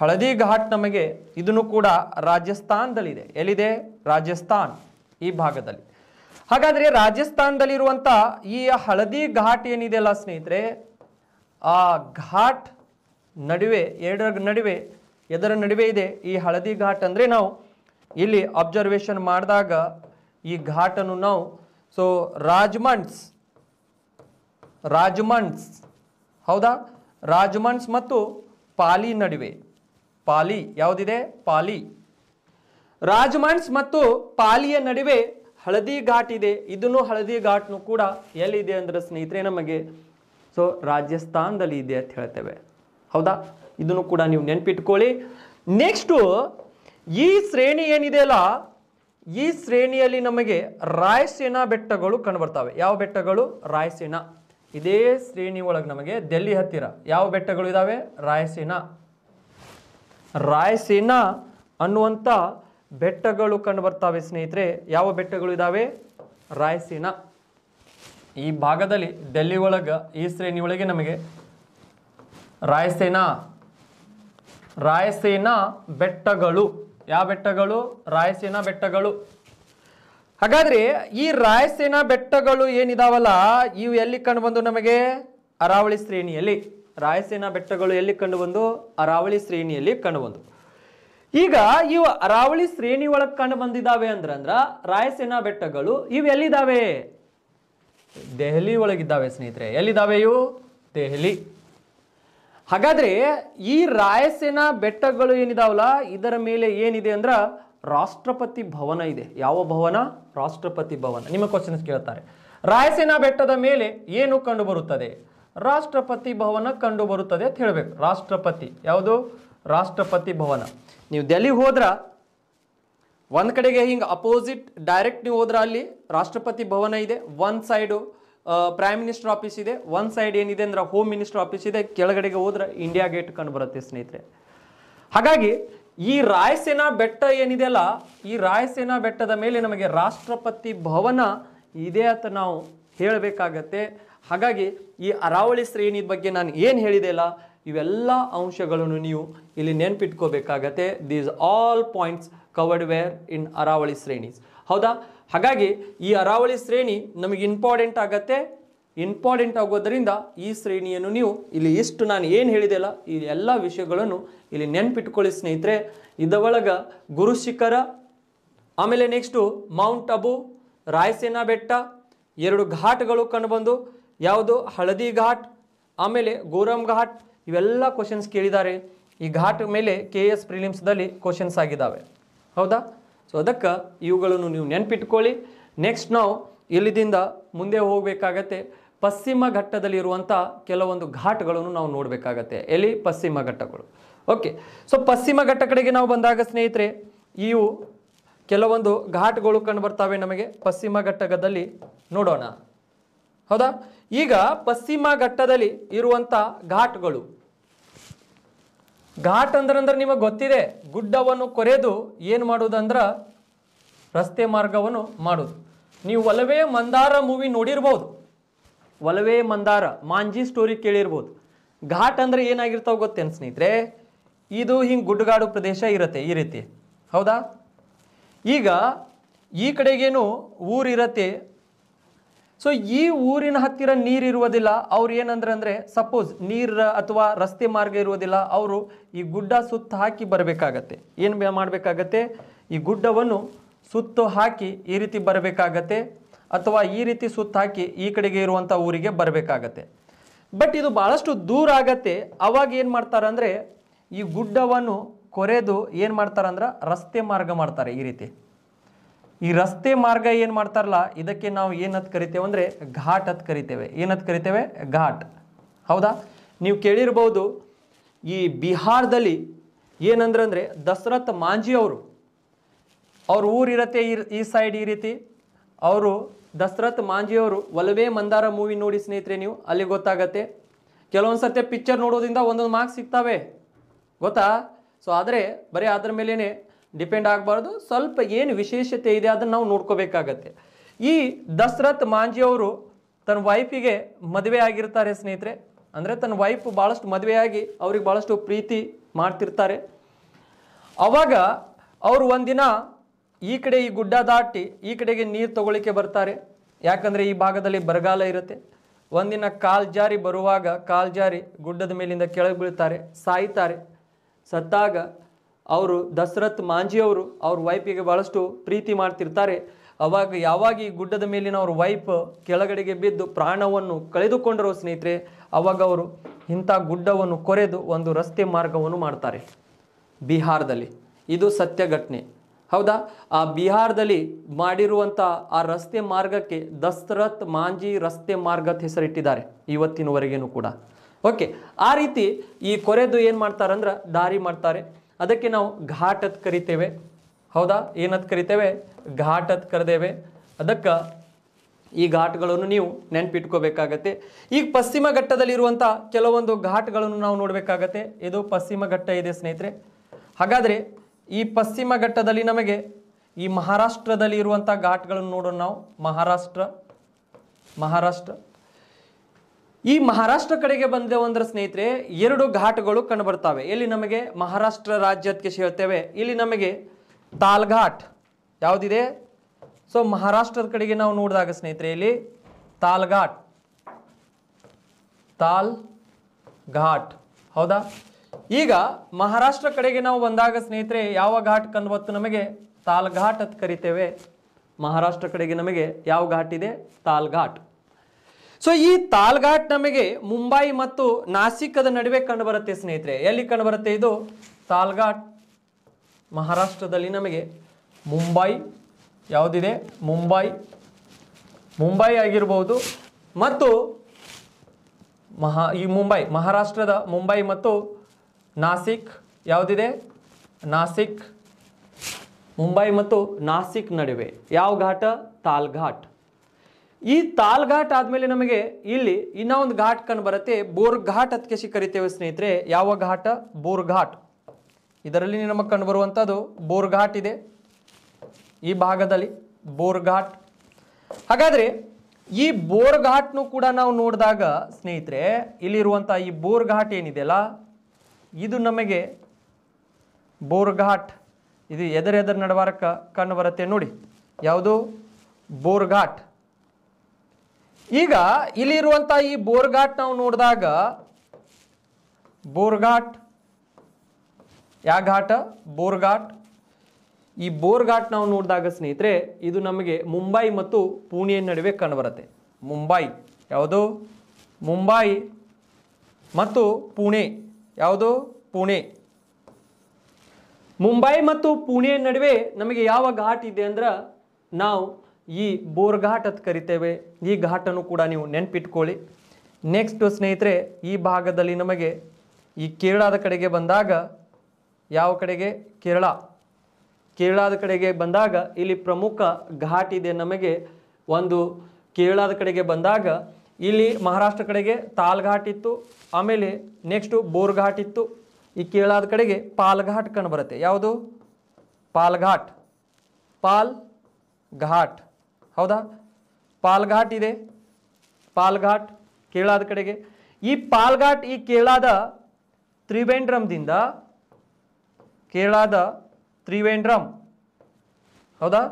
ಹಳದಿ ಘಾಟ್ ನಮಗೆ ಇದನ್ನು ಕೂಡ ರಾಜಸ್ಥಾನದಲ್ಲಿದೆ ಎಲ್ಲಿದೆ ರಾಜಸ್ಥಾನ್ ಈ ಭಾಗದಲ್ಲಿ ಹಾಗಾದರೆ ರಾಜಸ್ಥಾನದಲ್ಲಿರುವಂಥ ಈ ಹಳದಿ ಘಾಟ್ ಏನಿದೆ ಅಲ್ಲ ಸ್ನೇಹಿತರೆ ಆ ಘಾಟ್ ನಡುವೆ ಎರಡರ ನಡುವೆ ಎದರ ನಡುವೆ ಇದೆ ಈ ಹಳದಿ ಘಾಟ್ ಅಂದರೆ ನಾವು ಇಲ್ಲಿ ಅಬ್ಸರ್ವೇಷನ್ ಮಾಡಿದಾಗ ಈ ಘಾಟನ್ನು ನಾವು ಸೊ ರಾಜ್ಮಂಡ್ಸ್ ರಾಜ್ಮಂಡ್ಸ್ ಹೌದಾ ರಾಜ್ಮಂಡ್ಸ್ ಮತ್ತು ಪಾಲಿ ನಡುವೆ ಪಾಲಿ ಯಾವುದಿದೆ ಪಾಲಿ ರಾಜ್ಮಂಡ್ಸ್ ಮತ್ತು ಪಾಲಿಯ ನಡುವೆ ಹಳದಿ ಘಾಟ್ ಇದೆ ಇದನ್ನು ಹಳದಿ ಘಾಟ್ನು ಕೂಡ ಎಲ್ಲಿದೆ ಅಂದ್ರೆ ಸ್ನೇಹಿತರೆ ನಮಗೆ ಸೊ ರಾಜಸ್ಥಾನದಲ್ಲಿ ಇದೆ ಅಂತ ಹೇಳ್ತೇವೆ ಹೌದಾ ಇದನ್ನು ಕೂಡ ನೀವು ನೆನ್ಪಿಟ್ಕೊಳ್ಳಿ ನೆಕ್ಸ್ಟು ಈ ಶ್ರೇಣಿ ಏನಿದೆ ಅಲ್ಲ ಈ ಶ್ರೇಣಿಯಲ್ಲಿ ನಮಗೆ ರಾಯಸೇನಾ ಬೆಟ್ಟಗಳು ಕಂಡುಬರ್ತವೆ ಯಾವ ಬೆಟ್ಟಗಳು ರಾಯಸೇನಾ ಇದೇ ಶ್ರೇಣಿ ಒಳಗೆ ನಮಗೆ ದೆಲ್ಲಿ ಹತ್ತಿರ ಯಾವ ಬೆಟ್ಟಗಳು ಇದ್ದಾವೆ ರಾಯಸೇನಾ ರಾಯಸೇನಾ ಅನ್ನುವಂಥ ಬೆಟ್ಟಗಳು ಕಂಡು ಬರ್ತಾವೆ ಸ್ನೇಹಿತರೆ ಯಾವ ಬೆಟ್ಟಗಳು ಇದಾವೆ ರಾಯಸೀನ ಈ ಭಾಗದಲ್ಲಿ ಡೆಲ್ಲಿ ಒಳಗೆ ಈ ಶ್ರೇಣಿ ಒಳಗೆ ನಮಗೆ ರಾಯಸೇನಾ ರಾಯಸೇನಾ ಬೆಟ್ಟಗಳು ಯಾವ ಬೆಟ್ಟಗಳು ರಾಯಸೇನಾ ಬೆಟ್ಟಗಳು ಹಾಗಾದ್ರೆ ಈ ರಾಯಸೇನ ಬೆಟ್ಟಗಳು ಏನಿದಾವಲ್ಲ ಇವು ಎಲ್ಲಿ ಕಂಡು ಬಂದು ನಮಗೆ ಅರಾವಳಿ ಶ್ರೇಣಿಯಲ್ಲಿ ರಾಯಸೇನಾ ಬೆಟ್ಟಗಳು ಎಲ್ಲಿ ಕಂಡು ಬಂದು ಅರಾವಳಿ ಶ್ರೇಣಿಯಲ್ಲಿ ಕಂಡು ಬಂದು ಈಗ ಇವು ಅರಾವಳಿ ಶ್ರೇಣಿ ಒಳಗೆ ಕಂಡು ಬಂದಿದ್ದಾವೆ ಅಂದ್ರ ರಾಯಸೇನಾ ಬೆಟ್ಟಗಳು ಇವು ಎಲ್ಲಿದ್ದಾವೆ ದೆಹಲಿ ಒಳಗಿದ್ದಾವೆ ಸ್ನೇಹಿತರೆ ಎಲ್ಲಿದ್ದಾವೆ ಇವು ದೆಹಲಿ ಹಾಗಾದ್ರೆ ಈ ರಾಯಸೇನಾ ಬೆಟ್ಟಗಳು ಏನಿದಾವಲ್ಲ ಇದರ ಮೇಲೆ ಏನಿದೆ ಅಂದ್ರ ರಾಷ್ಟ್ರಪತಿ ಭವನ ಇದೆ ಯಾವ ಭವನ ರಾಷ್ಟ್ರಪತಿ ಭವನ ನಿಮ್ಮ ಕ್ವಶನ್ಸ್ ಕೇಳ್ತಾರೆ ರಾಯಸೇನಾ ಬೆಟ್ಟದ ಮೇಲೆ ಏನು ಕಂಡು ಬರುತ್ತದೆ ರಾಷ್ಟ್ರಪತಿ ಭವನ ಕಂಡು ಬರುತ್ತದೆ ಅಂತ ಹೇಳ್ಬೇಕು ರಾಷ್ಟ್ರಪತಿ ಯಾವುದು ರಾಷ್ಟ್ರಪತಿ ಭವನ ನೀವು ದೆಹಲಿಗೆ ಹೋದ್ರ ಒಂದು ಕಡೆಗೆ ಹಿಂಗೆ ಅಪೋಸಿಟ್ ಡೈರೆಕ್ಟ್ ನೀವು ಹೋದ್ರ ಅಲ್ಲಿ ರಾಷ್ಟ್ರಪತಿ ಭವನ ಇದೆ one side prime minister office ಇದೆ ಒನ್ ಸೈಡ್ ಏನಿದೆ ಅಂದ್ರೆ ಹೋಮ್ ಮಿನಿಸ್ಟರ್ ಆಫೀಸ್ ಇದೆ ಕೆಳಗಡೆಗೆ ಹೋದ್ರೆ ಇಂಡಿಯಾ ಗೇಟ್ ಕಂಡು ಬರುತ್ತೆ ಸ್ನೇಹಿತರೆ ಹಾಗಾಗಿ ಈ ರಾಯಸೇನಾ ಬೆಟ್ಟ ಏನಿದೆಯಲ್ಲ ಈ ರಾಯಸೇನಾ ಬೆಟ್ಟದ ಮೇಲೆ ನಮಗೆ ರಾಷ್ಟ್ರಪತಿ ಭವನ ಇದೆ ಅಂತ ನಾವು ಹೇಳಬೇಕಾಗತ್ತೆ ಹಾಗಾಗಿ ಈ ಅರಾವಳಿ ಶ್ರೇಣಿ ಬಗ್ಗೆ ನಾನು ಏನು ಅಲ್ಲ ಇವೆಲ್ಲ ಅಂಶಗಳನ್ನು ನೀವು ಇಲ್ಲಿ ನೆನ್ಪಿಟ್ಕೋಬೇಕಾಗತ್ತೆ these all points covered where in Aravalli ಶ್ರೇಣೀಸ್ ಹೌದಾ ಹಾಗಾಗಿ ಈ ಅರಾವಳಿ ಶ್ರೇಣಿ ನಮಗೆ ಇಂಪಾರ್ಟೆಂಟ್ ಆಗತ್ತೆ ಇಂಪಾರ್ಟೆಂಟ್ ಆಗೋದರಿಂದ ಈ ಶ್ರೇಣಿಯನ್ನು ನೀವು ಇಲ್ಲಿ ಇಷ್ಟು ನಾನು ಏನು ಹೇಳಿದೆಲ್ಲ ಈ ಎಲ್ಲ ವಿಷಯಗಳನ್ನು ಇಲ್ಲಿ ನೆನ್ಪಿಟ್ಕೊಳ್ಳಿ ಸ್ನೇಹಿತರೆ ಇದರೊಳಗೆ ಗುರು ಶಿಖರ ಆಮೇಲೆ ನೆಕ್ಸ್ಟು ಮೌಂಟ್ ಅಬು ರಾಯಸೇನಾ ಬೆಟ್ಟ ಎರಡು ಘಾಟ್ಗಳು ಕಂಡುಬಂದು ಯಾವುದು ಹಳದಿ ಘಾಟ್ ಆಮೇಲೆ ಗೋರಂ ಘಾಟ್ ಇವೆಲ್ಲ ಕ್ವಶನ್ಸ್ ಕೇಳಿದ್ದಾರೆ ಈ ಘಾಟ್ ಮೇಲೆ ಕೆ ಎಸ್ ಪ್ರಿಲಿಮ್ಸ್ದಲ್ಲಿ ಕ್ವಶನ್ಸ್ ಆಗಿದ್ದಾವೆ ಹೌದಾ ಸೊ ಅದಕ್ಕೆ ಇವುಗಳನ್ನು ನೀವು ನೆನಪಿಟ್ಕೊಳ್ಳಿ ನೆಕ್ಸ್ಟ್ ನಾವು ಇಲ್ಲಿದಿಂದ ಮುಂದೆ ಹೋಗಬೇಕಾಗತ್ತೆ ಪಶ್ಚಿಮ ಘಟ್ಟದಲ್ಲಿ ಇರುವಂಥ ಕೆಲವೊಂದು ಘಾಟ್ಗಳನ್ನು ನಾವು ನೋಡಬೇಕಾಗತ್ತೆ ಎಲ್ಲಿ ಪಶ್ಚಿಮ ಘಟ್ಟಗಳು ಓಕೆ ಸೊ ಪಶ್ಚಿಮ ಘಟ್ಟ ಕಡೆಗೆ ನಾವು ಬಂದಾಗ ಸ್ನೇಹಿತರೆ ಇವು ಕೆಲವೊಂದು ಘಾಟ್ಗಳು ಕಂಡು ಬರ್ತಾವೆ ನಮಗೆ ಪಶ್ಚಿಮ ಘಟ್ಟದಲ್ಲಿ ನೋಡೋಣ ಹೌದಾ ಈಗ ಪಶ್ಚಿಮ ಘಟ್ಟದಲ್ಲಿ ಇರುವಂತ ಘಾಟ್ಗಳು ಘಾಟ್ ಅಂದ್ರಂದ್ರೆ ನಿಮಗೆ ಗೊತ್ತಿದೆ ಗುಡ್ಡವನ್ನು ಕೊರೆದು ಏನು ಮಾಡುವುದಂದ್ರೆ ರಸ್ತೆ ಮಾರ್ಗವನ್ನು ಮಾಡೋದು ನೀವು ಒಲವೇ ಮಂದಾರ ಮೂವಿ ನೋಡಿರ್ಬೋದು ಒಲವೇ ಮಂದಾರ ಮಾಂಜಿ ಸ್ಟೋರಿ ಕೇಳಿರ್ಬೋದು ಘಾಟ್ ಅಂದರೆ ಏನಾಗಿರ್ತಾವೆ ಗೊತ್ತೇನು ಸ್ನೇಹಿತರೆ ಇದು ಹಿಂಗೆ ಗುಡ್ಡಗಾಡು ಪ್ರದೇಶ ಇರುತ್ತೆ ಈ ರೀತಿ ಹೌದಾ ಈಗ ಈ ಕಡೆಗೇನು ಊರಿರತ್ತೆ ಸೊ ಈ ಊರಿನ ಹತ್ತಿರ ನೀರಿರುವುದಿಲ್ಲ ಅವ್ರು ಏನಂದ್ರೆ ಅಂದರೆ ಸಪೋಸ್ ನೀರು ಅಥವಾ ರಸ್ತೆ ಮಾರ್ಗ ಇರುವುದಿಲ್ಲ ಅವರು ಈ ಗುಡ್ಡ ಸುತ್ತ ಹಾಕಿ ಬರಬೇಕಾಗತ್ತೆ ಏನು ಮಾಡಬೇಕಾಗತ್ತೆ ಈ ಗುಡ್ಡವನ್ನು ಸುತ್ತು ಹಾಕಿ ಈ ರೀತಿ ಬರಬೇಕಾಗತ್ತೆ ಅಥವಾ ಈ ರೀತಿ ಸುತ್ತ ಹಾಕಿ ಈ ಕಡೆಗೆ ಇರುವಂಥ ಊರಿಗೆ ಬರಬೇಕಾಗತ್ತೆ ಬಟ್ ಇದು ಭಾಳಷ್ಟು ದೂರ ಆಗತ್ತೆ ಅವಾಗ ಏನು ಮಾಡ್ತಾರೆ ಅಂದರೆ ಈ ಗುಡ್ಡವನ್ನು ಕೊರೆದು ಏನು ಮಾಡ್ತಾರೆ ಅಂದ್ರೆ ರಸ್ತೆ ಮಾರ್ಗ ಮಾಡ್ತಾರೆ ಈ ರೀತಿ ಈ ರಸ್ತೆ ಮಾರ್ಗ ಏನು ಮಾಡ್ತಾರಲ್ಲ ಇದಕ್ಕೆ ನಾವು ಏನತ್ ಕರಿತೇವೆ ಅಂದರೆ ಘಾಟ್ ಅಂತ ಕರಿತೇವೆ ಏನತ್ ಕರಿತೇವೆ ಘಾಟ್ ಹೌದಾ ನೀವು ಕೇಳಿರ್ಬೋದು ಈ ಬಿಹಾರದಲ್ಲಿ ಏನಂದ್ರೆ ಅಂದರೆ ದಸರಥ್ ಮಾಂಜಿ ಅವರು ಅವ್ರ ಊರಿರತ್ತೆ ಈ ಈ ಸೈಡ್ ಈ ರೀತಿ ಅವರು ದಸರಥ್ ಮಾಂಜಿಯವರು ಒಲವೇ ಮಂದಾರ ಮೂವಿ ನೋಡಿ ಸ್ನೇಹಿತರೆ ನೀವು ಅಲ್ಲಿ ಗೊತ್ತಾಗತ್ತೆ ಕೆಲವೊಂದು ಸರ್ತಿ ಪಿಕ್ಚರ್ ನೋಡೋದ್ರಿಂದ ಒಂದೊಂದು ಮಾರ್ಕ್ಸ್ ಸಿಗ್ತಾವೆ ಗೊತ್ತಾ ಸೊ ಆದರೆ ಬರೀ ಅದ್ರ ಮೇಲೇ ಡಿಪೆಂಡ್ ಆಗಬಾರ್ದು ಸ್ವಲ್ಪ ಏನು ವಿಶೇಷತೆ ಇದೆ ಅದನ್ನು ನಾವು ನೋಡ್ಕೋಬೇಕಾಗತ್ತೆ ಈ ದಸರಥ್ ಮಾಂಜಿಯವರು ತನ್ನ ವೈಫಿಗೆ ಮದುವೆ ಆಗಿರ್ತಾರೆ ಸ್ನೇಹಿತರೆ ಅಂದರೆ ತನ್ನ ವೈಫ್ ಭಾಳಷ್ಟು ಮದುವೆಯಾಗಿ ಅವ್ರಿಗೆ ಭಾಳಷ್ಟು ಪ್ರೀತಿ ಮಾಡ್ತಿರ್ತಾರೆ ಅವಾಗ ಅವರು ಒಂದಿನ ಈ ಕಡೆ ಈ ಗುಡ್ಡ ದಾಟಿ ಈ ಕಡೆಗೆ ನೀರು ತಗೊಳ್ಳಿಕ್ಕೆ ಬರ್ತಾರೆ ಯಾಕಂದರೆ ಈ ಭಾಗದಲ್ಲಿ ಬರಗಾಲ ಇರುತ್ತೆ ಒಂದಿನ ಕಾಲ್ ಜಾರಿ ಬರುವಾಗ ಕಾಲ್ ಜಾರಿ ಗುಡ್ಡದ ಮೇಲಿಂದ ಕೆಳಗೆ ಬೀಳ್ತಾರೆ ಸಾಯ್ತಾರೆ ಸತ್ತಾಗ ಅವರು ದಶರಥ್ ಮಾಂಜಿಯವರು ಅವ್ರ ವೈಫಿಗೆ ಬಹಳಷ್ಟು ಪ್ರೀತಿ ಮಾಡ್ತಿರ್ತಾರೆ ಅವಾಗ ಯಾವಾಗ ಈ ಗುಡ್ಡದ ಮೇಲಿನ ಅವ್ರ ವೈಫ್ ಕೆಳಗಡೆಗೆ ಬಿದ್ದು ಪ್ರಾಣವನ್ನು ಕಳೆದುಕೊಂಡರು ಸ್ನೇಹಿತರೆ ಅವಾಗ ಅವರು ಇಂಥ ಗುಡ್ಡವನ್ನು ಕೊರೆದು ಒಂದು ರಸ್ತೆ ಮಾರ್ಗವನ್ನು ಮಾಡ್ತಾರೆ ಬಿಹಾರದಲ್ಲಿ ಇದು ಸತ್ಯ ಘಟನೆ ಹೌದಾ ಆ ಬಿಹಾರದಲ್ಲಿ ಮಾಡಿರುವಂಥ ಆ ರಸ್ತೆ ಮಾರ್ಗಕ್ಕೆ ದಸರಥ್ ಮಾಂಜಿ ರಸ್ತೆ ಮಾರ್ಗಕ್ಕೆ ಹೆಸರಿಟ್ಟಿದ್ದಾರೆ ಇವತ್ತಿನವರೆಗೇನು ಕೂಡ ಓಕೆ ಆ ರೀತಿ ಈ ಕೊರೆದು ಏನು ಮಾಡ್ತಾರಂದ್ರೆ ದಾರಿ ಮಾಡ್ತಾರೆ ಅದಕ್ಕೆ ನಾವು ಘಾಟ್ ಅತ್ ಕರಿತೇವೆ ಹೌದಾ ಏನತ್ ಕರಿತೇವೆ ಘಾಟ್ ಅತ್ ಕರೆದೇವೆ ಅದಕ್ಕೆ ಈ ಘಾಟ್ಗಳನ್ನು ನೀವು ನೆನಪಿಟ್ಕೋಬೇಕಾಗತ್ತೆ ಈಗ ಪಶ್ಚಿಮ ಘಟ್ಟದಲ್ಲಿರುವಂಥ ಕೆಲವೊಂದು ಘಾಟ್ಗಳನ್ನು ನಾವು ನೋಡಬೇಕಾಗತ್ತೆ ಇದು ಪಶ್ಚಿಮ ಘಟ್ಟ ಇದೆ ಸ್ನೇಹಿತರೆ ಹಾಗಾದರೆ ಈ ಪಶ್ಚಿಮ ಘಟ್ಟದಲ್ಲಿ ನಮಗೆ ಈ ಮಹಾರಾಷ್ಟ್ರದಲ್ಲಿ ಇರುವಂಥ ಘಾಟ್ಗಳನ್ನು ನೋಡೋಣ ನಾವು ಮಹಾರಾಷ್ಟ್ರ ಮಹಾರಾಷ್ಟ್ರ ಈ ಮಹಾರಾಷ್ಟ್ರ ಕಡೆಗೆ ಬಂದೆವು ಅಂದ್ರೆ ಸ್ನೇಹಿತರೆ ಎರಡು ಘಾಟ್ಗಳು ಕಂಡುಬರ್ತವೆ ಇಲ್ಲಿ ನಮಗೆ ಮಹಾರಾಷ್ಟ್ರ ರಾಜ್ಯಕ್ಕೆ ಹೇಳ್ತೇವೆ ಇಲ್ಲಿ ನಮಗೆ ತಾಲ್ಘಾಟ್ ಯಾವುದಿದೆ ಸೊ ಮಹಾರಾಷ್ಟ್ರದ ಕಡೆಗೆ ನಾವು ನೋಡಿದಾಗ ಸ್ನೇಹಿತರೆ ಇಲ್ಲಿ ತಾಲ್ಘಾಟ್ ತಾಲ್ ಘಾಟ್ ಹೌದಾ ಈಗ ಮಹಾರಾಷ್ಟ್ರ ಕಡೆಗೆ ನಾವು ಬಂದಾಗ ಸ್ನೇಹಿತರೆ ಯಾವ ಘಾಟ್ ಕಂಡುಬತ್ತು ನಮಗೆ ತಾಲ್ಘಾಟ್ ಅಂತ ಕರಿತೇವೆ ಮಹಾರಾಷ್ಟ್ರ ಕಡೆಗೆ ನಮಗೆ ಯಾವ ಘಾಟ್ ಇದೆ ತಾಲ್ಘಾಟ್ ಸೊ ಈ ತಾಲ್ಘಾಟ್ ನಮಗೆ ಮುಂಬೈ ಮತ್ತು ನಾಸಿಕದ ನಡುವೆ ಕಂಡುಬರುತ್ತೆ ಸ್ನೇಹಿತರೆ ಎಲ್ಲಿ ಕಂಡುಬರುತ್ತೆ ಇದು ತಾಲ್ಘಾಟ್ ಮಹಾರಾಷ್ಟ್ರದಲ್ಲಿ ನಮಗೆ ಮುಂಬೈ ಯಾವುದಿದೆ ಮುಂಬೈ ಮುಂಬೈ ಆಗಿರ್ಬೋದು ಮತ್ತು ಮಹಾ ಈ ಮುಂಬೈ ಮಹಾರಾಷ್ಟ್ರದ ಮುಂಬೈ ಮತ್ತು ನಾಸಿಕ್ ಯಾವುದಿದೆ ನಾಸಿಕ್ ಮುಂಬೈ ಮತ್ತು ನಾಸಿಕ್ ನಡುವೆ ಯಾವ ಘಾಟ ತಾಲ್ಘಾಟ್ ಈ ತಾಲ್ ಘಾಟ್ ಆದ್ಮೇಲೆ ನಮಗೆ ಇಲ್ಲಿ ಇನ್ನೊಂದು ಘಾಟ್ ಕಂಡು ಬರುತ್ತೆ ಬೋರ್ ಘಾಟ್ ಅದಕ್ಕೆ ಕರಿತೇವೆ ಸ್ನೇಹಿತರೆ ಯಾವ ಘಾಟ ಬೋರ್ ಘಾಟ್ ಇದರಲ್ಲಿ ನಮಗೆ ಕಂಡು ಬರುವಂಥದ್ದು ಬೋರ್ ಘಾಟ್ ಇದೆ ಈ ಭಾಗದಲ್ಲಿ ಬೋರ್ ಘಾಟ್ ಹಾಗಾದ್ರೆ ಈ ಬೋರ್ ಘಾಟ್ನು ಕೂಡ ನಾವು ನೋಡಿದಾಗ ಸ್ನೇಹಿತರೆ ಇಲ್ಲಿರುವಂತಹ ಈ ಬೋರ್ ಘಾಟ್ ಏನಿದೆಯಲ್ಲ ಇದು ನಮಗೆ ಬೋರ್ ಘಾಟ್ ಇದು ಎದರ್ ನಡವಾರಕ್ಕೆ ಕಂಡು ಬರುತ್ತೆ ನೋಡಿ ಯಾವುದು ಬೋರ್ ಘಾಟ್ ಈಗ ಇಲ್ಲಿ ಈ ಬೋರ್ಘಾಟ್ ನಾವು ನೋಡಿದಾಗ ಬೋರ್ಘಾಟ್ ಯಾ ಘಾಟ ಬೋರ್ಘಾಟ್ ಈ ಬೋರ್ಘಾಟ್ ನಾವು ನೋಡಿದಾಗ ಸ್ನೇಹಿತರೆ ಇದು ನಮಗೆ ಮುಂಬೈ ಮತ್ತು ಪುಣೆಯ ನಡುವೆ ಕಂಡುಬರುತ್ತೆ ಮುಂಬೈ ಯಾವುದು ಮುಂಬೈ ಮತ್ತು ಪುಣೆ ಯಾವುದು ಪುಣೆ ಮುಂಬೈ ಮತ್ತು ಪುಣೆ ನಡುವೆ ನಮಗೆ ಯಾವ ಘಾಟ್ ಇದೆ ಅಂದ್ರೆ ನಾವು ಈ ಬೋರ್ಘಾಟ್ ಅಂತ ಕರಿತೇವೆ ಈ ಘಾಟನ್ನು ಕೂಡ ನೀವು ನೆನ್ಪಿಟ್ಕೊಳ್ಳಿ ನೆಕ್ಸ್ಟ್ ಸ್ನೇಹಿತರೆ ಈ ಭಾಗದಲ್ಲಿ ನಮಗೆ ಈ ಕೇರಳದ ಕಡೆಗೆ ಬಂದಾಗ ಯಾವ ಕಡೆಗೆ ಕೇರಳ ಕೇರಳದ ಕಡೆಗೆ ಬಂದಾಗ ಇಲ್ಲಿ ಪ್ರಮುಖ ಘಾಟ್ ಇದೆ ನಮಗೆ ಒಂದು ಕೇರಳದ ಕಡೆಗೆ ಬಂದಾಗ ಇಲ್ಲಿ ಮಹಾರಾಷ್ಟ್ರ ಕಡೆಗೆ ತಾಲ್ ಘಾಟ್ ಇತ್ತು ಆಮೇಲೆ ನೆಕ್ಸ್ಟು ಬೋರ್ ಘಾಟ್ ಇತ್ತು ಈ ಕೇರಳದ ಕಡೆಗೆ ಪಾಲ್ ಘಾಟ್ ಕಂಡು ಬರುತ್ತೆ ಯಾವುದು ಪಾಲ್ ಘಾಟ್ ಪಾಲ್ ಘಾಟ್ ಹೌದಾ ಪಾಲ್ಘಾಟ್ ಇದೆ ಪಾಲ್ಘಾಟ್ ಕೇರಳದ ಕಡೆಗೆ ಈ ಪಾಲ್ಘಾಟ್ ಈ ಕೇರಳದ ತ್ರಿವೇಂಡ್ರಮ್ದಿಂದ ಕೇರಳದ ತ್ರಿವೇಂಡ್ರಮ್ ಹೌದಾ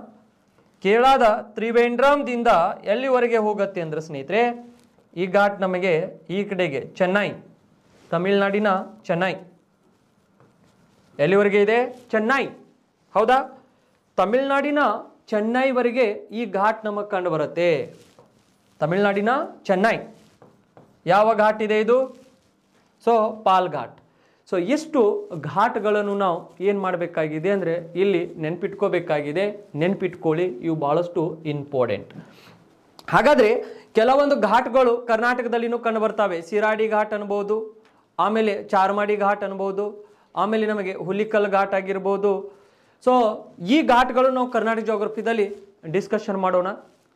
ಕೇರಳದ ತ್ರಿವೇಂಡ್ರಮ್ದಿಂದ ಎಲ್ಲಿವರೆಗೆ ಹೋಗುತ್ತೆ ಅಂದ್ರೆ ಸ್ನೇಹಿತರೆ ಈ ಘಾಟ್ ನಮಗೆ ಈ ಕಡೆಗೆ ಚೆನ್ನೈ ತಮಿಳ್ನಾಡಿನ ಚೆನ್ನೈ ಎಲ್ಲಿವರೆಗೆ ಇದೆ ಚೆನ್ನೈ ಹೌದಾ ತಮಿಳ್ನಾಡಿನ ಚೆನ್ನೈವರೆಗೆ ಈ ಘಾಟ್ ನಮಗೆ ಕಂಡು ಬರುತ್ತೆ ತಮಿಳುನಾಡಿನ ಚೆನ್ನೈ ಯಾವ ಘಾಟ್ ಇದೆ ಇದು ಸೊ ಪಾಲ್ ಘಾಟ್ ಸೊ ಇಷ್ಟು ಘಾಟ್ಗಳನ್ನು ನಾವು ಏನು ಮಾಡಬೇಕಾಗಿದೆ ಅಂದರೆ ಇಲ್ಲಿ ನೆನ್ಪಿಟ್ಕೋಬೇಕಾಗಿದೆ ನೆನ್ಪಿಟ್ಕೊಳ್ಳಿ ಇವು ಭಾಳಷ್ಟು ಇಂಪಾರ್ಟೆಂಟ್ ಹಾಗಾದರೆ ಕೆಲವೊಂದು ಘಾಟ್ಗಳು ಕರ್ನಾಟಕದಲ್ಲಿನೂ ಕಂಡು ಬರ್ತವೆ ಸಿರಾಡಿ ಘಾಟ್ ಅನ್ಬೋದು ಆಮೇಲೆ ಚಾರ್ಮಾಡಿ ಘಾಟ್ ಅನ್ಬೋದು ಆಮೇಲೆ ನಮಗೆ ಹುಲಿಕಲ್ ಘಾಟ್ ಆಗಿರ್ಬೋದು ಸೊ ಈ ಘಾಟ್ಗಳು ನಾವು ಕರ್ನಾಟಕ ಜೋಗ್ರಫಿದಲ್ಲಿ ಡಿಸ್ಕಷನ್ ಮಾಡೋಣ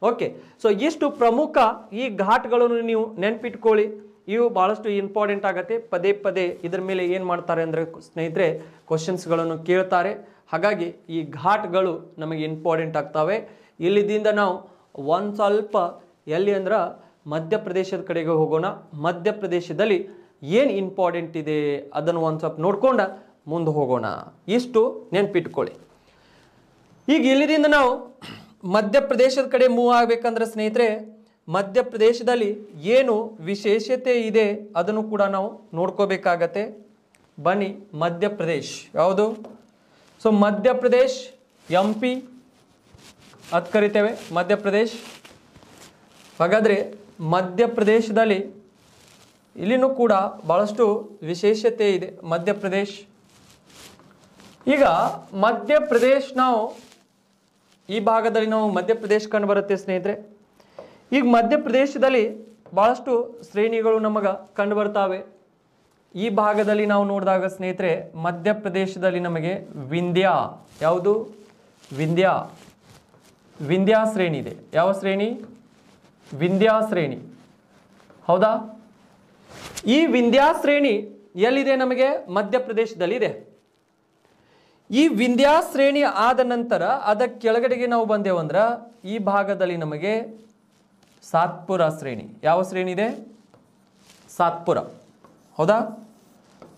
ಓಕೆ ಸೊ ಇಷ್ಟು ಪ್ರಮುಖ ಈ ಘಾಟ್ಗಳನ್ನು ನೀವು ನೆನ್ಪಿಟ್ಕೊಳ್ಳಿ ಇವು ಭಾಳಷ್ಟು ಇಂಪಾರ್ಟೆಂಟ್ ಆಗುತ್ತೆ ಪದೇ ಪದೇ ಇದರ ಮೇಲೆ ಏನು ಮಾಡ್ತಾರೆ ಅಂದರೆ ಸ್ನೇಹಿತರೆ ಕ್ವಶನ್ಸ್ಗಳನ್ನು ಕೇಳ್ತಾರೆ ಹಾಗಾಗಿ ಈ ಘಾಟ್ಗಳು ನಮಗೆ ಇಂಪಾರ್ಟೆಂಟ್ ಆಗ್ತವೆ ಇಲ್ಲಿದಿಂದ ನಾವು ಒಂದು ಸ್ವಲ್ಪ ಎಲ್ಲಿ ಅಂದ್ರೆ ಮಧ್ಯಪ್ರದೇಶದ ಕಡೆಗೆ ಹೋಗೋಣ ಮಧ್ಯಪ್ರದೇಶದಲ್ಲಿ ಏನು ಇಂಪಾರ್ಟೆಂಟ್ ಇದೆ ಅದನ್ನು ಒಂದು ಸ್ವಲ್ಪ ನೋಡ್ಕೊಂಡು ಮುಂದೆ ಹೋಗೋಣ ಇಷ್ಟು ನೆನ್ಪಿಟ್ಕೊಳ್ಳಿ ಈಗ ಇಲ್ಲಿಂದ ನಾವು ಮಧ್ಯಪ್ರದೇಶದ ಕಡೆ ಮೂವ್ ಆಗಬೇಕಂದ್ರೆ ಸ್ನೇಹಿತರೆ ಮಧ್ಯಪ್ರದೇಶದಲ್ಲಿ ಏನು ವಿಶೇಷತೆ ಇದೆ ಅದನ್ನು ಕೂಡ ನಾವು ನೋಡ್ಕೋಬೇಕಾಗತ್ತೆ ಬನ್ನಿ ಮಧ್ಯಪ್ರದೇಶ್ ಯಾವುದು ಸೊ ಮಧ್ಯಪ್ರದೇಶ್ ಎಂ ಪಿ ಅದು ಕರಿತೇವೆ ಮಧ್ಯಪ್ರದೇಶ್ ಹಾಗಾದರೆ ಮಧ್ಯಪ್ರದೇಶದಲ್ಲಿ ಇಲ್ಲಿನೂ ಕೂಡ ಭಾಳಷ್ಟು ವಿಶೇಷತೆ ಇದೆ ಮಧ್ಯಪ್ರದೇಶ್ ಈಗ ಮಧ್ಯಪ್ರದೇಶ್ ನಾವು ಈ ಭಾಗದಲ್ಲಿ ನಾವು ಮಧ್ಯಪ್ರದೇಶ ಕಂಡು ಬರುತ್ತೆ ಸ್ನೇಹಿತರೆ ಈಗ ಮಧ್ಯಪ್ರದೇಶದಲ್ಲಿ ಭಾಳಷ್ಟು ಶ್ರೇಣಿಗಳು ನಮಗೆ ಕಂಡು ಬರ್ತಾವೆ ಈ ಭಾಗದಲ್ಲಿ ನಾವು ನೋಡಿದಾಗ ಸ್ನೇಹಿತರೆ ಮಧ್ಯಪ್ರದೇಶದಲ್ಲಿ ನಮಗೆ ವಿಂಧ್ಯ ಯಾವುದು ವಿಂಧ್ಯ ವಿಂಧ್ಯ ಶ್ರೇಣಿ ಇದೆ ಯಾವ ಶ್ರೇಣಿ ವಿಂಧ್ಯ ಶ್ರೇಣಿ ಹೌದಾ ಈ ವಿಂಧ್ಯ ಶ್ರೇಣಿ ಎಲ್ಲಿದೆ ನಮಗೆ ಮಧ್ಯಪ್ರದೇಶದಲ್ಲಿ ಇದೆ ಈ ವಿಂಧ್ಯಾ ಶ್ರೇಣಿ ಆದ ನಂತರ ಅದಕ್ಕೆ ಕೆಳಗಡೆಗೆ ನಾವು ಬಂದೆವು ಅಂದ್ರೆ ಈ ಭಾಗದಲ್ಲಿ ನಮಗೆ ಸಾತ್ಪುರ ಶ್ರೇಣಿ ಯಾವ ಶ್ರೇಣಿ ಇದೆ ಸಾತ್ಪುರ ಹೌದಾ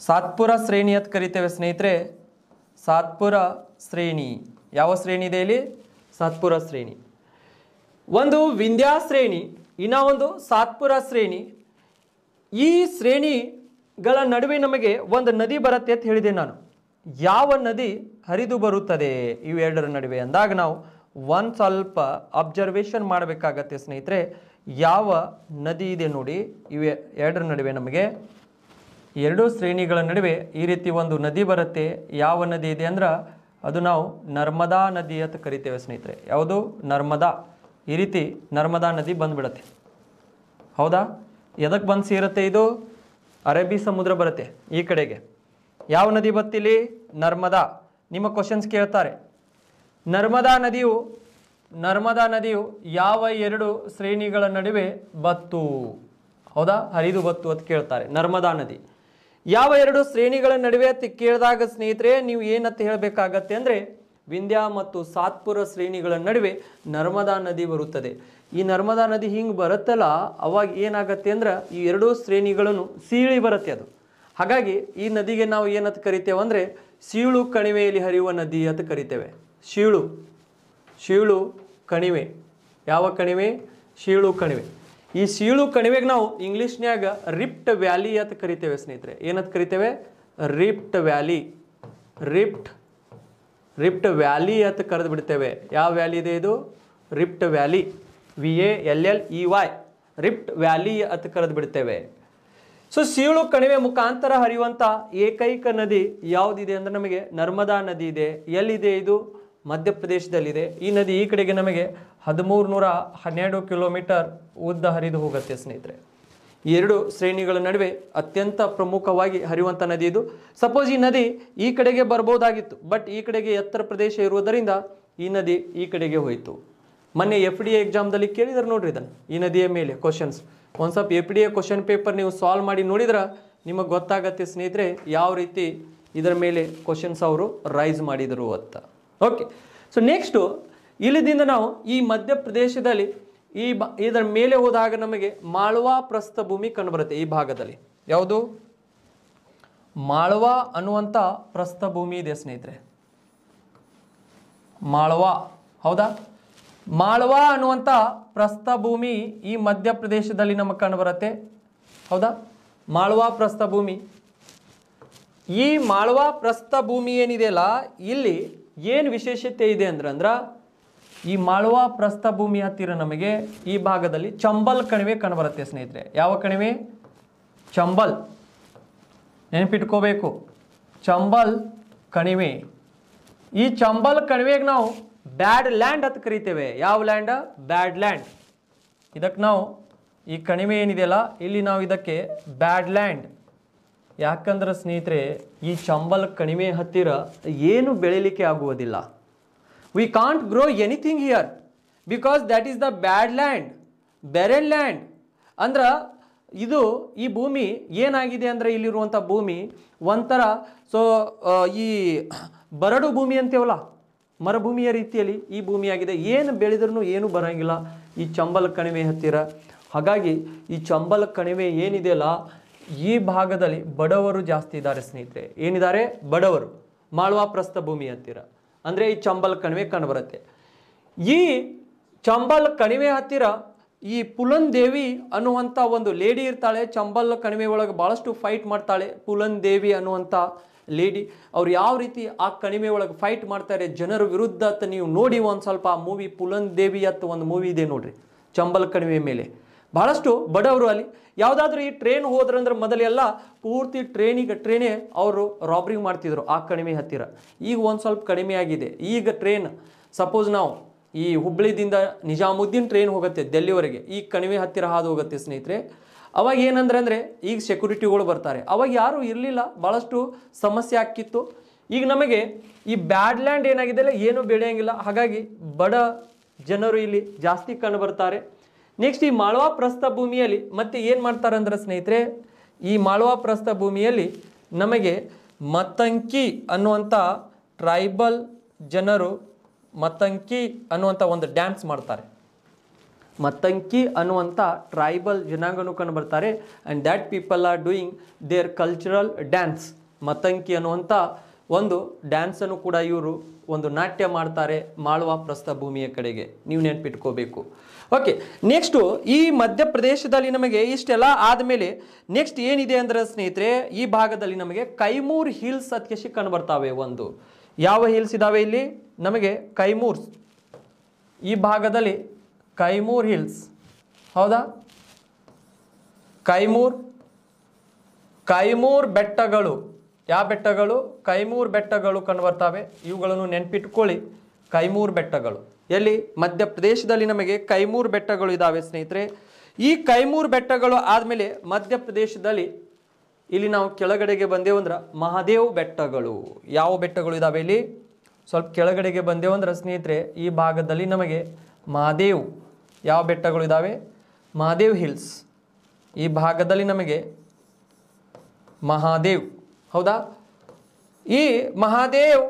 ಸಾತ್ಪುರ ಶ್ರೇಣಿ ಅಂತ ಕರಿತೇವೆ ಸ್ನೇಹಿತರೆ ಸಾತ್ಪುರ ಶ್ರೇಣಿ ಯಾವ ಶ್ರೇಣಿ ಇದೆ ಇಲ್ಲಿ ಸಾತ್ಪುರ ಶ್ರೇಣಿ ಒಂದು ವಿಂಧ್ಯಾ ಶ್ರೇಣಿ ಇನ್ನ ಒಂದು ಸಾತ್ಪುರ ಶ್ರೇಣಿ ಈ ಶ್ರೇಣಿಗಳ ನಡುವೆ ನಮಗೆ ಒಂದು ನದಿ ಬರುತ್ತೆ ಅಂತ ಹೇಳಿದೆ ನಾನು ಯಾವ ನದಿ ಹರಿದು ಬರುತ್ತದೆ ಇವೆರಡರ ನಡುವೆ ಅಂದಾಗ ನಾವು ಒಂದು ಸ್ವಲ್ಪ ಅಬ್ಸರ್ವೇಷನ್ ಮಾಡಬೇಕಾಗತ್ತೆ ಸ್ನೇಹಿತರೆ ಯಾವ ನದಿ ಇದೆ ನೋಡಿ ಇವೆ ಎರಡರ ನಡುವೆ ನಮಗೆ ಎರಡೂ ಶ್ರೇಣಿಗಳ ನಡುವೆ ಈ ರೀತಿ ಒಂದು ನದಿ ಬರುತ್ತೆ ಯಾವ ನದಿ ಇದೆ ಅಂದ್ರೆ ಅದು ನಾವು ನರ್ಮದಾ ನದಿ ಅಂತ ಕರಿತೇವೆ ಸ್ನೇಹಿತರೆ ಯಾವುದು ನರ್ಮದಾ ಈ ರೀತಿ ನರ್ಮದಾ ನದಿ ಬಂದ್ಬಿಡತ್ತೆ ಹೌದಾ ಎದಕ್ಕೆ ಬಂದು ಸೇರುತ್ತೆ ಇದು ಅರಬ್ಬಿ ಸಮುದ್ರ ಬರುತ್ತೆ ಈ ಕಡೆಗೆ ಯಾವ ನದಿ ಬತ್ತಿಲಿ ನರ್ಮದಾ ನಿಮ್ಮ ಕ್ವಶನ್ಸ್ ಕೇಳ್ತಾರೆ ನರ್ಮದಾ ನದಿಯು ನರ್ಮದಾ ನದಿಯು ಯಾವ ಎರಡು ಶ್ರೇಣಿಗಳ ನಡುವೆ ಬತ್ತು ಹೌದಾ ಹರಿದು ಬತ್ತು ಅಂತ ಕೇಳ್ತಾರೆ ನರ್ಮದಾ ನದಿ ಯಾವ ಎರಡು ಶ್ರೇಣಿಗಳ ನಡುವೆ ಅಂತ ಕೇಳಿದಾಗ ಸ್ನೇಹಿತರೆ ನೀವು ಏನಂತ ಹೇಳಬೇಕಾಗತ್ತೆ ಅಂದರೆ ವಿಂಧ್ಯ ಮತ್ತು ಸಾತ್ಪುರ ಶ್ರೇಣಿಗಳ ನಡುವೆ ನರ್ಮದಾ ನದಿ ಬರುತ್ತದೆ ಈ ನರ್ಮದಾ ನದಿ ಹಿಂಗೆ ಬರುತ್ತಲ್ಲ ಅವಾಗ ಏನಾಗತ್ತೆ ಅಂದ್ರೆ ಈ ಎರಡೂ ಶ್ರೇಣಿಗಳನ್ನು ಸೀಳಿ ಬರುತ್ತೆ ಅದು ಹಾಗಾಗಿ ಈ ನದಿಗೆ ನಾವು ಏನಂತ ಕರಿತೇವೆ ಅಂದರೆ ಸೀಳು ಕಣಿವೆಯಲ್ಲಿ ಹರಿಯುವ ನದಿ ಅಂತ ಕರಿತೇವೆ ಸೀಳು ಶೀಳು ಕಣಿವೆ ಯಾವ ಕಣಿವೆ ಸೀಳು ಕಣಿವೆ ಈ ಸೀಳು ಕಣಿವೆಗೆ ನಾವು ಇಂಗ್ಲೀಷ್ನ್ಯಾಗ ರಿಪ್ಟ್ ವ್ಯಾಲಿ ಅಂತ ಕರಿತೇವೆ ಸ್ನೇಹಿತರೆ ಏನಂತ ಕರಿತೇವೆ ರಿಪ್ಟ್ ವ್ಯಾಲಿ ರಿಪ್ಟ್ ರಿಪ್ಟ್ ವ್ಯಾಲಿ ಅಂತ ಕರೆದು ಬಿಡ್ತೇವೆ ಯಾವ ವ್ಯಾಲಿ ಇದೆ ಇದು rift valley V A L L E Y rift valley ಅಂತ ಕರೆದು ಬಿಡ್ತೇವೆ ಸೊ ಸೀಳು ಕಣಿವೆ ಮುಖಾಂತರ ಹರಿಯುವಂತ ಏಕೈಕ ನದಿ ಯಾವುದಿದೆ ಅಂದ್ರೆ ನಮಗೆ ನರ್ಮದಾ ನದಿ ಇದೆ ಎಲ್ಲಿದೆ ಇದು ಮಧ್ಯಪ್ರದೇಶದಲ್ಲಿದೆ ಈ ನದಿ ಈ ಕಡೆಗೆ ನಮಗೆ ಹದಿಮೂರು ನೂರ ಹನ್ನೆರಡು ಕಿಲೋಮೀಟರ್ ಉದ್ದ ಹರಿದು ಹೋಗುತ್ತೆ ಸ್ನೇಹಿತರೆ ಎರಡು ಶ್ರೇಣಿಗಳ ನಡುವೆ ಅತ್ಯಂತ ಪ್ರಮುಖವಾಗಿ ಹರಿಯುವಂತ ನದಿ ಇದು ಸಪೋಸ್ ಈ ನದಿ ಈ ಕಡೆಗೆ ಬರಬಹುದಾಗಿತ್ತು ಬಟ್ ಈ ಕಡೆಗೆ ಎತ್ತರ ಪ್ರದೇಶ ಇರುವುದರಿಂದ ಈ ನದಿ ಈ ಕಡೆಗೆ ಹೋಯಿತು ಮೊನ್ನೆ ಎಫ್ ಡಿ ಎಕ್ಸಾಮ್ ದಲ್ಲಿ ಕೇಳಿದ್ರೆ ನೋಡ್ರಿ ಇದನ್ನು ಈ ನದಿಯ ಮೇಲೆ ಕ್ವಶನ್ಸ್ ಒಂದು ಸ್ವಲ್ಪ A P D A question paper ನೀವು ಸಾಲ್ವ್ ಮಾಡಿ ನೋಡಿದ್ರೆ ನಿಮಗೆ ಗೊತ್ತಾಗತ್ತೆ ಸ್ನೇಹಿತರೆ ಯಾವ ರೀತಿ ಇದರ ಮೇಲೆ ಕ್ವಶನ್ಸ್ ಅವರು ರೈಸ್ ಮಾಡಿದರು ಅಂತ ಓಕೆ ಸೊ ನೆಕ್ಸ್ಟು ಇಲ್ಲಿದಿಂದ ನಾವು ಈ ಮಧ್ಯಪ್ರದೇಶದಲ್ಲಿ ಈ ಬ ಇದರ ಮೇಲೆ ಹೋದಾಗ ನಮಗೆ ಮಾಳ್ವಾ ಪ್ರಸ್ಥ ಭೂಮಿ ಕಂಡುಬರುತ್ತೆ ಈ ಭಾಗದಲ್ಲಿ ಯಾವುದು ಮಾಳ್ವಾ ಅನ್ನುವಂಥ ಪ್ರಸ್ಥ ಭೂಮಿ ಇದೆ ಸ್ನೇಹಿತರೆ ಮಾಳ್ವಾ ಹೌದಾ ಮಾಳ್ವಾ ಅನ್ನುವಂಥ ಪ್ರಸ್ಥಭೂಮಿ ಈ ಮಧ್ಯಪ್ರದೇಶದಲ್ಲಿ ನಮಗೆ ಕಂಡುಬರುತ್ತೆ ಹೌದಾ ಮಾಳ್ವಾ ಪ್ರಸ್ಥಭೂಮಿ ಈ ಮಾಳ್ವಾ ಪ್ರಸ್ಥಭೂಮಿ ಏನಿದೆಯಲ್ಲ ಇಲ್ಲಿ ಏನು ವಿಶೇಷತೆ ಇದೆ ಅಂದ್ರೆ ಅಂದ್ರೆ ಈ ಮಾಳ್ವಾ ಭೂಮಿ ಹತ್ತಿರ ನಮಗೆ ಈ ಭಾಗದಲ್ಲಿ ಚಂಬಲ್ ಕಣಿವೆ ಕಂಡುಬರುತ್ತೆ ಸ್ನೇಹಿತರೆ ಯಾವ ಕಣಿವೆ ಚಂಬಲ್ ನೆನಪಿಟ್ಕೋಬೇಕು ಚಂಬಲ್ ಕಣಿವೆ ಈ ಚಂಬಲ್ ಕಣಿವೆಗೆ ನಾವು ಬ್ಯಾಡ್ ಲ್ಯಾಂಡ್ ಅಂತ ಕರಿತೇವೆ ಯಾವ ಲ್ಯಾಂಡ್ ಬ್ಯಾಡ್ ಲ್ಯಾಂಡ್ ಇದಕ್ಕೆ ನಾವು ಈ ಕಣಿವೆ ಏನಿದೆಯಲ್ಲ ಇಲ್ಲಿ ನಾವು ಇದಕ್ಕೆ ಬ್ಯಾಡ್ ಲ್ಯಾಂಡ್ ಯಾಕಂದ್ರೆ ಸ್ನೇಹಿತರೆ ಈ ಚಂಬಲ್ ಕಣಿವೆ ಹತ್ತಿರ ಏನು ಬೆಳೀಲಿಕ್ಕೆ ಆಗುವುದಿಲ್ಲ we can't grow anything here because that is the bad land barren land ಅಂದ್ರೆ ಇದು ಈ ಭೂಮಿ ಏನಾಗಿದೆ ಅಂದರೆ ಇಲ್ಲಿರುವಂಥ ಭೂಮಿ ಒಂಥರ ಸೊ ಈ ಬರಡು ಭೂಮಿ ಅಂತೇವಲ್ಲ ಮರುಭೂಮಿಯ ರೀತಿಯಲ್ಲಿ ಈ ಭೂಮಿಯಾಗಿದೆ ಏನು ಬೆಳೆದ್ರೂ ಏನೂ ಬರೋಂಗಿಲ್ಲ ಈ ಚಂಬಲ ಕಣಿವೆ ಹತ್ತಿರ ಹಾಗಾಗಿ ಈ ಚಂಬಲ ಕಣಿವೆ ಏನಿದೆಯಲ್ಲ ಈ ಭಾಗದಲ್ಲಿ ಬಡವರು ಜಾಸ್ತಿ ಇದ್ದಾರೆ ಸ್ನೇಹಿತರೆ ಏನಿದ್ದಾರೆ ಬಡವರು ಮಾಳ್ವಾ ಪ್ರಸ್ಥ ಭೂಮಿ ಹತ್ತಿರ ಅಂದರೆ ಈ ಚಂಬಲ್ ಕಣಿವೆ ಕಂಡುಬರುತ್ತೆ ಈ ಚಂಬಲ್ ಕಣಿವೆ ಹತ್ತಿರ ಈ ಪುಲನ್ ದೇವಿ ಅನ್ನುವಂಥ ಒಂದು ಲೇಡಿ ಇರ್ತಾಳೆ ಚಂಬಲ್ ಕಣಿವೆ ಒಳಗೆ ಭಾಳಷ್ಟು ಫೈಟ್ ಮಾಡ್ತಾಳೆ ಪುಲನ್ ದೇವಿ ಅನ್ನುವಂಥ ಲೇಡಿ ಅವ್ರು ಯಾವ ರೀತಿ ಆ ಕಣಿವೆ ಒಳಗೆ ಫೈಟ್ ಮಾಡ್ತಾರೆ ಜನರ ವಿರುದ್ಧ ಅಂತ ನೀವು ನೋಡಿ ಒಂದು ಸ್ವಲ್ಪ ಆ ಮೂವಿ ಪುಲನ್ ದೇವಿ ಅಂತ ಒಂದು ಮೂವಿ ಇದೆ ನೋಡ್ರಿ ಚಂಬಲ್ ಕಣಿವೆ ಮೇಲೆ ಬಹಳಷ್ಟು ಬಡವರು ಅಲ್ಲಿ ಯಾವುದಾದ್ರೂ ಈ ಟ್ರೈನ್ ಹೋದ್ರಂದ್ರೆ ಮೊದಲೆಲ್ಲ ಪೂರ್ತಿ ಟ್ರೈನಿಗೆ ಟ್ರೈನೇ ಅವರು ರಾಬ್ರಿಂಗ್ ಮಾಡ್ತಿದ್ರು ಆ ಕಣಿವೆ ಹತ್ತಿರ ಈಗ ಒಂದು ಸ್ವಲ್ಪ ಕಡಿಮೆ ಆಗಿದೆ ಈಗ ಟ್ರೈನ್ ಸಪೋಸ್ ನಾವು ಈ ಹುಬ್ಬಳ್ಳಿದಿಂದ ನಿಜಾಮುದ್ದೀನ್ ಟ್ರೈನ್ ಹೋಗುತ್ತೆ ಡೆಲ್ಲಿವರೆಗೆ ಈ ಕಣಿವೆ ಹತ್ತಿರ ಹಾದು ಹೋಗುತ್ತೆ ಸ್ನೇಹಿತರೆ ಅವಾಗ ಏನಂದ್ರೆ ಅಂದರೆ ಈಗ ಸೆಕ್ಯೂರಿಟಿಗಳು ಬರ್ತಾರೆ ಅವಾಗ ಯಾರೂ ಇರಲಿಲ್ಲ ಭಾಳಷ್ಟು ಸಮಸ್ಯೆ ಆಗ್ತಿತ್ತು ಈಗ ನಮಗೆ ಈ ಬ್ಯಾಡ್ ಲ್ಯಾಂಡ್ ಅಲ್ಲ ಏನೂ ಬೆಳೆಯೋಂಗಿಲ್ಲ ಹಾಗಾಗಿ ಬಡ ಜನರು ಇಲ್ಲಿ ಜಾಸ್ತಿ ಕಂಡು ಬರ್ತಾರೆ ನೆಕ್ಸ್ಟ್ ಈ ಮಾಳ್ವಾ ಪ್ರಸ್ಥ ಭೂಮಿಯಲ್ಲಿ ಮತ್ತೆ ಏನು ಮಾಡ್ತಾರೆ ಅಂದ್ರೆ ಸ್ನೇಹಿತರೆ ಈ ಮಾಳ್ವಾ ಪ್ರಸ್ಥ ಭೂಮಿಯಲ್ಲಿ ನಮಗೆ ಮತಂಕಿ ಅನ್ನುವಂಥ ಟ್ರೈಬಲ್ ಜನರು ಮತಂಕಿ ಅನ್ನುವಂಥ ಒಂದು ಡ್ಯಾನ್ಸ್ ಮಾಡ್ತಾರೆ ಮತ್ತಂಕಿ ಅನ್ನುವಂಥ ಟ್ರೈಬಲ್ ಜನಾಂಗನು ಕಂಡು ಬರ್ತಾರೆ and that people are doing their cultural dance ಮತ್ತಂಕಿ ಅನ್ನುವಂಥ ಒಂದು ಡ್ಯಾನ್ಸನ್ನು ಕೂಡ ಇವರು ಒಂದು ನಾಟ್ಯ ಮಾಡ್ತಾರೆ ಮಾಳುವ ಪ್ರಸ್ಥ ಭೂಮಿಯ ಕಡೆಗೆ ನೀವು ನೆನಪಿಟ್ಕೋಬೇಕು ಓಕೆ ನೆಕ್ಸ್ಟು ಈ ಮಧ್ಯಪ್ರದೇಶದಲ್ಲಿ ನಮಗೆ ಇಷ್ಟೆಲ್ಲ ಆದಮೇಲೆ ನೆಕ್ಸ್ಟ್ ಏನಿದೆ ಅಂದರೆ ಸ್ನೇಹಿತರೆ ಈ ಭಾಗದಲ್ಲಿ ನಮಗೆ ಕೈಮೂರ್ ಹಿಲ್ಸ್ ಅದಕ್ಕೆ ಕಂಡು ಬರ್ತಾವೆ ಒಂದು ಯಾವ ಹಿಲ್ಸ್ ಇದ್ದಾವೆ ಇಲ್ಲಿ ನಮಗೆ ಕೈಮೂರ್ಸ್ ಈ ಭಾಗದಲ್ಲಿ ಕೈಮೂರ್ ಹಿಲ್ಸ್ ಹೌದಾ ಕೈಮೂರ್ ಕೈಮೂರ್ ಬೆಟ್ಟಗಳು ಯಾವ ಬೆಟ್ಟಗಳು ಕೈಮೂರ್ ಬೆಟ್ಟಗಳು ಕಂಡುಬರ್ತವೆ ಇವುಗಳನ್ನು ನೆನಪಿಟ್ಕೊಳ್ಳಿ ಕೈಮೂರ್ ಬೆಟ್ಟಗಳು ಎಲ್ಲಿ ಮಧ್ಯಪ್ರದೇಶದಲ್ಲಿ ನಮಗೆ ಕೈಮೂರ್ ಬೆಟ್ಟಗಳು ಇದ್ದಾವೆ ಸ್ನೇಹಿತರೆ ಈ ಕೈಮೂರ್ ಬೆಟ್ಟಗಳು ಆದಮೇಲೆ ಮಧ್ಯಪ್ರದೇಶದಲ್ಲಿ ಇಲ್ಲಿ ನಾವು ಕೆಳಗಡೆಗೆ ಬಂದೆವು ಅಂದ್ರೆ ಮಹಾದೇವ್ ಬೆಟ್ಟಗಳು ಯಾವ ಬೆಟ್ಟಗಳು ಇದಾವೆ ಇಲ್ಲಿ ಸ್ವಲ್ಪ ಕೆಳಗಡೆಗೆ ಬಂದೆವು ಅಂದ್ರೆ ಸ್ನೇಹಿತರೆ ಈ ಭಾಗದಲ್ಲಿ ನಮಗೆ ಮಹಾದೇವ್ ಯಾವ ಬೆಟ್ಟಗಳು ಇದ್ದಾವೆ ಮಹಾದೇವ್ ಹಿಲ್ಸ್ ಈ ಭಾಗದಲ್ಲಿ ನಮಗೆ ಮಹಾದೇವ್ ಹೌದಾ ಈ ಮಹಾದೇವ್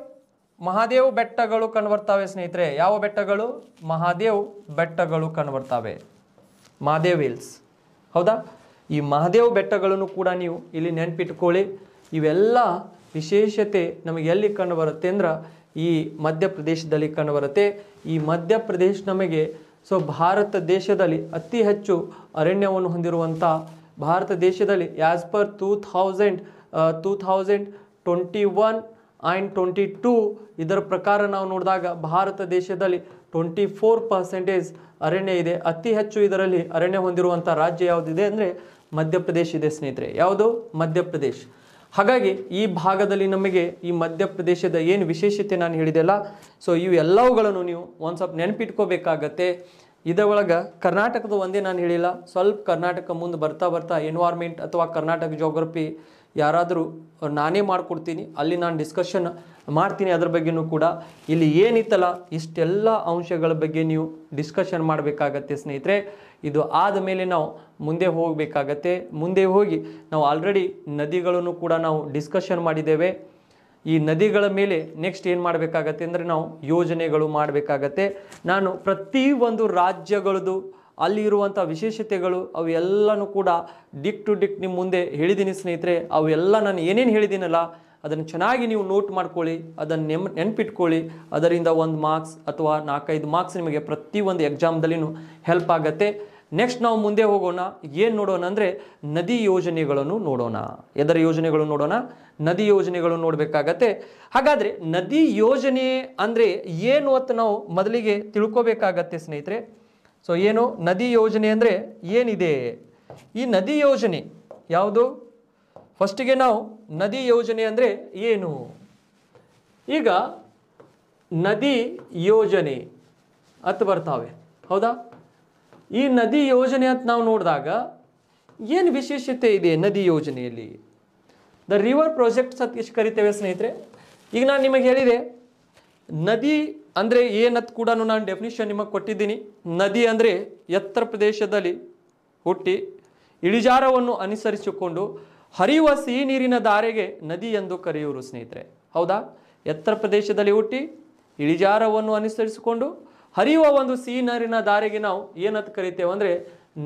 ಮಹಾದೇವ್ ಬೆಟ್ಟಗಳು ಕಂಡುಬರ್ತಾವೆ ಸ್ನೇಹಿತರೆ ಯಾವ ಬೆಟ್ಟಗಳು ಮಹಾದೇವ್ ಬೆಟ್ಟಗಳು ಕಂಡುಬರ್ತಾವೆ ಮಹಾದೇವ್ ಹಿಲ್ಸ್ ಹೌದಾ ಈ ಮಹಾದೇವ್ ಬೆಟ್ಟಗಳನ್ನು ಕೂಡ ನೀವು ಇಲ್ಲಿ ನೆನಪಿಟ್ಕೊಳ್ಳಿ ಇವೆಲ್ಲ ವಿಶೇಷತೆ ನಮಗೆ ಎಲ್ಲಿ ಕಂಡುಬರುತ್ತೆ ಅಂದ್ರೆ ಈ ಮಧ್ಯಪ್ರದೇಶದಲ್ಲಿ ಕಂಡುಬರುತ್ತೆ ಈ ಮಧ್ಯಪ್ರದೇಶ ನಮಗೆ ಸೊ ಭಾರತ ದೇಶದಲ್ಲಿ ಅತಿ ಹೆಚ್ಚು ಅರಣ್ಯವನ್ನು ಹೊಂದಿರುವಂಥ ಭಾರತ ದೇಶದಲ್ಲಿ as per two thousand two thousand twenty one and twenty two ಇದರ ಪ್ರಕಾರ ನಾವು ನೋಡಿದಾಗ ಭಾರತ ದೇಶದಲ್ಲಿ ಟ್ವೆಂಟಿ ಫೋರ್ ಪರ್ಸೆಂಟೇಜ್ ಅರಣ್ಯ ಇದೆ ಅತಿ ಹೆಚ್ಚು ಇದರಲ್ಲಿ ಅರಣ್ಯ ಹೊಂದಿರುವಂಥ ರಾಜ್ಯ ಯಾವುದಿದೆ ಅಂದರೆ ಮಧ್ಯಪ್ರದೇಶ ಇದೆ ಸ್ನೇಹಿತರೆ ಯಾವುದು ಮಧ್ಯಪ್ರದೇಶ್ ಹಾಗಾಗಿ ಈ ಭಾಗದಲ್ಲಿ ನಮಗೆ ಈ ಮಧ್ಯಪ್ರದೇಶದ ಏನು ವಿಶೇಷತೆ ನಾನು ಹೇಳಿದೆಲ್ಲ ಸೊ ಇವೆಲ್ಲವುಗಳನ್ನು ನೀವು ಒಂದು ಸ್ವಲ್ಪ ನೆನಪಿಟ್ಕೋಬೇಕಾಗತ್ತೆ ಇದರೊಳಗೆ ಕರ್ನಾಟಕದ ಒಂದೇ ನಾನು ಹೇಳಿಲ್ಲ ಸ್ವಲ್ಪ ಕರ್ನಾಟಕ ಮುಂದೆ ಬರ್ತಾ ಬರ್ತಾ ಎನ್ವಾರ್ಮೆಂಟ್ ಅಥವಾ ಕರ್ನಾಟಕ ಜೋಗ್ರಫಿ ಯಾರಾದರೂ ನಾನೇ ಮಾಡಿಕೊಡ್ತೀನಿ ಅಲ್ಲಿ ನಾನು ಡಿಸ್ಕಷನ್ ಮಾಡ್ತೀನಿ ಅದ್ರ ಬಗ್ಗೆಯೂ ಕೂಡ ಇಲ್ಲಿ ಏನಿತ್ತಲ್ಲ ಇಷ್ಟೆಲ್ಲ ಅಂಶಗಳ ಬಗ್ಗೆ ನೀವು ಡಿಸ್ಕಷನ್ ಮಾಡಬೇಕಾಗತ್ತೆ ಸ್ನೇಹಿತರೆ ಇದು ಆದ ನಾವು ಮುಂದೆ ಹೋಗಬೇಕಾಗತ್ತೆ ಮುಂದೆ ಹೋಗಿ ನಾವು ಆಲ್ರೆಡಿ ನದಿಗಳನ್ನು ಕೂಡ ನಾವು ಡಿಸ್ಕಷನ್ ಮಾಡಿದ್ದೇವೆ ಈ ನದಿಗಳ ಮೇಲೆ ನೆಕ್ಸ್ಟ್ ಏನು ಮಾಡಬೇಕಾಗತ್ತೆ ಅಂದರೆ ನಾವು ಯೋಜನೆಗಳು ಮಾಡಬೇಕಾಗತ್ತೆ ನಾನು ಪ್ರತಿ ಒಂದು ರಾಜ್ಯಗಳದ್ದು ಅಲ್ಲಿರುವಂಥ ವಿಶೇಷತೆಗಳು ಅವೆಲ್ಲನೂ ಕೂಡ ಡಿಕ್ ಟು ಡಿಕ್ ನಿಮ್ಮ ಮುಂದೆ ಹೇಳಿದ್ದೀನಿ ಸ್ನೇಹಿತರೆ ಅವೆಲ್ಲ ನಾನು ಏನೇನು ಹೇಳಿದ್ದೀನಲ್ಲ ಅದನ್ನು ಚೆನ್ನಾಗಿ ನೀವು ನೋಟ್ ಮಾಡ್ಕೊಳ್ಳಿ ಅದನ್ನು ನೆಮ್ ನೆನಪಿಟ್ಕೊಳ್ಳಿ ಅದರಿಂದ ಒಂದು ಮಾರ್ಕ್ಸ್ ಅಥವಾ ನಾಲ್ಕೈದು ಮಾರ್ಕ್ಸ್ ನಿಮಗೆ ಪ್ರತಿಯೊಂದು ಎಕ್ಸಾಮ್ದಲ್ಲಿನೂ ಹೆಲ್ಪ್ ಆಗತ್ತೆ ನೆಕ್ಸ್ಟ್ ನಾವು ಮುಂದೆ ಹೋಗೋಣ ಏನು ನೋಡೋಣ ಅಂದರೆ ನದಿ ಯೋಜನೆಗಳನ್ನು ನೋಡೋಣ ಎದರ ಯೋಜನೆಗಳು ನೋಡೋಣ ನದಿ ಯೋಜನೆಗಳು ನೋಡಬೇಕಾಗತ್ತೆ ಹಾಗಾದರೆ ನದಿ ಯೋಜನೆ ಅಂದರೆ ಏನು ಅಂತ ನಾವು ಮೊದಲಿಗೆ ತಿಳ್ಕೋಬೇಕಾಗತ್ತೆ ಸ್ನೇಹಿತರೆ ಸೊ ಏನು ನದಿ ಯೋಜನೆ ಅಂದರೆ ಏನಿದೆ ಈ ನದಿ ಯೋಜನೆ ಯಾವುದು ಫಸ್ಟಿಗೆ ನಾವು ನದಿ ಯೋಜನೆ ಅಂದರೆ ಏನು ಈಗ ನದಿ ಯೋಜನೆ ಅತ್ ಬರ್ತಾವೆ ಹೌದಾ ಈ ನದಿ ಯೋಜನೆ ಅಂತ ನಾವು ನೋಡಿದಾಗ ಏನು ವಿಶೇಷತೆ ಇದೆ ನದಿ ಯೋಜನೆಯಲ್ಲಿ ದ ರಿವರ್ ಪ್ರಾಜೆಕ್ಟ್ಸ್ ಅಂತ ಎಷ್ಟು ಕರಿತೇವೆ ಸ್ನೇಹಿತರೆ ಈಗ ನಾನು ನಿಮಗೆ ಹೇಳಿದೆ ನದಿ ಅಂದರೆ ಏನಂತ ಕೂಡ ನಾನು ಡೆಫಿನಿಷನ್ ನಿಮಗೆ ಕೊಟ್ಟಿದ್ದೀನಿ ನದಿ ಅಂದರೆ ಎತ್ತರ ಪ್ರದೇಶದಲ್ಲಿ ಹುಟ್ಟಿ ಇಳಿಜಾರವನ್ನು ಅನುಸರಿಸಿಕೊಂಡು ಹರಿಯುವ ಸಿಹಿ ನೀರಿನ ಧಾರೆಗೆ ನದಿ ಎಂದು ಕರೆಯುವರು ಸ್ನೇಹಿತರೆ ಹೌದಾ ಎತ್ತರ ಪ್ರದೇಶದಲ್ಲಿ ಹುಟ್ಟಿ ಇಳಿಜಾರವನ್ನು ಅನುಸರಿಸಿಕೊಂಡು ಹರಿಯುವ ಒಂದು ಸಿಹಿ ನೀರಿನ ದಾರಿಗೆ ನಾವು ಏನಂತ ಕರಿತೇವೆ ಅಂದರೆ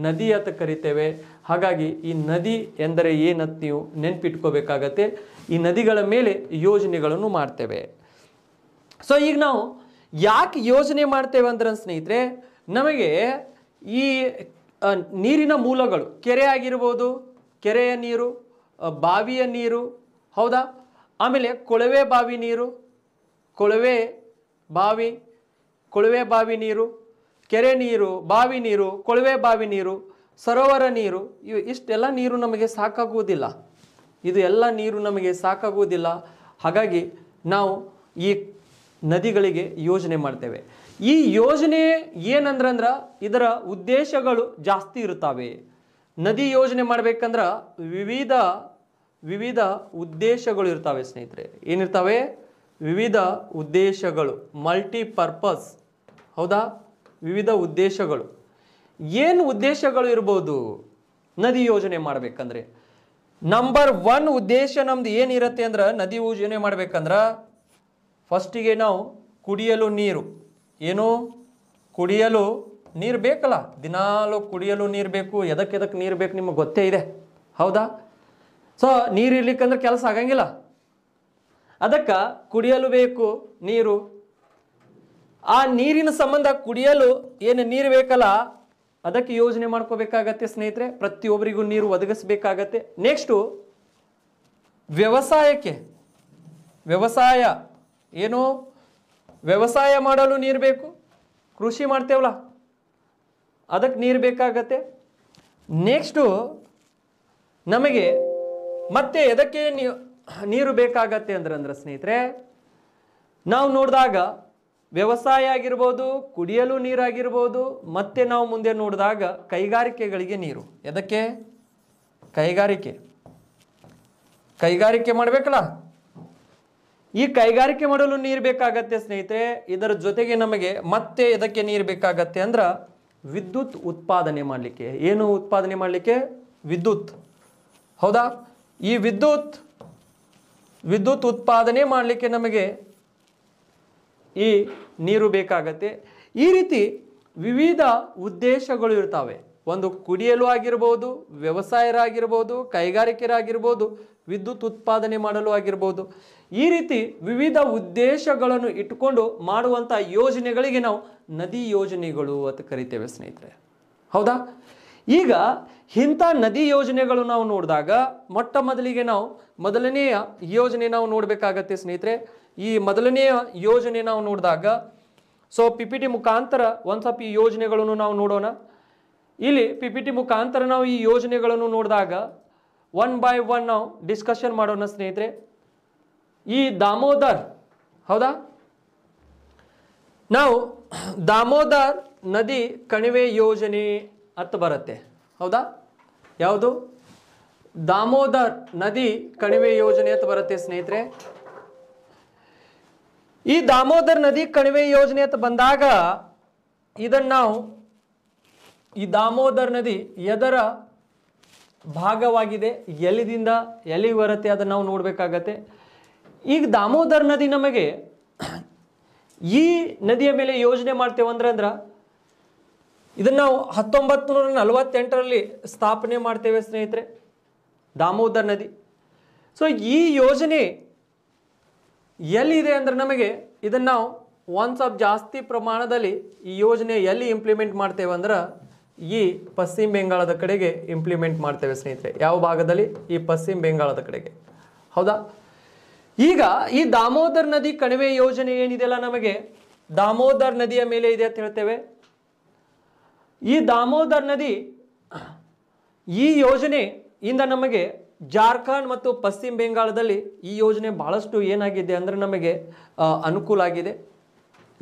ನದಿ ಅಂತ ಕರಿತೇವೆ ಹಾಗಾಗಿ ಈ ನದಿ ಎಂದರೆ ಏನಂತ ನೀವು ನೆನಪಿಟ್ಕೋಬೇಕಾಗತ್ತೆ ಈ ನದಿಗಳ ಮೇಲೆ ಯೋಜನೆಗಳನ್ನು ಮಾಡ್ತೇವೆ ಸೊ ಈಗ ನಾವು ಯಾಕೆ ಯೋಜನೆ ಮಾಡ್ತೇವೆ ಅಂದ್ರೆ ಸ್ನೇಹಿತರೆ ನಮಗೆ ಈ ನೀರಿನ ಮೂಲಗಳು ಕೆರೆ ಆಗಿರ್ಬೋದು ಕೆರೆಯ ನೀರು ಬಾವಿಯ ನೀರು ಹೌದಾ ಆಮೇಲೆ ಕೊಳವೆ ಬಾವಿ ನೀರು ಕೊಳವೆ ಬಾವಿ ಕೊಳವೆ ಬಾವಿ ನೀರು ಕೆರೆ ನೀರು ಬಾವಿ ನೀರು ಕೊಳವೆ ಬಾವಿ ನೀರು ಸರೋವರ ನೀರು ಇವು ಇಷ್ಟೆಲ್ಲ ನೀರು ನಮಗೆ ಸಾಕಾಗುವುದಿಲ್ಲ ಇದು ಎಲ್ಲ ನೀರು ನಮಗೆ ಸಾಕಾಗುವುದಿಲ್ಲ ಹಾಗಾಗಿ ನಾವು ಈ ನದಿಗಳಿಗೆ ಯೋಜನೆ ಮಾಡ್ತೇವೆ ಈ ಯೋಜನೆ ಏನಂದ್ರಂದ್ರೆ ಇದರ ಉದ್ದೇಶಗಳು ಜಾಸ್ತಿ ಇರ್ತವೆ ನದಿ ಯೋಜನೆ ಮಾಡಬೇಕಂದ್ರೆ ವಿವಿಧ ವಿವಿಧ ಉದ್ದೇಶಗಳು ಇರ್ತವೆ ಸ್ನೇಹಿತರೆ ಏನಿರ್ತವೆ ವಿವಿಧ ಉದ್ದೇಶಗಳು ಮಲ್ಟಿಪರ್ಪಸ್ ಹೌದಾ ವಿವಿಧ ಉದ್ದೇಶಗಳು ಏನು ಉದ್ದೇಶಗಳು ಇರ್ಬೋದು ನದಿ ಯೋಜನೆ ಮಾಡಬೇಕಂದ್ರೆ ನಂಬರ್ ಒನ್ ಉದ್ದೇಶ ನಮ್ದು ಏನಿರುತ್ತೆ ಅಂದ್ರೆ ನದಿ ಯೋಜನೆ ಮಾಡ್ಬೇಕಂದ್ರೆ ಫಸ್ಟಿಗೆ ನಾವು ಕುಡಿಯಲು ನೀರು ಏನು ಕುಡಿಯಲು ನೀರು ಬೇಕಲ್ಲ ದಿನಾಲು ಕುಡಿಯಲು ನೀರು ಬೇಕು ಎದಕ್ಕೆ ಎದಕ್ಕೆ ನೀರು ಬೇಕು ನಿಮಗೆ ಗೊತ್ತೇ ಇದೆ ಹೌದಾ ಸೊ ನೀರು ಇರ್ಲಿಕ್ಕಂದ್ರೆ ಕೆಲಸ ಆಗಂಗಿಲ್ಲ ಅದಕ್ಕೆ ಕುಡಿಯಲು ಬೇಕು ನೀರು ಆ ನೀರಿನ ಸಂಬಂಧ ಕುಡಿಯಲು ಏನು ನೀರು ಬೇಕಲ್ಲ ಅದಕ್ಕೆ ಯೋಜನೆ ಮಾಡ್ಕೋಬೇಕಾಗತ್ತೆ ಸ್ನೇಹಿತರೆ ಪ್ರತಿಯೊಬ್ಬರಿಗೂ ನೀರು ಒದಗಿಸ್ಬೇಕಾಗತ್ತೆ ನೆಕ್ಸ್ಟು ವ್ಯವಸಾಯಕ್ಕೆ ವ್ಯವಸಾಯ ಏನು ವ್ಯವಸಾಯ ಮಾಡಲು ನೀರು ಬೇಕು ಕೃಷಿ ಮಾಡ್ತೇವಲ್ಲ ಅದಕ್ಕೆ ನೀರು ಬೇಕಾಗತ್ತೆ ನೆಕ್ಸ್ಟು ನಮಗೆ ಮತ್ತೆ ಎದಕ್ಕೆ ನೀರು ಬೇಕಾಗತ್ತೆ ಅಂದ್ರೆ ಅಂದ್ರೆ ಸ್ನೇಹಿತರೆ ನಾವು ನೋಡಿದಾಗ ವ್ಯವಸಾಯ ಆಗಿರ್ಬೋದು ಕುಡಿಯಲು ನೀರಾಗಿರ್ಬೋದು ಮತ್ತೆ ನಾವು ಮುಂದೆ ನೋಡಿದಾಗ ಕೈಗಾರಿಕೆಗಳಿಗೆ ನೀರು ಎದಕ್ಕೆ ಕೈಗಾರಿಕೆ ಕೈಗಾರಿಕೆ ಮಾಡಬೇಕಲ್ಲ ಈ ಕೈಗಾರಿಕೆ ಮಾಡಲು ನೀರು ಬೇಕಾಗತ್ತೆ ಸ್ನೇಹಿತರೆ ಇದರ ಜೊತೆಗೆ ನಮಗೆ ಮತ್ತೆ ಇದಕ್ಕೆ ನೀರು ಬೇಕಾಗತ್ತೆ ಅಂದ್ರೆ ವಿದ್ಯುತ್ ಉತ್ಪಾದನೆ ಮಾಡಲಿಕ್ಕೆ ಏನು ಉತ್ಪಾದನೆ ಮಾಡಲಿಕ್ಕೆ ವಿದ್ಯುತ್ ಹೌದಾ ಈ ವಿದ್ಯುತ್ ವಿದ್ಯುತ್ ಉತ್ಪಾದನೆ ಮಾಡಲಿಕ್ಕೆ ನಮಗೆ ಈ ನೀರು ಬೇಕಾಗತ್ತೆ ಈ ರೀತಿ ವಿವಿಧ ಉದ್ದೇಶಗಳು ಇರ್ತವೆ ಒಂದು ಕುಡಿಯಲು ಆಗಿರ್ಬೋದು ವ್ಯವಸಾಯರಾಗಿರ್ಬೋದು ಕೈಗಾರಿಕೆರಾಗಿರ್ಬೋದು ವಿದ್ಯುತ್ ಉತ್ಪಾದನೆ ಮಾಡಲು ಆಗಿರ್ಬೋದು ಈ ರೀತಿ ವಿವಿಧ ಉದ್ದೇಶಗಳನ್ನು ಇಟ್ಟುಕೊಂಡು ಮಾಡುವಂಥ ಯೋಜನೆಗಳಿಗೆ ನಾವು ನದಿ ಯೋಜನೆಗಳು ಅಂತ ಕರಿತೇವೆ ಸ್ನೇಹಿತರೆ ಹೌದಾ ಈಗ ಇಂಥ ನದಿ ಯೋಜನೆಗಳು ನಾವು ನೋಡಿದಾಗ ಮೊಟ್ಟ ಮೊದಲಿಗೆ ನಾವು ಮೊದಲನೆಯ ಯೋಜನೆ ನಾವು ನೋಡಬೇಕಾಗತ್ತೆ ಸ್ನೇಹಿತರೆ ಈ ಮೊದಲನೆಯ ಯೋಜನೆ ನಾವು ನೋಡಿದಾಗ ಸೊ ಪಿ ಪಿ ಟಿ ಮುಖಾಂತರ ಒಂದು ಸ್ವಲ್ಪ ಈ ಯೋಜನೆಗಳನ್ನು ನಾವು ನೋಡೋಣ ಇಲ್ಲಿ ಪಿ ಪಿ ಟಿ ಮುಖಾಂತರ ನಾವು ಈ ಯೋಜನೆಗಳನ್ನು ನೋಡಿದಾಗ ಒನ್ ಬೈ ಒನ್ ನಾವು ಡಿಸ್ಕಷನ್ ಮಾಡೋಣ ಸ್ನೇಹಿತರೆ ಈ ದಾಮೋದರ್ ಹೌದಾ ನಾವು ದಾಮೋದರ್ ನದಿ ಕಣಿವೆ ಯೋಜನೆ ಅಂತ ಬರುತ್ತೆ ಹೌದಾ ಯಾವುದು ದಾಮೋದರ್ ನದಿ ಕಣಿವೆ ಯೋಜನೆ ಅಂತ ಬರುತ್ತೆ ಸ್ನೇಹಿತರೆ ಈ ದಾಮೋದರ್ ನದಿ ಕಣಿವೆ ಯೋಜನೆ ಅಂತ ಬಂದಾಗ ಇದನ್ನು ನಾವು ಈ ದಾಮೋದರ್ ನದಿ ಎದರ ಭಾಗವಾಗಿದೆ ಎಲ್ಲಿದಿಂದ ಎಲ್ಲಿ ಬರುತ್ತೆ ಅದನ್ನು ನಾವು ನೋಡಬೇಕಾಗತ್ತೆ ಈಗ ದಾಮೋದರ್ ನದಿ ನಮಗೆ *clears throat* ಈ ನದಿಯ ಮೇಲೆ ಯೋಜನೆ ಮಾಡ್ತೇವೆ ಅಂದ್ರೆ ಅಂದ್ರೆ ಇದನ್ನು ನಾವು ಹತ್ತೊಂಬತ್ತು ನೂರ ನಲವತ್ತೆಂಟರಲ್ಲಿ ಸ್ಥಾಪನೆ ಮಾಡ್ತೇವೆ ಸ್ನೇಹಿತರೆ ದಾಮೋದರ್ ನದಿ ಸೊ ಈ ಯೋಜನೆ ಎಲ್ಲಿದೆ ಅಂದರೆ ನಮಗೆ ಇದನ್ನು ನಾವು ಒಂದು ಸ್ವಲ್ಪ ಜಾಸ್ತಿ ಪ್ರಮಾಣದಲ್ಲಿ ಈ ಯೋಜನೆ ಎಲ್ಲಿ ಇಂಪ್ಲಿಮೆಂಟ್ ಮಾಡ್ತೇವೆ ಅಂದ್ರೆ ಈ ಪಶ್ಚಿಮ ಬೆಂಗಾಳದ ಕಡೆಗೆ ಇಂಪ್ಲಿಮೆಂಟ್ ಮಾಡ್ತೇವೆ ಸ್ನೇಹಿತರೆ ಯಾವ ಭಾಗದಲ್ಲಿ ಈ ಪಶ್ಚಿಮ ಬೆಂಗಾಳದ ಕಡೆಗೆ ಹೌದಾ ಈಗ ಈ ದಾಮೋದರ್ ನದಿ ಕಣಿವೆ ಯೋಜನೆ ಏನಿದೆಯಲ್ಲ ನಮಗೆ ದಾಮೋದರ್ ನದಿಯ ಮೇಲೆ ಇದೆ ಅಂತ ಹೇಳ್ತೇವೆ ಈ ದಾಮೋದರ್ ನದಿ ಈ ಯೋಜನೆ ಇಂದ ನಮಗೆ ಜಾರ್ಖಂಡ್ ಮತ್ತು ಪಶ್ಚಿಮ ಬೆಂಗಾಳದಲ್ಲಿ ಈ ಯೋಜನೆ ಬಹಳಷ್ಟು ಏನಾಗಿದೆ ಅಂದರೆ ನಮಗೆ ಅನುಕೂಲ ಆಗಿದೆ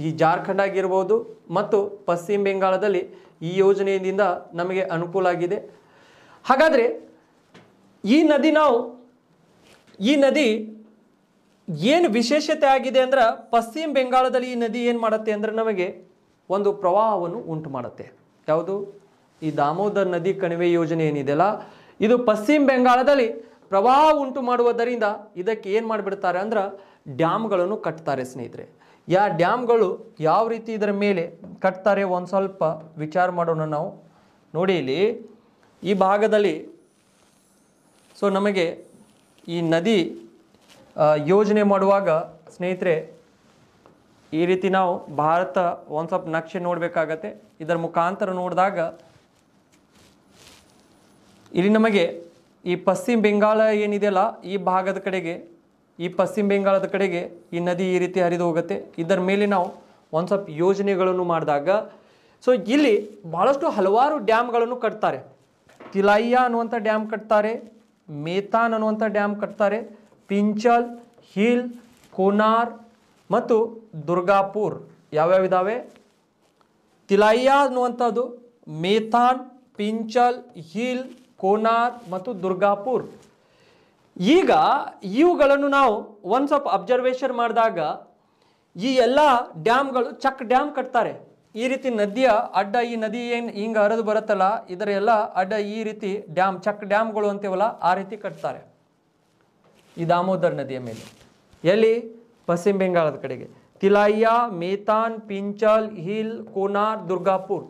ಈ ಜಾರ್ಖಂಡ್ ಆಗಿರ್ಬೋದು ಮತ್ತು ಪಶ್ಚಿಮ ಬೆಂಗಾಳದಲ್ಲಿ ಈ ಯೋಜನೆಯಿಂದ ನಮಗೆ ಅನುಕೂಲ ಆಗಿದೆ ಹಾಗಾದರೆ ಈ ನದಿ ನಾವು ಈ ನದಿ ಏನು ವಿಶೇಷತೆ ಆಗಿದೆ ಅಂದ್ರೆ ಪಶ್ಚಿಮ ಬೆಂಗಾಳದಲ್ಲಿ ಈ ನದಿ ಏನು ಮಾಡುತ್ತೆ ಅಂದರೆ ನಮಗೆ ಒಂದು ಪ್ರವಾಹವನ್ನು ಉಂಟು ಮಾಡುತ್ತೆ ಯಾವುದು ಈ ದಾಮೋದರ್ ನದಿ ಕಣಿವೆ ಯೋಜನೆ ಏನಿದೆಯಲ್ಲ ಇದು ಪಶ್ಚಿಮ ಬೆಂಗಾಳದಲ್ಲಿ ಪ್ರವಾಹ ಉಂಟು ಮಾಡುವುದರಿಂದ ಇದಕ್ಕೆ ಏನು ಮಾಡಿಬಿಡ್ತಾರೆ ಅಂದ್ರೆ ಡ್ಯಾಮ್ಗಳನ್ನು ಕಟ್ತಾರೆ ಸ್ನೇಹಿತರೆ ಯಾ ಡ್ಯಾಮ್ಗಳು ಯಾವ ರೀತಿ ಇದರ ಮೇಲೆ ಕಟ್ತಾರೆ ಒಂದು ಸ್ವಲ್ಪ ವಿಚಾರ ಮಾಡೋಣ ನಾವು ನೋಡಿ ಇಲ್ಲಿ ಈ ಭಾಗದಲ್ಲಿ ಸೊ ನಮಗೆ ಈ ನದಿ ಯೋಜನೆ ಮಾಡುವಾಗ ಸ್ನೇಹಿತರೆ ಈ ರೀತಿ ನಾವು ಭಾರತ ಒಂದು ಸ್ವಲ್ಪ ನಕ್ಷೆ ನೋಡಬೇಕಾಗತ್ತೆ ಇದರ ಮುಖಾಂತರ ನೋಡಿದಾಗ ಇಲ್ಲಿ ನಮಗೆ ಈ ಪಶ್ಚಿಮ ಬೆಂಗಾಳ ಏನಿದೆಯಲ್ಲ ಈ ಭಾಗದ ಕಡೆಗೆ ಈ ಪಶ್ಚಿಮ ಬೆಂಗಾಳದ ಕಡೆಗೆ ಈ ನದಿ ಈ ರೀತಿ ಹರಿದು ಹೋಗುತ್ತೆ ಇದರ ಮೇಲೆ ನಾವು ಒಂದು ಸ್ವಲ್ಪ ಯೋಜನೆಗಳನ್ನು ಮಾಡಿದಾಗ ಸೊ ಇಲ್ಲಿ ಭಾಳಷ್ಟು ಹಲವಾರು ಡ್ಯಾಮ್ಗಳನ್ನು ಕಟ್ತಾರೆ ತಿಲಾಯ್ಯ ಅನ್ನುವಂಥ ಡ್ಯಾಮ್ ಕಟ್ತಾರೆ ಮೇತಾನ್ ಅನ್ನುವಂಥ ಡ್ಯಾಮ್ ಕಟ್ತಾರೆ ಪಿಂಚಲ್ ಹಿಲ್ ಕೋನಾರ್ ಮತ್ತು ದುರ್ಗಾಪುರ್ ಯಾವ್ಯಾವಿದ್ದಾವೆ ತಿಲಾಯ್ಯ ಅನ್ನುವಂಥದ್ದು ಮೇಥಾನ್ ಪಿಂಚಲ್ ಹಿಲ್ ಕೋನಾರ್ ಮತ್ತು ದುರ್ಗಾಪುರ್ ಈಗ ಇವುಗಳನ್ನು ನಾವು ಒನ್ಸ್ ಸ್ವಲ್ಪ ಅಬ್ಸರ್ವೇಷನ್ ಮಾಡಿದಾಗ ಈ ಎಲ್ಲ ಡ್ಯಾಮ್ಗಳು ಚಕ್ ಡ್ಯಾಮ್ ಕಟ್ತಾರೆ ಈ ರೀತಿ ನದಿಯ ಅಡ್ಡ ಈ ನದಿ ಏನು ಹಿಂಗೆ ಹರಿದು ಬರುತ್ತಲ್ಲ ಇದರ ಎಲ್ಲ ಅಡ್ಡ ಈ ರೀತಿ ಡ್ಯಾಮ್ ಚಕ್ ಡ್ಯಾಮ್ಗಳು ಅಂತೀವಲ್ಲ ಆ ರೀತಿ ಕಟ್ತಾರೆ ಈ ದಾಮೋದರ್ ನದಿಯ ಮೇಲೆ ಎಲ್ಲಿ ಪಶ್ಚಿಮ ಬೆಂಗಾಳದ ಕಡೆಗೆ ತಿಲಾಯ್ಯ ಮೇತಾನ್ ಪಿಂಚಲ್ ಹಿಲ್ ಕೋನಾರ್ ದುರ್ಗಾಪುರ್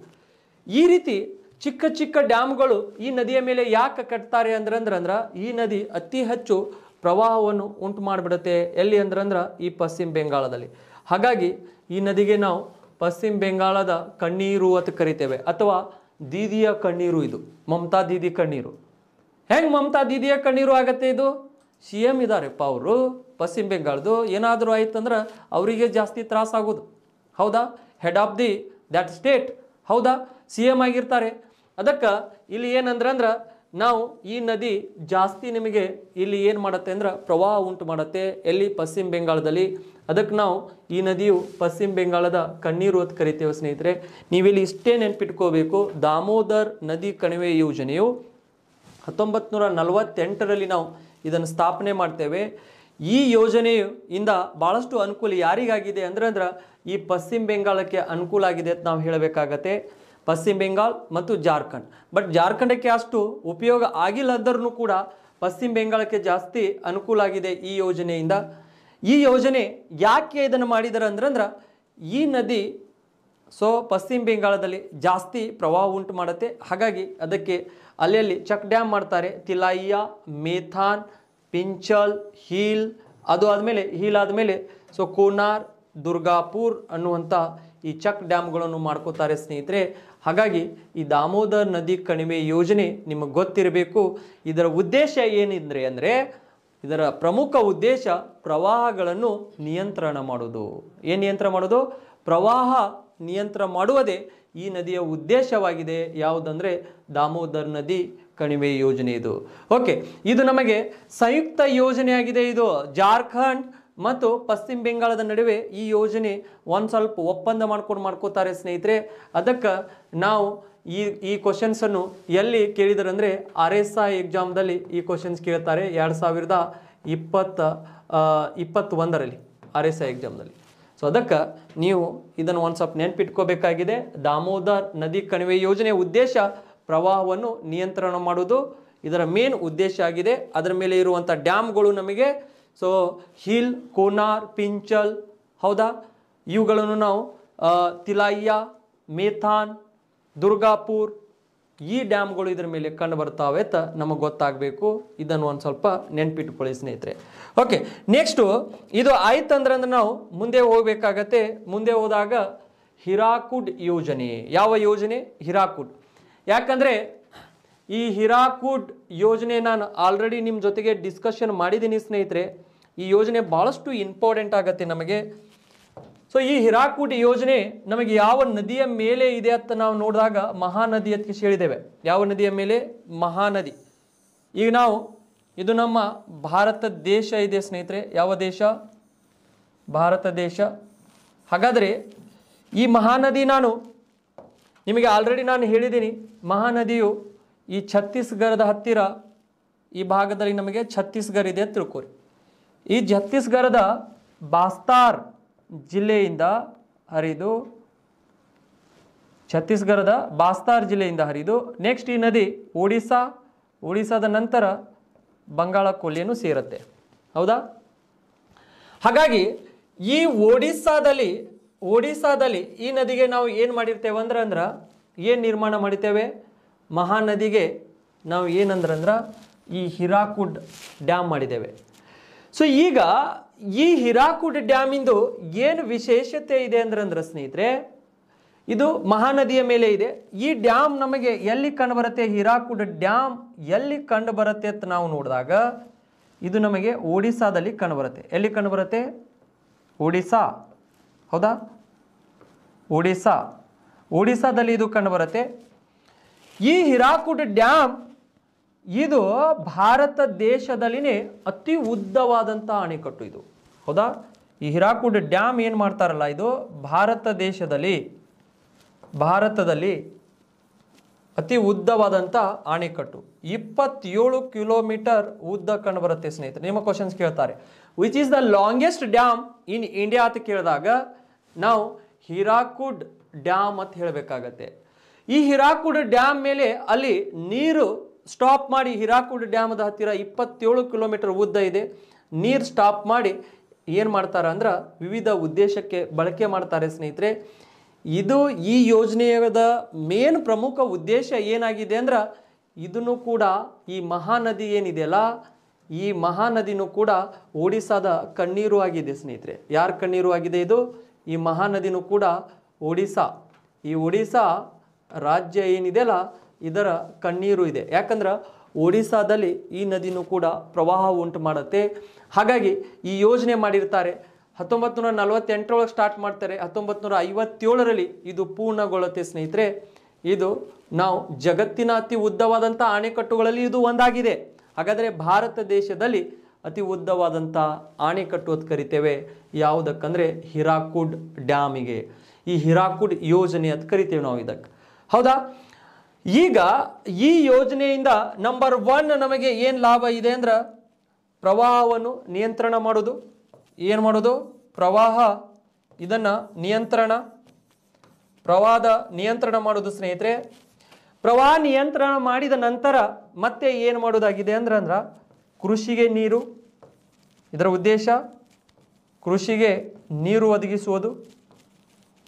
ಈ ರೀತಿ ಚಿಕ್ಕ ಚಿಕ್ಕ ಡ್ಯಾಮ್ಗಳು ಈ ನದಿಯ ಮೇಲೆ ಯಾಕೆ ಕಟ್ತಾರೆ ಅಂದ್ರೆ ಈ ನದಿ ಅತಿ ಹೆಚ್ಚು ಪ್ರವಾಹವನ್ನು ಉಂಟು ಮಾಡಿಬಿಡುತ್ತೆ ಎಲ್ಲಿ ಅಂದ್ರಂದ್ರೆ ಈ ಪಶ್ಚಿಮ ಬೆಂಗಾಳದಲ್ಲಿ ಹಾಗಾಗಿ ಈ ನದಿಗೆ ನಾವು ಪಶ್ಚಿಮ ಬೆಂಗಾಳದ ಕಣ್ಣೀರು ಅಂತ ಕರಿತೇವೆ ಅಥವಾ ದೀದಿಯ ಕಣ್ಣೀರು ಇದು ಮಮತಾ ದೀದಿ ಕಣ್ಣೀರು ಹೆಂಗೆ ಮಮತಾ ದೀದಿಯ ಕಣ್ಣೀರು ಆಗತ್ತೆ ಇದು ಸಿ ಎಮ್ ಇದ್ದಾರೆಪ್ಪ ಅವರು ಪಶ್ಚಿಮ ಬೆಂಗಾಳದು ಏನಾದರೂ ಅಂದ್ರೆ ಅವರಿಗೆ ಜಾಸ್ತಿ ತ್ರಾಸಾಗೋದು ಹೌದಾ head of the that state ಹೌದಾ ಸಿ ಎಮ್ ಆಗಿರ್ತಾರೆ ಅದಕ್ಕೆ ಇಲ್ಲಿ ಏನಂದ್ರೆ ಅಂದ್ರೆ ನಾವು ಈ ನದಿ ಜಾಸ್ತಿ ನಿಮಗೆ ಇಲ್ಲಿ ಏನು ಮಾಡುತ್ತೆ ಅಂದ್ರೆ ಪ್ರವಾಹ ಉಂಟು ಮಾಡುತ್ತೆ ಎಲ್ಲಿ ಪಶ್ಚಿಮ ಬೆಂಗಾಳದಲ್ಲಿ ಅದಕ್ಕೆ ನಾವು ಈ ನದಿಯು ಪಶ್ಚಿಮ ಬೆಂಗಾಳದ ಕಣ್ಣೀರು ಅಂತ ಕರಿತೇವೆ ಸ್ನೇಹಿತರೆ ನೀವಿಲ್ಲಿ ಇಷ್ಟೇ ನೆನ್ಪಿಟ್ಕೋಬೇಕು ದಾಮೋದರ್ ನದಿ ಕಣಿವೆ ಯೋಜನೆಯು ಹತ್ತೊಂಬತ್ತು ನೂರ ನಲವತ್ತೆಂಟರಲ್ಲಿ ನಾವು ಇದನ್ನು ಸ್ಥಾಪನೆ ಮಾಡ್ತೇವೆ ಈ ಯೋಜನೆಯಿಂದ ಭಾಳಷ್ಟು ಅನುಕೂಲ ಯಾರಿಗಾಗಿದೆ ಅಂದ್ರೆ ಅಂದ್ರೆ ಈ ಪಶ್ಚಿಮ ಬೆಂಗಾಳಕ್ಕೆ ಅನುಕೂಲ ಆಗಿದೆ ಅಂತ ನಾವು ಹೇಳಬೇಕಾಗತ್ತೆ ಪಶ್ಚಿಮ ಬೆಂಗಾಲ್ ಮತ್ತು ಜಾರ್ಖಂಡ್ ಬಟ್ ಜಾರ್ಖಂಡಕ್ಕೆ ಅಷ್ಟು ಉಪಯೋಗ ಆಗಿಲ್ಲದರೂ ಕೂಡ ಪಶ್ಚಿಮ ಬೆಂಗಾಳಕ್ಕೆ ಜಾಸ್ತಿ ಅನುಕೂಲ ಆಗಿದೆ ಈ ಯೋಜನೆಯಿಂದ ಈ ಯೋಜನೆ ಯಾಕೆ ಇದನ್ನು ಮಾಡಿದ್ದಾರೆ ಅಂದ್ರಂದ್ರೆ ಈ ನದಿ ಸೊ ಪಶ್ಚಿಮ ಬೆಂಗಾಳದಲ್ಲಿ ಜಾಸ್ತಿ ಪ್ರವಾಹ ಉಂಟು ಮಾಡುತ್ತೆ ಹಾಗಾಗಿ ಅದಕ್ಕೆ ಅಲ್ಲಿ ಚಕ್ ಡ್ಯಾಮ್ ಮಾಡ್ತಾರೆ ತಿಲಾಯಿಯ ಮೇಥಾನ್ ಪಿಂಚಲ್ ಹೀಲ್ ಅದು ಆದಮೇಲೆ ಹೀಲ್ ಆದಮೇಲೆ ಸೊ ಕೋನಾರ್ ದುರ್ಗಾಪುರ್ ಅನ್ನುವಂಥ ಈ ಚಕ್ ಡ್ಯಾಮ್ಗಳನ್ನು ಮಾಡ್ಕೋತಾರೆ ಸ್ನೇಹಿತರೆ ಹಾಗಾಗಿ ಈ ದಾಮೋದರ್ ನದಿ ಕಣಿವೆ ಯೋಜನೆ ನಿಮಗೆ ಗೊತ್ತಿರಬೇಕು ಇದರ ಉದ್ದೇಶ ಏನಿದ್ರೆ ಅಂದರೆ ಇದರ ಪ್ರಮುಖ ಉದ್ದೇಶ ಪ್ರವಾಹಗಳನ್ನು ನಿಯಂತ್ರಣ ಮಾಡೋದು ಏನು ನಿಯಂತ್ರಣ ಮಾಡೋದು ಪ್ರವಾಹ ನಿಯಂತ್ರಣ ಮಾಡುವುದೇ ಈ ನದಿಯ ಉದ್ದೇಶವಾಗಿದೆ ಯಾವುದಂದರೆ ದಾಮೋದರ್ ನದಿ ಕಣಿವೆ ಯೋಜನೆ ಇದು ಓಕೆ ಇದು ನಮಗೆ ಸಂಯುಕ್ತ ಯೋಜನೆಯಾಗಿದೆ ಇದು ಜಾರ್ಖಂಡ್ ಮತ್ತು ಪಶ್ಚಿಮ ಬೆಂಗಾಳದ ನಡುವೆ ಈ ಯೋಜನೆ ಒಂದು ಸ್ವಲ್ಪ ಒಪ್ಪಂದ ಮಾಡ್ಕೊಂಡು ಮಾಡ್ಕೋತಾರೆ ಸ್ನೇಹಿತರೆ ಅದಕ್ಕೆ ನಾವು ಈ ಈ ಕ್ವಶನ್ಸನ್ನು ಎಲ್ಲಿ ಕೇಳಿದರಂದರೆ ಆರ್ ಎಸ್ ಐ ಎಕ್ಸಾಮ್ದಲ್ಲಿ ಈ ಕ್ವಶನ್ಸ್ ಕೇಳ್ತಾರೆ ಎರಡು ಸಾವಿರದ ಇಪ್ಪತ್ತ ಇಪ್ಪತ್ತೊಂದರಲ್ಲಿ ಆರ್ ಎಸ್ ಐ ಎಕ್ಸಾಮ್ದಲ್ಲಿ ಸೊ ಅದಕ್ಕೆ ನೀವು ಇದನ್ನು ಒಂದು ಸ್ವಲ್ಪ ನೆನ್ಪಿಟ್ಕೋಬೇಕಾಗಿದೆ ದಾಮೋದರ್ ನದಿ ಕಣಿವೆ ಯೋಜನೆಯ ಉದ್ದೇಶ ಪ್ರವಾಹವನ್ನು ನಿಯಂತ್ರಣ ಮಾಡುವುದು ಇದರ ಮೇನ್ ಉದ್ದೇಶ ಆಗಿದೆ ಅದರ ಮೇಲೆ ಇರುವಂಥ ಡ್ಯಾಮ್ಗಳು ನಮಗೆ ಸೊ ಹಿಲ್ ಕೋನಾರ್ ಪಿಂಚಲ್ ಹೌದಾ ಇವುಗಳನ್ನು ನಾವು ತಿಲಾಯ್ಯ ಮೇಥಾನ್ ದುರ್ಗಾಪುರ್ ಈ ಡ್ಯಾಮ್ಗಳು ಇದರ ಮೇಲೆ ಕಂಡು ಬರ್ತಾವೆ ಅಂತ ನಮಗೆ ಗೊತ್ತಾಗಬೇಕು ಇದನ್ನು ಒಂದು ಸ್ವಲ್ಪ ನೆನ್ಪಿಟ್ಕೊಳ್ಳಿ ಸ್ನೇಹಿತರೆ ಓಕೆ ನೆಕ್ಸ್ಟು ಇದು ಆಯ್ತಂದ್ರೆ ಅಂದ್ರೆ ನಾವು ಮುಂದೆ ಹೋಗಬೇಕಾಗತ್ತೆ ಮುಂದೆ ಹೋದಾಗ ಹಿರಾಕುಡ್ ಯೋಜನೆ ಯಾವ ಯೋಜನೆ ಹಿರಾಕುಡ್ ಯಾಕಂದರೆ ಈ ಹಿರಾಕುಡ್ ಯೋಜನೆ ನಾನು ಆಲ್ರೆಡಿ ನಿಮ್ಮ ಜೊತೆಗೆ ಡಿಸ್ಕಷನ್ ಮಾಡಿದ್ದೀನಿ ಸ್ನೇಹಿತರೆ ಈ ಯೋಜನೆ ಭಾಳಷ್ಟು ಇಂಪಾರ್ಟೆಂಟ್ ಆಗುತ್ತೆ ನಮಗೆ ಸೊ ಈ ಹಿರಾಕೂಟಿ ಯೋಜನೆ ನಮಗೆ ಯಾವ ನದಿಯ ಮೇಲೆ ಇದೆ ಅಂತ ನಾವು ನೋಡಿದಾಗ ಮಹಾನದಿ ಅದಕ್ಕೆ ಹೇಳಿದ್ದೇವೆ ಯಾವ ನದಿಯ ಮೇಲೆ ಮಹಾನದಿ ಈಗ ನಾವು ಇದು ನಮ್ಮ ಭಾರತ ದೇಶ ಇದೆ ಸ್ನೇಹಿತರೆ ಯಾವ ದೇಶ ಭಾರತ ದೇಶ ಹಾಗಾದರೆ ಈ ಮಹಾನದಿ ನಾನು ನಿಮಗೆ ಆಲ್ರೆಡಿ ನಾನು ಹೇಳಿದ್ದೀನಿ ಮಹಾನದಿಯು ಈ ಛತ್ತೀಸ್ಗಢದ ಹತ್ತಿರ ಈ ಭಾಗದಲ್ಲಿ ನಮಗೆ ಛತ್ತೀಸ್ಗಢ ಇದೆ ತಿಳ್ಕೊರಿ ಈ ಛತ್ತೀಸ್ಗಢದ ಬಾಸ್ತಾರ್ ಜಿಲ್ಲೆಯಿಂದ ಹರಿದು ಛತ್ತೀಸ್ಗಢದ ಬಾಸ್ತಾರ್ ಜಿಲ್ಲೆಯಿಂದ ಹರಿದು ನೆಕ್ಸ್ಟ್ ಈ ನದಿ ಒಡಿಸ್ಸಾ ಒಡಿಸ್ಸಾದ ನಂತರ ಬಂಗಾಳ ಕೊಲ್ಲಿಯನ್ನು ಸೇರುತ್ತೆ ಹೌದಾ ಹಾಗಾಗಿ ಈ ಒಡಿಸ್ಸಾದಲ್ಲಿ ಒಡಿಸ್ಸಾದಲ್ಲಿ ಈ ನದಿಗೆ ನಾವು ಏನು ಮಾಡಿರ್ತೇವೆ ಅಂದ್ರೆ ಅಂದ್ರೆ ಏನು ನಿರ್ಮಾಣ ಮಾಡಿತೇವೆ ಮಹಾನದಿಗೆ ನಾವು ಅಂದ್ರೆ ಈ ಹಿರಾಕುಡ್ ಡ್ಯಾಮ್ ಮಾಡಿದ್ದೇವೆ ಸೊ ಈಗ ಈ ಹಿರಾಕೂಟ ಡ್ಯಾಮಿಂದು ಏನು ವಿಶೇಷತೆ ಇದೆ ಅಂದ್ರೆ ಸ್ನೇಹಿತರೆ ಇದು ಮಹಾನದಿಯ ಮೇಲೆ ಇದೆ ಈ ಡ್ಯಾಮ್ ನಮಗೆ ಎಲ್ಲಿ ಕಂಡುಬರುತ್ತೆ ಹಿರಾಕುಡ್ ಡ್ಯಾಮ್ ಎಲ್ಲಿ ಕಂಡುಬರುತ್ತೆ ಅಂತ ನಾವು ನೋಡಿದಾಗ ಇದು ನಮಗೆ ಒಡಿಸ್ಸಾದಲ್ಲಿ ಕಂಡುಬರುತ್ತೆ ಎಲ್ಲಿ ಕಂಡುಬರುತ್ತೆ ಒಡಿಸ್ಸಾ ಹೌದಾ ಒಡಿಸ್ಸಾ ಒಡಿಸ್ಸಾದಲ್ಲಿ ಇದು ಕಂಡುಬರುತ್ತೆ ಈ ಹಿರಾಕುಡ್ ಡ್ಯಾಮ್ ಇದು ಭಾರತ ದೇಶದಲ್ಲಿನೇ ಅತಿ ಉದ್ದವಾದಂಥ ಅಣೆಕಟ್ಟು ಇದು ಹೌದಾ ಈ ಹಿರಾಕುಡ್ ಡ್ಯಾಮ್ ಏನು ಮಾಡ್ತಾರಲ್ಲ ಇದು ಭಾರತ ದೇಶದಲ್ಲಿ ಭಾರತದಲ್ಲಿ ಅತಿ ಉದ್ದವಾದಂಥ ಅಣೆಕಟ್ಟು ಇಪ್ಪತ್ತೇಳು ಕಿಲೋಮೀಟರ್ ಉದ್ದ ಕಂಡು ಬರುತ್ತೆ ಸ್ನೇಹಿತರೆ ನಿಮ್ಮ ಕ್ವಶನ್ಸ್ ಕೇಳ್ತಾರೆ which is the longest dam in India ಅಂತ ಕೇಳಿದಾಗ ನಾವು ಹಿರಾಕುಡ್ ಡ್ಯಾಮ್ ಅಂತ ಹೇಳಬೇಕಾಗತ್ತೆ ಈ ಹಿರಾಕುಡ್ ಡ್ಯಾಮ್ ಮೇಲೆ ಅಲ್ಲಿ ನೀರು ಸ್ಟಾಪ್ ಮಾಡಿ ಹಿರಾಕುಡ್ ಡ್ಯಾಮದ ಹತ್ತಿರ ಇಪ್ಪತ್ತೇಳು ಕಿಲೋಮೀಟರ್ ಉದ್ದ ಇದೆ ನೀರು ಸ್ಟಾಪ್ ಮಾಡಿ ಏನು ಮಾಡ್ತಾರೆ ಅಂದ್ರೆ ವಿವಿಧ ಉದ್ದೇಶಕ್ಕೆ ಬಳಕೆ ಮಾಡ್ತಾರೆ ಸ್ನೇಹಿತರೆ ಇದು ಈ ಯೋಜನೆಯದ ಮೇನ್ ಪ್ರಮುಖ ಉದ್ದೇಶ ಏನಾಗಿದೆ ಅಂದ್ರೆ ಇದನ್ನು ಕೂಡ ಈ ಮಹಾನದಿ ಏನಿದೆಯಲ್ಲ ಈ ಮಹಾನದಿನೂ ಕೂಡ ಒಡಿಸ್ಸಾದ ಕಣ್ಣೀರು ಆಗಿದೆ ಸ್ನೇಹಿತರೆ ಯಾರ ಕಣ್ಣೀರು ಆಗಿದೆ ಇದು ಈ ಮಹಾನದಿನೂ ಕೂಡ ಒಡಿಸ್ಸಾ ಈ ಒಡಿಸ್ಸಾ ರಾಜ್ಯ ಏನಿದೆಯಲ್ಲ ಇದರ ಕಣ್ಣೀರು ಇದೆ ಯಾಕಂದ್ರೆ ಒಡಿಸಾದಲ್ಲಿ ಈ ನದಿನೂ ಕೂಡ ಪ್ರವಾಹ ಉಂಟು ಮಾಡುತ್ತೆ ಹಾಗಾಗಿ ಈ ಯೋಜನೆ ಮಾಡಿರ್ತಾರೆ ಹತ್ತೊಂಬತ್ತು ನೂರ ನಲವತ್ತೆಂಟರೊಳಗೆ ಸ್ಟಾರ್ಟ್ ಮಾಡ್ತಾರೆ ಹತ್ತೊಂಬತ್ತು ನೂರ ಐವತ್ತೇಳರಲ್ಲಿ ಇದು ಪೂರ್ಣಗೊಳ್ಳುತ್ತೆ ಸ್ನೇಹಿತರೆ ಇದು ನಾವು ಜಗತ್ತಿನ ಅತಿ ಉದ್ದವಾದಂಥ ಅಣೆಕಟ್ಟುಗಳಲ್ಲಿ ಇದು ಒಂದಾಗಿದೆ ಹಾಗಾದರೆ ಭಾರತ ದೇಶದಲ್ಲಿ ಅತಿ ಉದ್ದವಾದಂಥ ಅಣೆಕಟ್ಟು ಅಂತ ಕರಿತೇವೆ ಯಾವುದಕ್ಕಂದರೆ ಹಿರಾಕುಡ್ ಡ್ಯಾಮಿಗೆ ಈ ಹಿರಾಕುಡ್ ಯೋಜನೆ ಅಂತ ಕರಿತೇವೆ ನಾವು ಇದಕ್ಕೆ ಹೌದಾ ಈಗ ಈ ಯೋಜನೆಯಿಂದ ನಂಬರ್ ಒನ್ ನಮಗೆ ಏನು ಲಾಭ ಇದೆ ಅಂದ್ರೆ ಪ್ರವಾಹವನ್ನು ನಿಯಂತ್ರಣ ಮಾಡೋದು ಏನು ಮಾಡೋದು ಪ್ರವಾಹ ಇದನ್ನು ನಿಯಂತ್ರಣ ಪ್ರವಾಹದ ನಿಯಂತ್ರಣ ಮಾಡೋದು ಸ್ನೇಹಿತರೆ ಪ್ರವಾಹ ನಿಯಂತ್ರಣ ಮಾಡಿದ ನಂತರ ಮತ್ತೆ ಏನು ಮಾಡೋದಾಗಿದೆ ಅಂದ್ರೆ ಅಂದ್ರೆ ಕೃಷಿಗೆ ನೀರು ಇದರ ಉದ್ದೇಶ ಕೃಷಿಗೆ ನೀರು ಒದಗಿಸುವುದು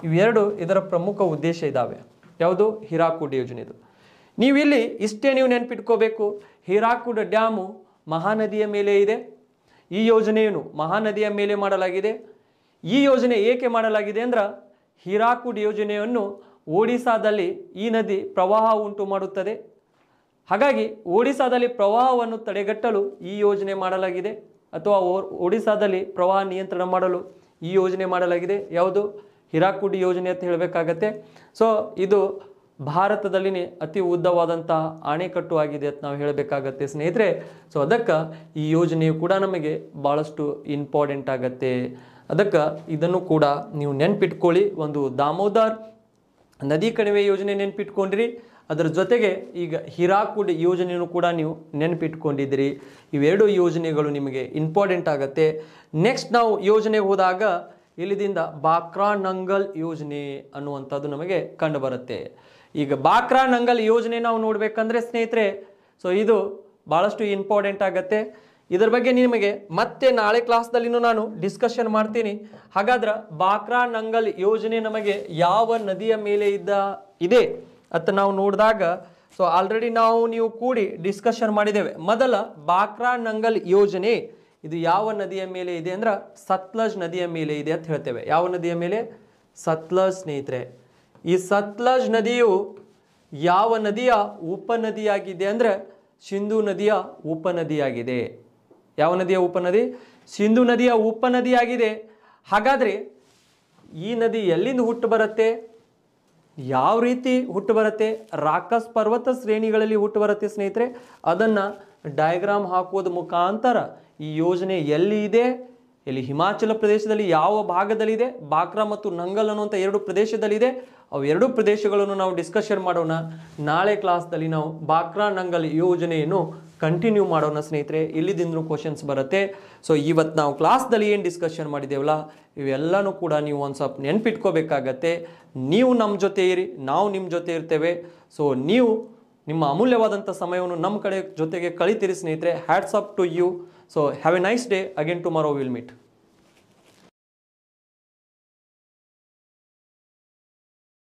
ಇವೆರಡು ಇದರ ಪ್ರಮುಖ ಉದ್ದೇಶ ಇದ್ದಾವೆ ಯಾವುದು ಯೋಜನೆ ಇದು ನೀವಿಲ್ಲಿ ಇಷ್ಟೇ ನೀವು ನೆನಪಿಟ್ಕೋಬೇಕು ಹಿರಾಕುಡ್ ಡ್ಯಾಮು ಮಹಾನದಿಯ ಮೇಲೆ ಇದೆ ಈ ಯೋಜನೆಯನ್ನು ಮಹಾನದಿಯ ಮೇಲೆ ಮಾಡಲಾಗಿದೆ ಈ ಯೋಜನೆ ಏಕೆ ಮಾಡಲಾಗಿದೆ ಅಂದ್ರೆ ಹಿರಾಕುಡ್ ಯೋಜನೆಯನ್ನು ಒಡಿಸಾದಲ್ಲಿ ಈ ನದಿ ಪ್ರವಾಹ ಉಂಟು ಮಾಡುತ್ತದೆ ಹಾಗಾಗಿ ಒಡಿಸಾದಲ್ಲಿ ಪ್ರವಾಹವನ್ನು ತಡೆಗಟ್ಟಲು ಈ ಯೋಜನೆ ಮಾಡಲಾಗಿದೆ ಅಥವಾ ಒಡಿಸಾದಲ್ಲಿ ಪ್ರವಾಹ ನಿಯಂತ್ರಣ ಮಾಡಲು ಈ ಯೋಜನೆ ಮಾಡಲಾಗಿದೆ ಯಾವುದು ಹಿರಾಕುಡ್ ಯೋಜನೆ ಅಂತ ಹೇಳಬೇಕಾಗತ್ತೆ ಸೊ ಇದು ಭಾರತದಲ್ಲಿ ಅತಿ ಉದ್ದವಾದಂಥ ಅಣೆಕಟ್ಟು ಆಗಿದೆ ಅಂತ ನಾವು ಹೇಳಬೇಕಾಗತ್ತೆ ಸ್ನೇಹಿತರೆ ಸೊ ಅದಕ್ಕೆ ಈ ಯೋಜನೆಯು ಕೂಡ ನಮಗೆ ಭಾಳಷ್ಟು ಇಂಪಾರ್ಟೆಂಟ್ ಆಗತ್ತೆ ಅದಕ್ಕೆ ಇದನ್ನು ಕೂಡ ನೀವು ನೆನ್ಪಿಟ್ಕೊಳ್ಳಿ ಒಂದು ದಾಮೋದರ್ ನದಿ ಕಣಿವೆ ಯೋಜನೆ ನೆನ್ಪಿಟ್ಕೊಂಡ್ರಿ ಅದರ ಜೊತೆಗೆ ಈಗ ಹಿರಾಕುಡ್ ಯೋಜನೆಯೂ ಕೂಡ ನೀವು ನೆನಪಿಟ್ಕೊಂಡಿದ್ದೀರಿ ಇವೆರಡು ಯೋಜನೆಗಳು ನಿಮಗೆ ಇಂಪಾರ್ಟೆಂಟ್ ಆಗುತ್ತೆ ನೆಕ್ಸ್ಟ್ ನಾವು ಯೋಜನೆಗೆ ಹೋದಾಗ ಇಲ್ಲಿದಿಂದ ಬಾಕ್ರಾ ನಂಗಲ್ ಯೋಜನೆ ಅನ್ನುವಂಥದ್ದು ನಮಗೆ ಕಂಡುಬರುತ್ತೆ ಈಗ ಬಾಕ್ರಾ ನಂಗಲ್ ಯೋಜನೆ ನಾವು ನೋಡ್ಬೇಕಂದ್ರೆ ಸ್ನೇಹಿತರೆ ಸೊ ಇದು ಬಹಳಷ್ಟು ಇಂಪಾರ್ಟೆಂಟ್ ಆಗುತ್ತೆ ಇದರ ಬಗ್ಗೆ ನಿಮಗೆ ಮತ್ತೆ ನಾಳೆ ಕ್ಲಾಸ್ದಲ್ಲಿನೂ ನಾನು ಡಿಸ್ಕಷನ್ ಮಾಡ್ತೀನಿ ಹಾಗಾದ್ರೆ ಬಾಕ್ರಾ ನಂಗಲ್ ಯೋಜನೆ ನಮಗೆ ಯಾವ ನದಿಯ ಮೇಲೆ ಇದ್ದ ಇದೆ ಅಂತ ನಾವು ನೋಡಿದಾಗ ಸೊ ಆಲ್ರೆಡಿ ನಾವು ನೀವು ಕೂಡಿ ಡಿಸ್ಕಷನ್ ಮಾಡಿದ್ದೇವೆ ಮೊದಲ ಬಾಕ್ರಾ ನಂಗಲ್ ಯೋಜನೆ ಇದು ಯಾವ ನದಿಯ ಮೇಲೆ ಇದೆ ಅಂದ್ರೆ ಸತ್ಲಜ್ ನದಿಯ ಮೇಲೆ ಇದೆ ಅಂತ ಹೇಳ್ತೇವೆ ಯಾವ ನದಿಯ ಮೇಲೆ ಸತ್ಲಜ್ ಸ್ನೇಹಿತರೆ ಈ ಸತ್ಲಜ್ ನದಿಯು ಯಾವ ನದಿಯ ಉಪನದಿಯಾಗಿದೆ ಅಂದರೆ ಸಿಂಧು ನದಿಯ ಉಪನದಿಯಾಗಿದೆ ಯಾವ ನದಿಯ ಉಪನದಿ ಸಿಂಧು ನದಿಯ ಉಪನದಿಯಾಗಿದೆ ಹಾಗಾದರೆ ಈ ನದಿ ಎಲ್ಲಿಂದ ಹುಟ್ಟು ಬರುತ್ತೆ ಯಾವ ರೀತಿ ಹುಟ್ಟು ಬರುತ್ತೆ ರಾಕಸ್ ಪರ್ವತ ಶ್ರೇಣಿಗಳಲ್ಲಿ ಹುಟ್ಟು ಬರುತ್ತೆ ಸ್ನೇಹಿತರೆ ಅದನ್ನು ಡಯಾಗ್ರಾಮ್ ಹಾಕುವುದ ಮುಖಾಂತರ ಈ ಯೋಜನೆ ಎಲ್ಲಿ ಇದೆ ಇಲ್ಲಿ ಹಿಮಾಚಲ ಪ್ರದೇಶದಲ್ಲಿ ಯಾವ ಭಾಗದಲ್ಲಿದೆ ಬಾಕ್ರಾ ಮತ್ತು ನಂಗಲ್ ಅನ್ನುವಂಥ ಎರಡು ಪ್ರದೇಶದಲ್ಲಿದೆ ಅವು ಎರಡು ಪ್ರದೇಶಗಳನ್ನು ನಾವು ಡಿಸ್ಕಷನ್ ಮಾಡೋಣ ನಾಳೆ ಕ್ಲಾಸ್ದಲ್ಲಿ ನಾವು ಬಾಕ್ರಾ ನಂಗಲ್ ಯೋಜನೆಯನ್ನು ಕಂಟಿನ್ಯೂ ಮಾಡೋಣ ಸ್ನೇಹಿತರೆ ಇಲ್ಲಿದಿಂದಲೂ ಕ್ವಶನ್ಸ್ ಬರುತ್ತೆ ಸೊ ಇವತ್ತು ನಾವು ಕ್ಲಾಸ್ದಲ್ಲಿ ಏನು ಡಿಸ್ಕಷನ್ ಮಾಡಿದ್ದೇವಲ್ಲ ಇವೆಲ್ಲನೂ ಕೂಡ ನೀವು ಒಂದು ಸ್ವಲ್ಪ ನೆನ್ಪಿಟ್ಕೋಬೇಕಾಗತ್ತೆ ನೀವು ನಮ್ಮ ಜೊತೆ ಇರಿ ನಾವು ನಿಮ್ಮ ಜೊತೆ ಇರ್ತೇವೆ ಸೊ ನೀವು ನಿಮ್ಮ ಅಮೂಲ್ಯವಾದಂಥ ಸಮಯವನ್ನು ನಮ್ಮ ಕಡೆ ಜೊತೆಗೆ ಕಳಿತೀರಿ ಸ್ನೇಹಿತರೆ hats up to you so have a nice day again tomorrow will meet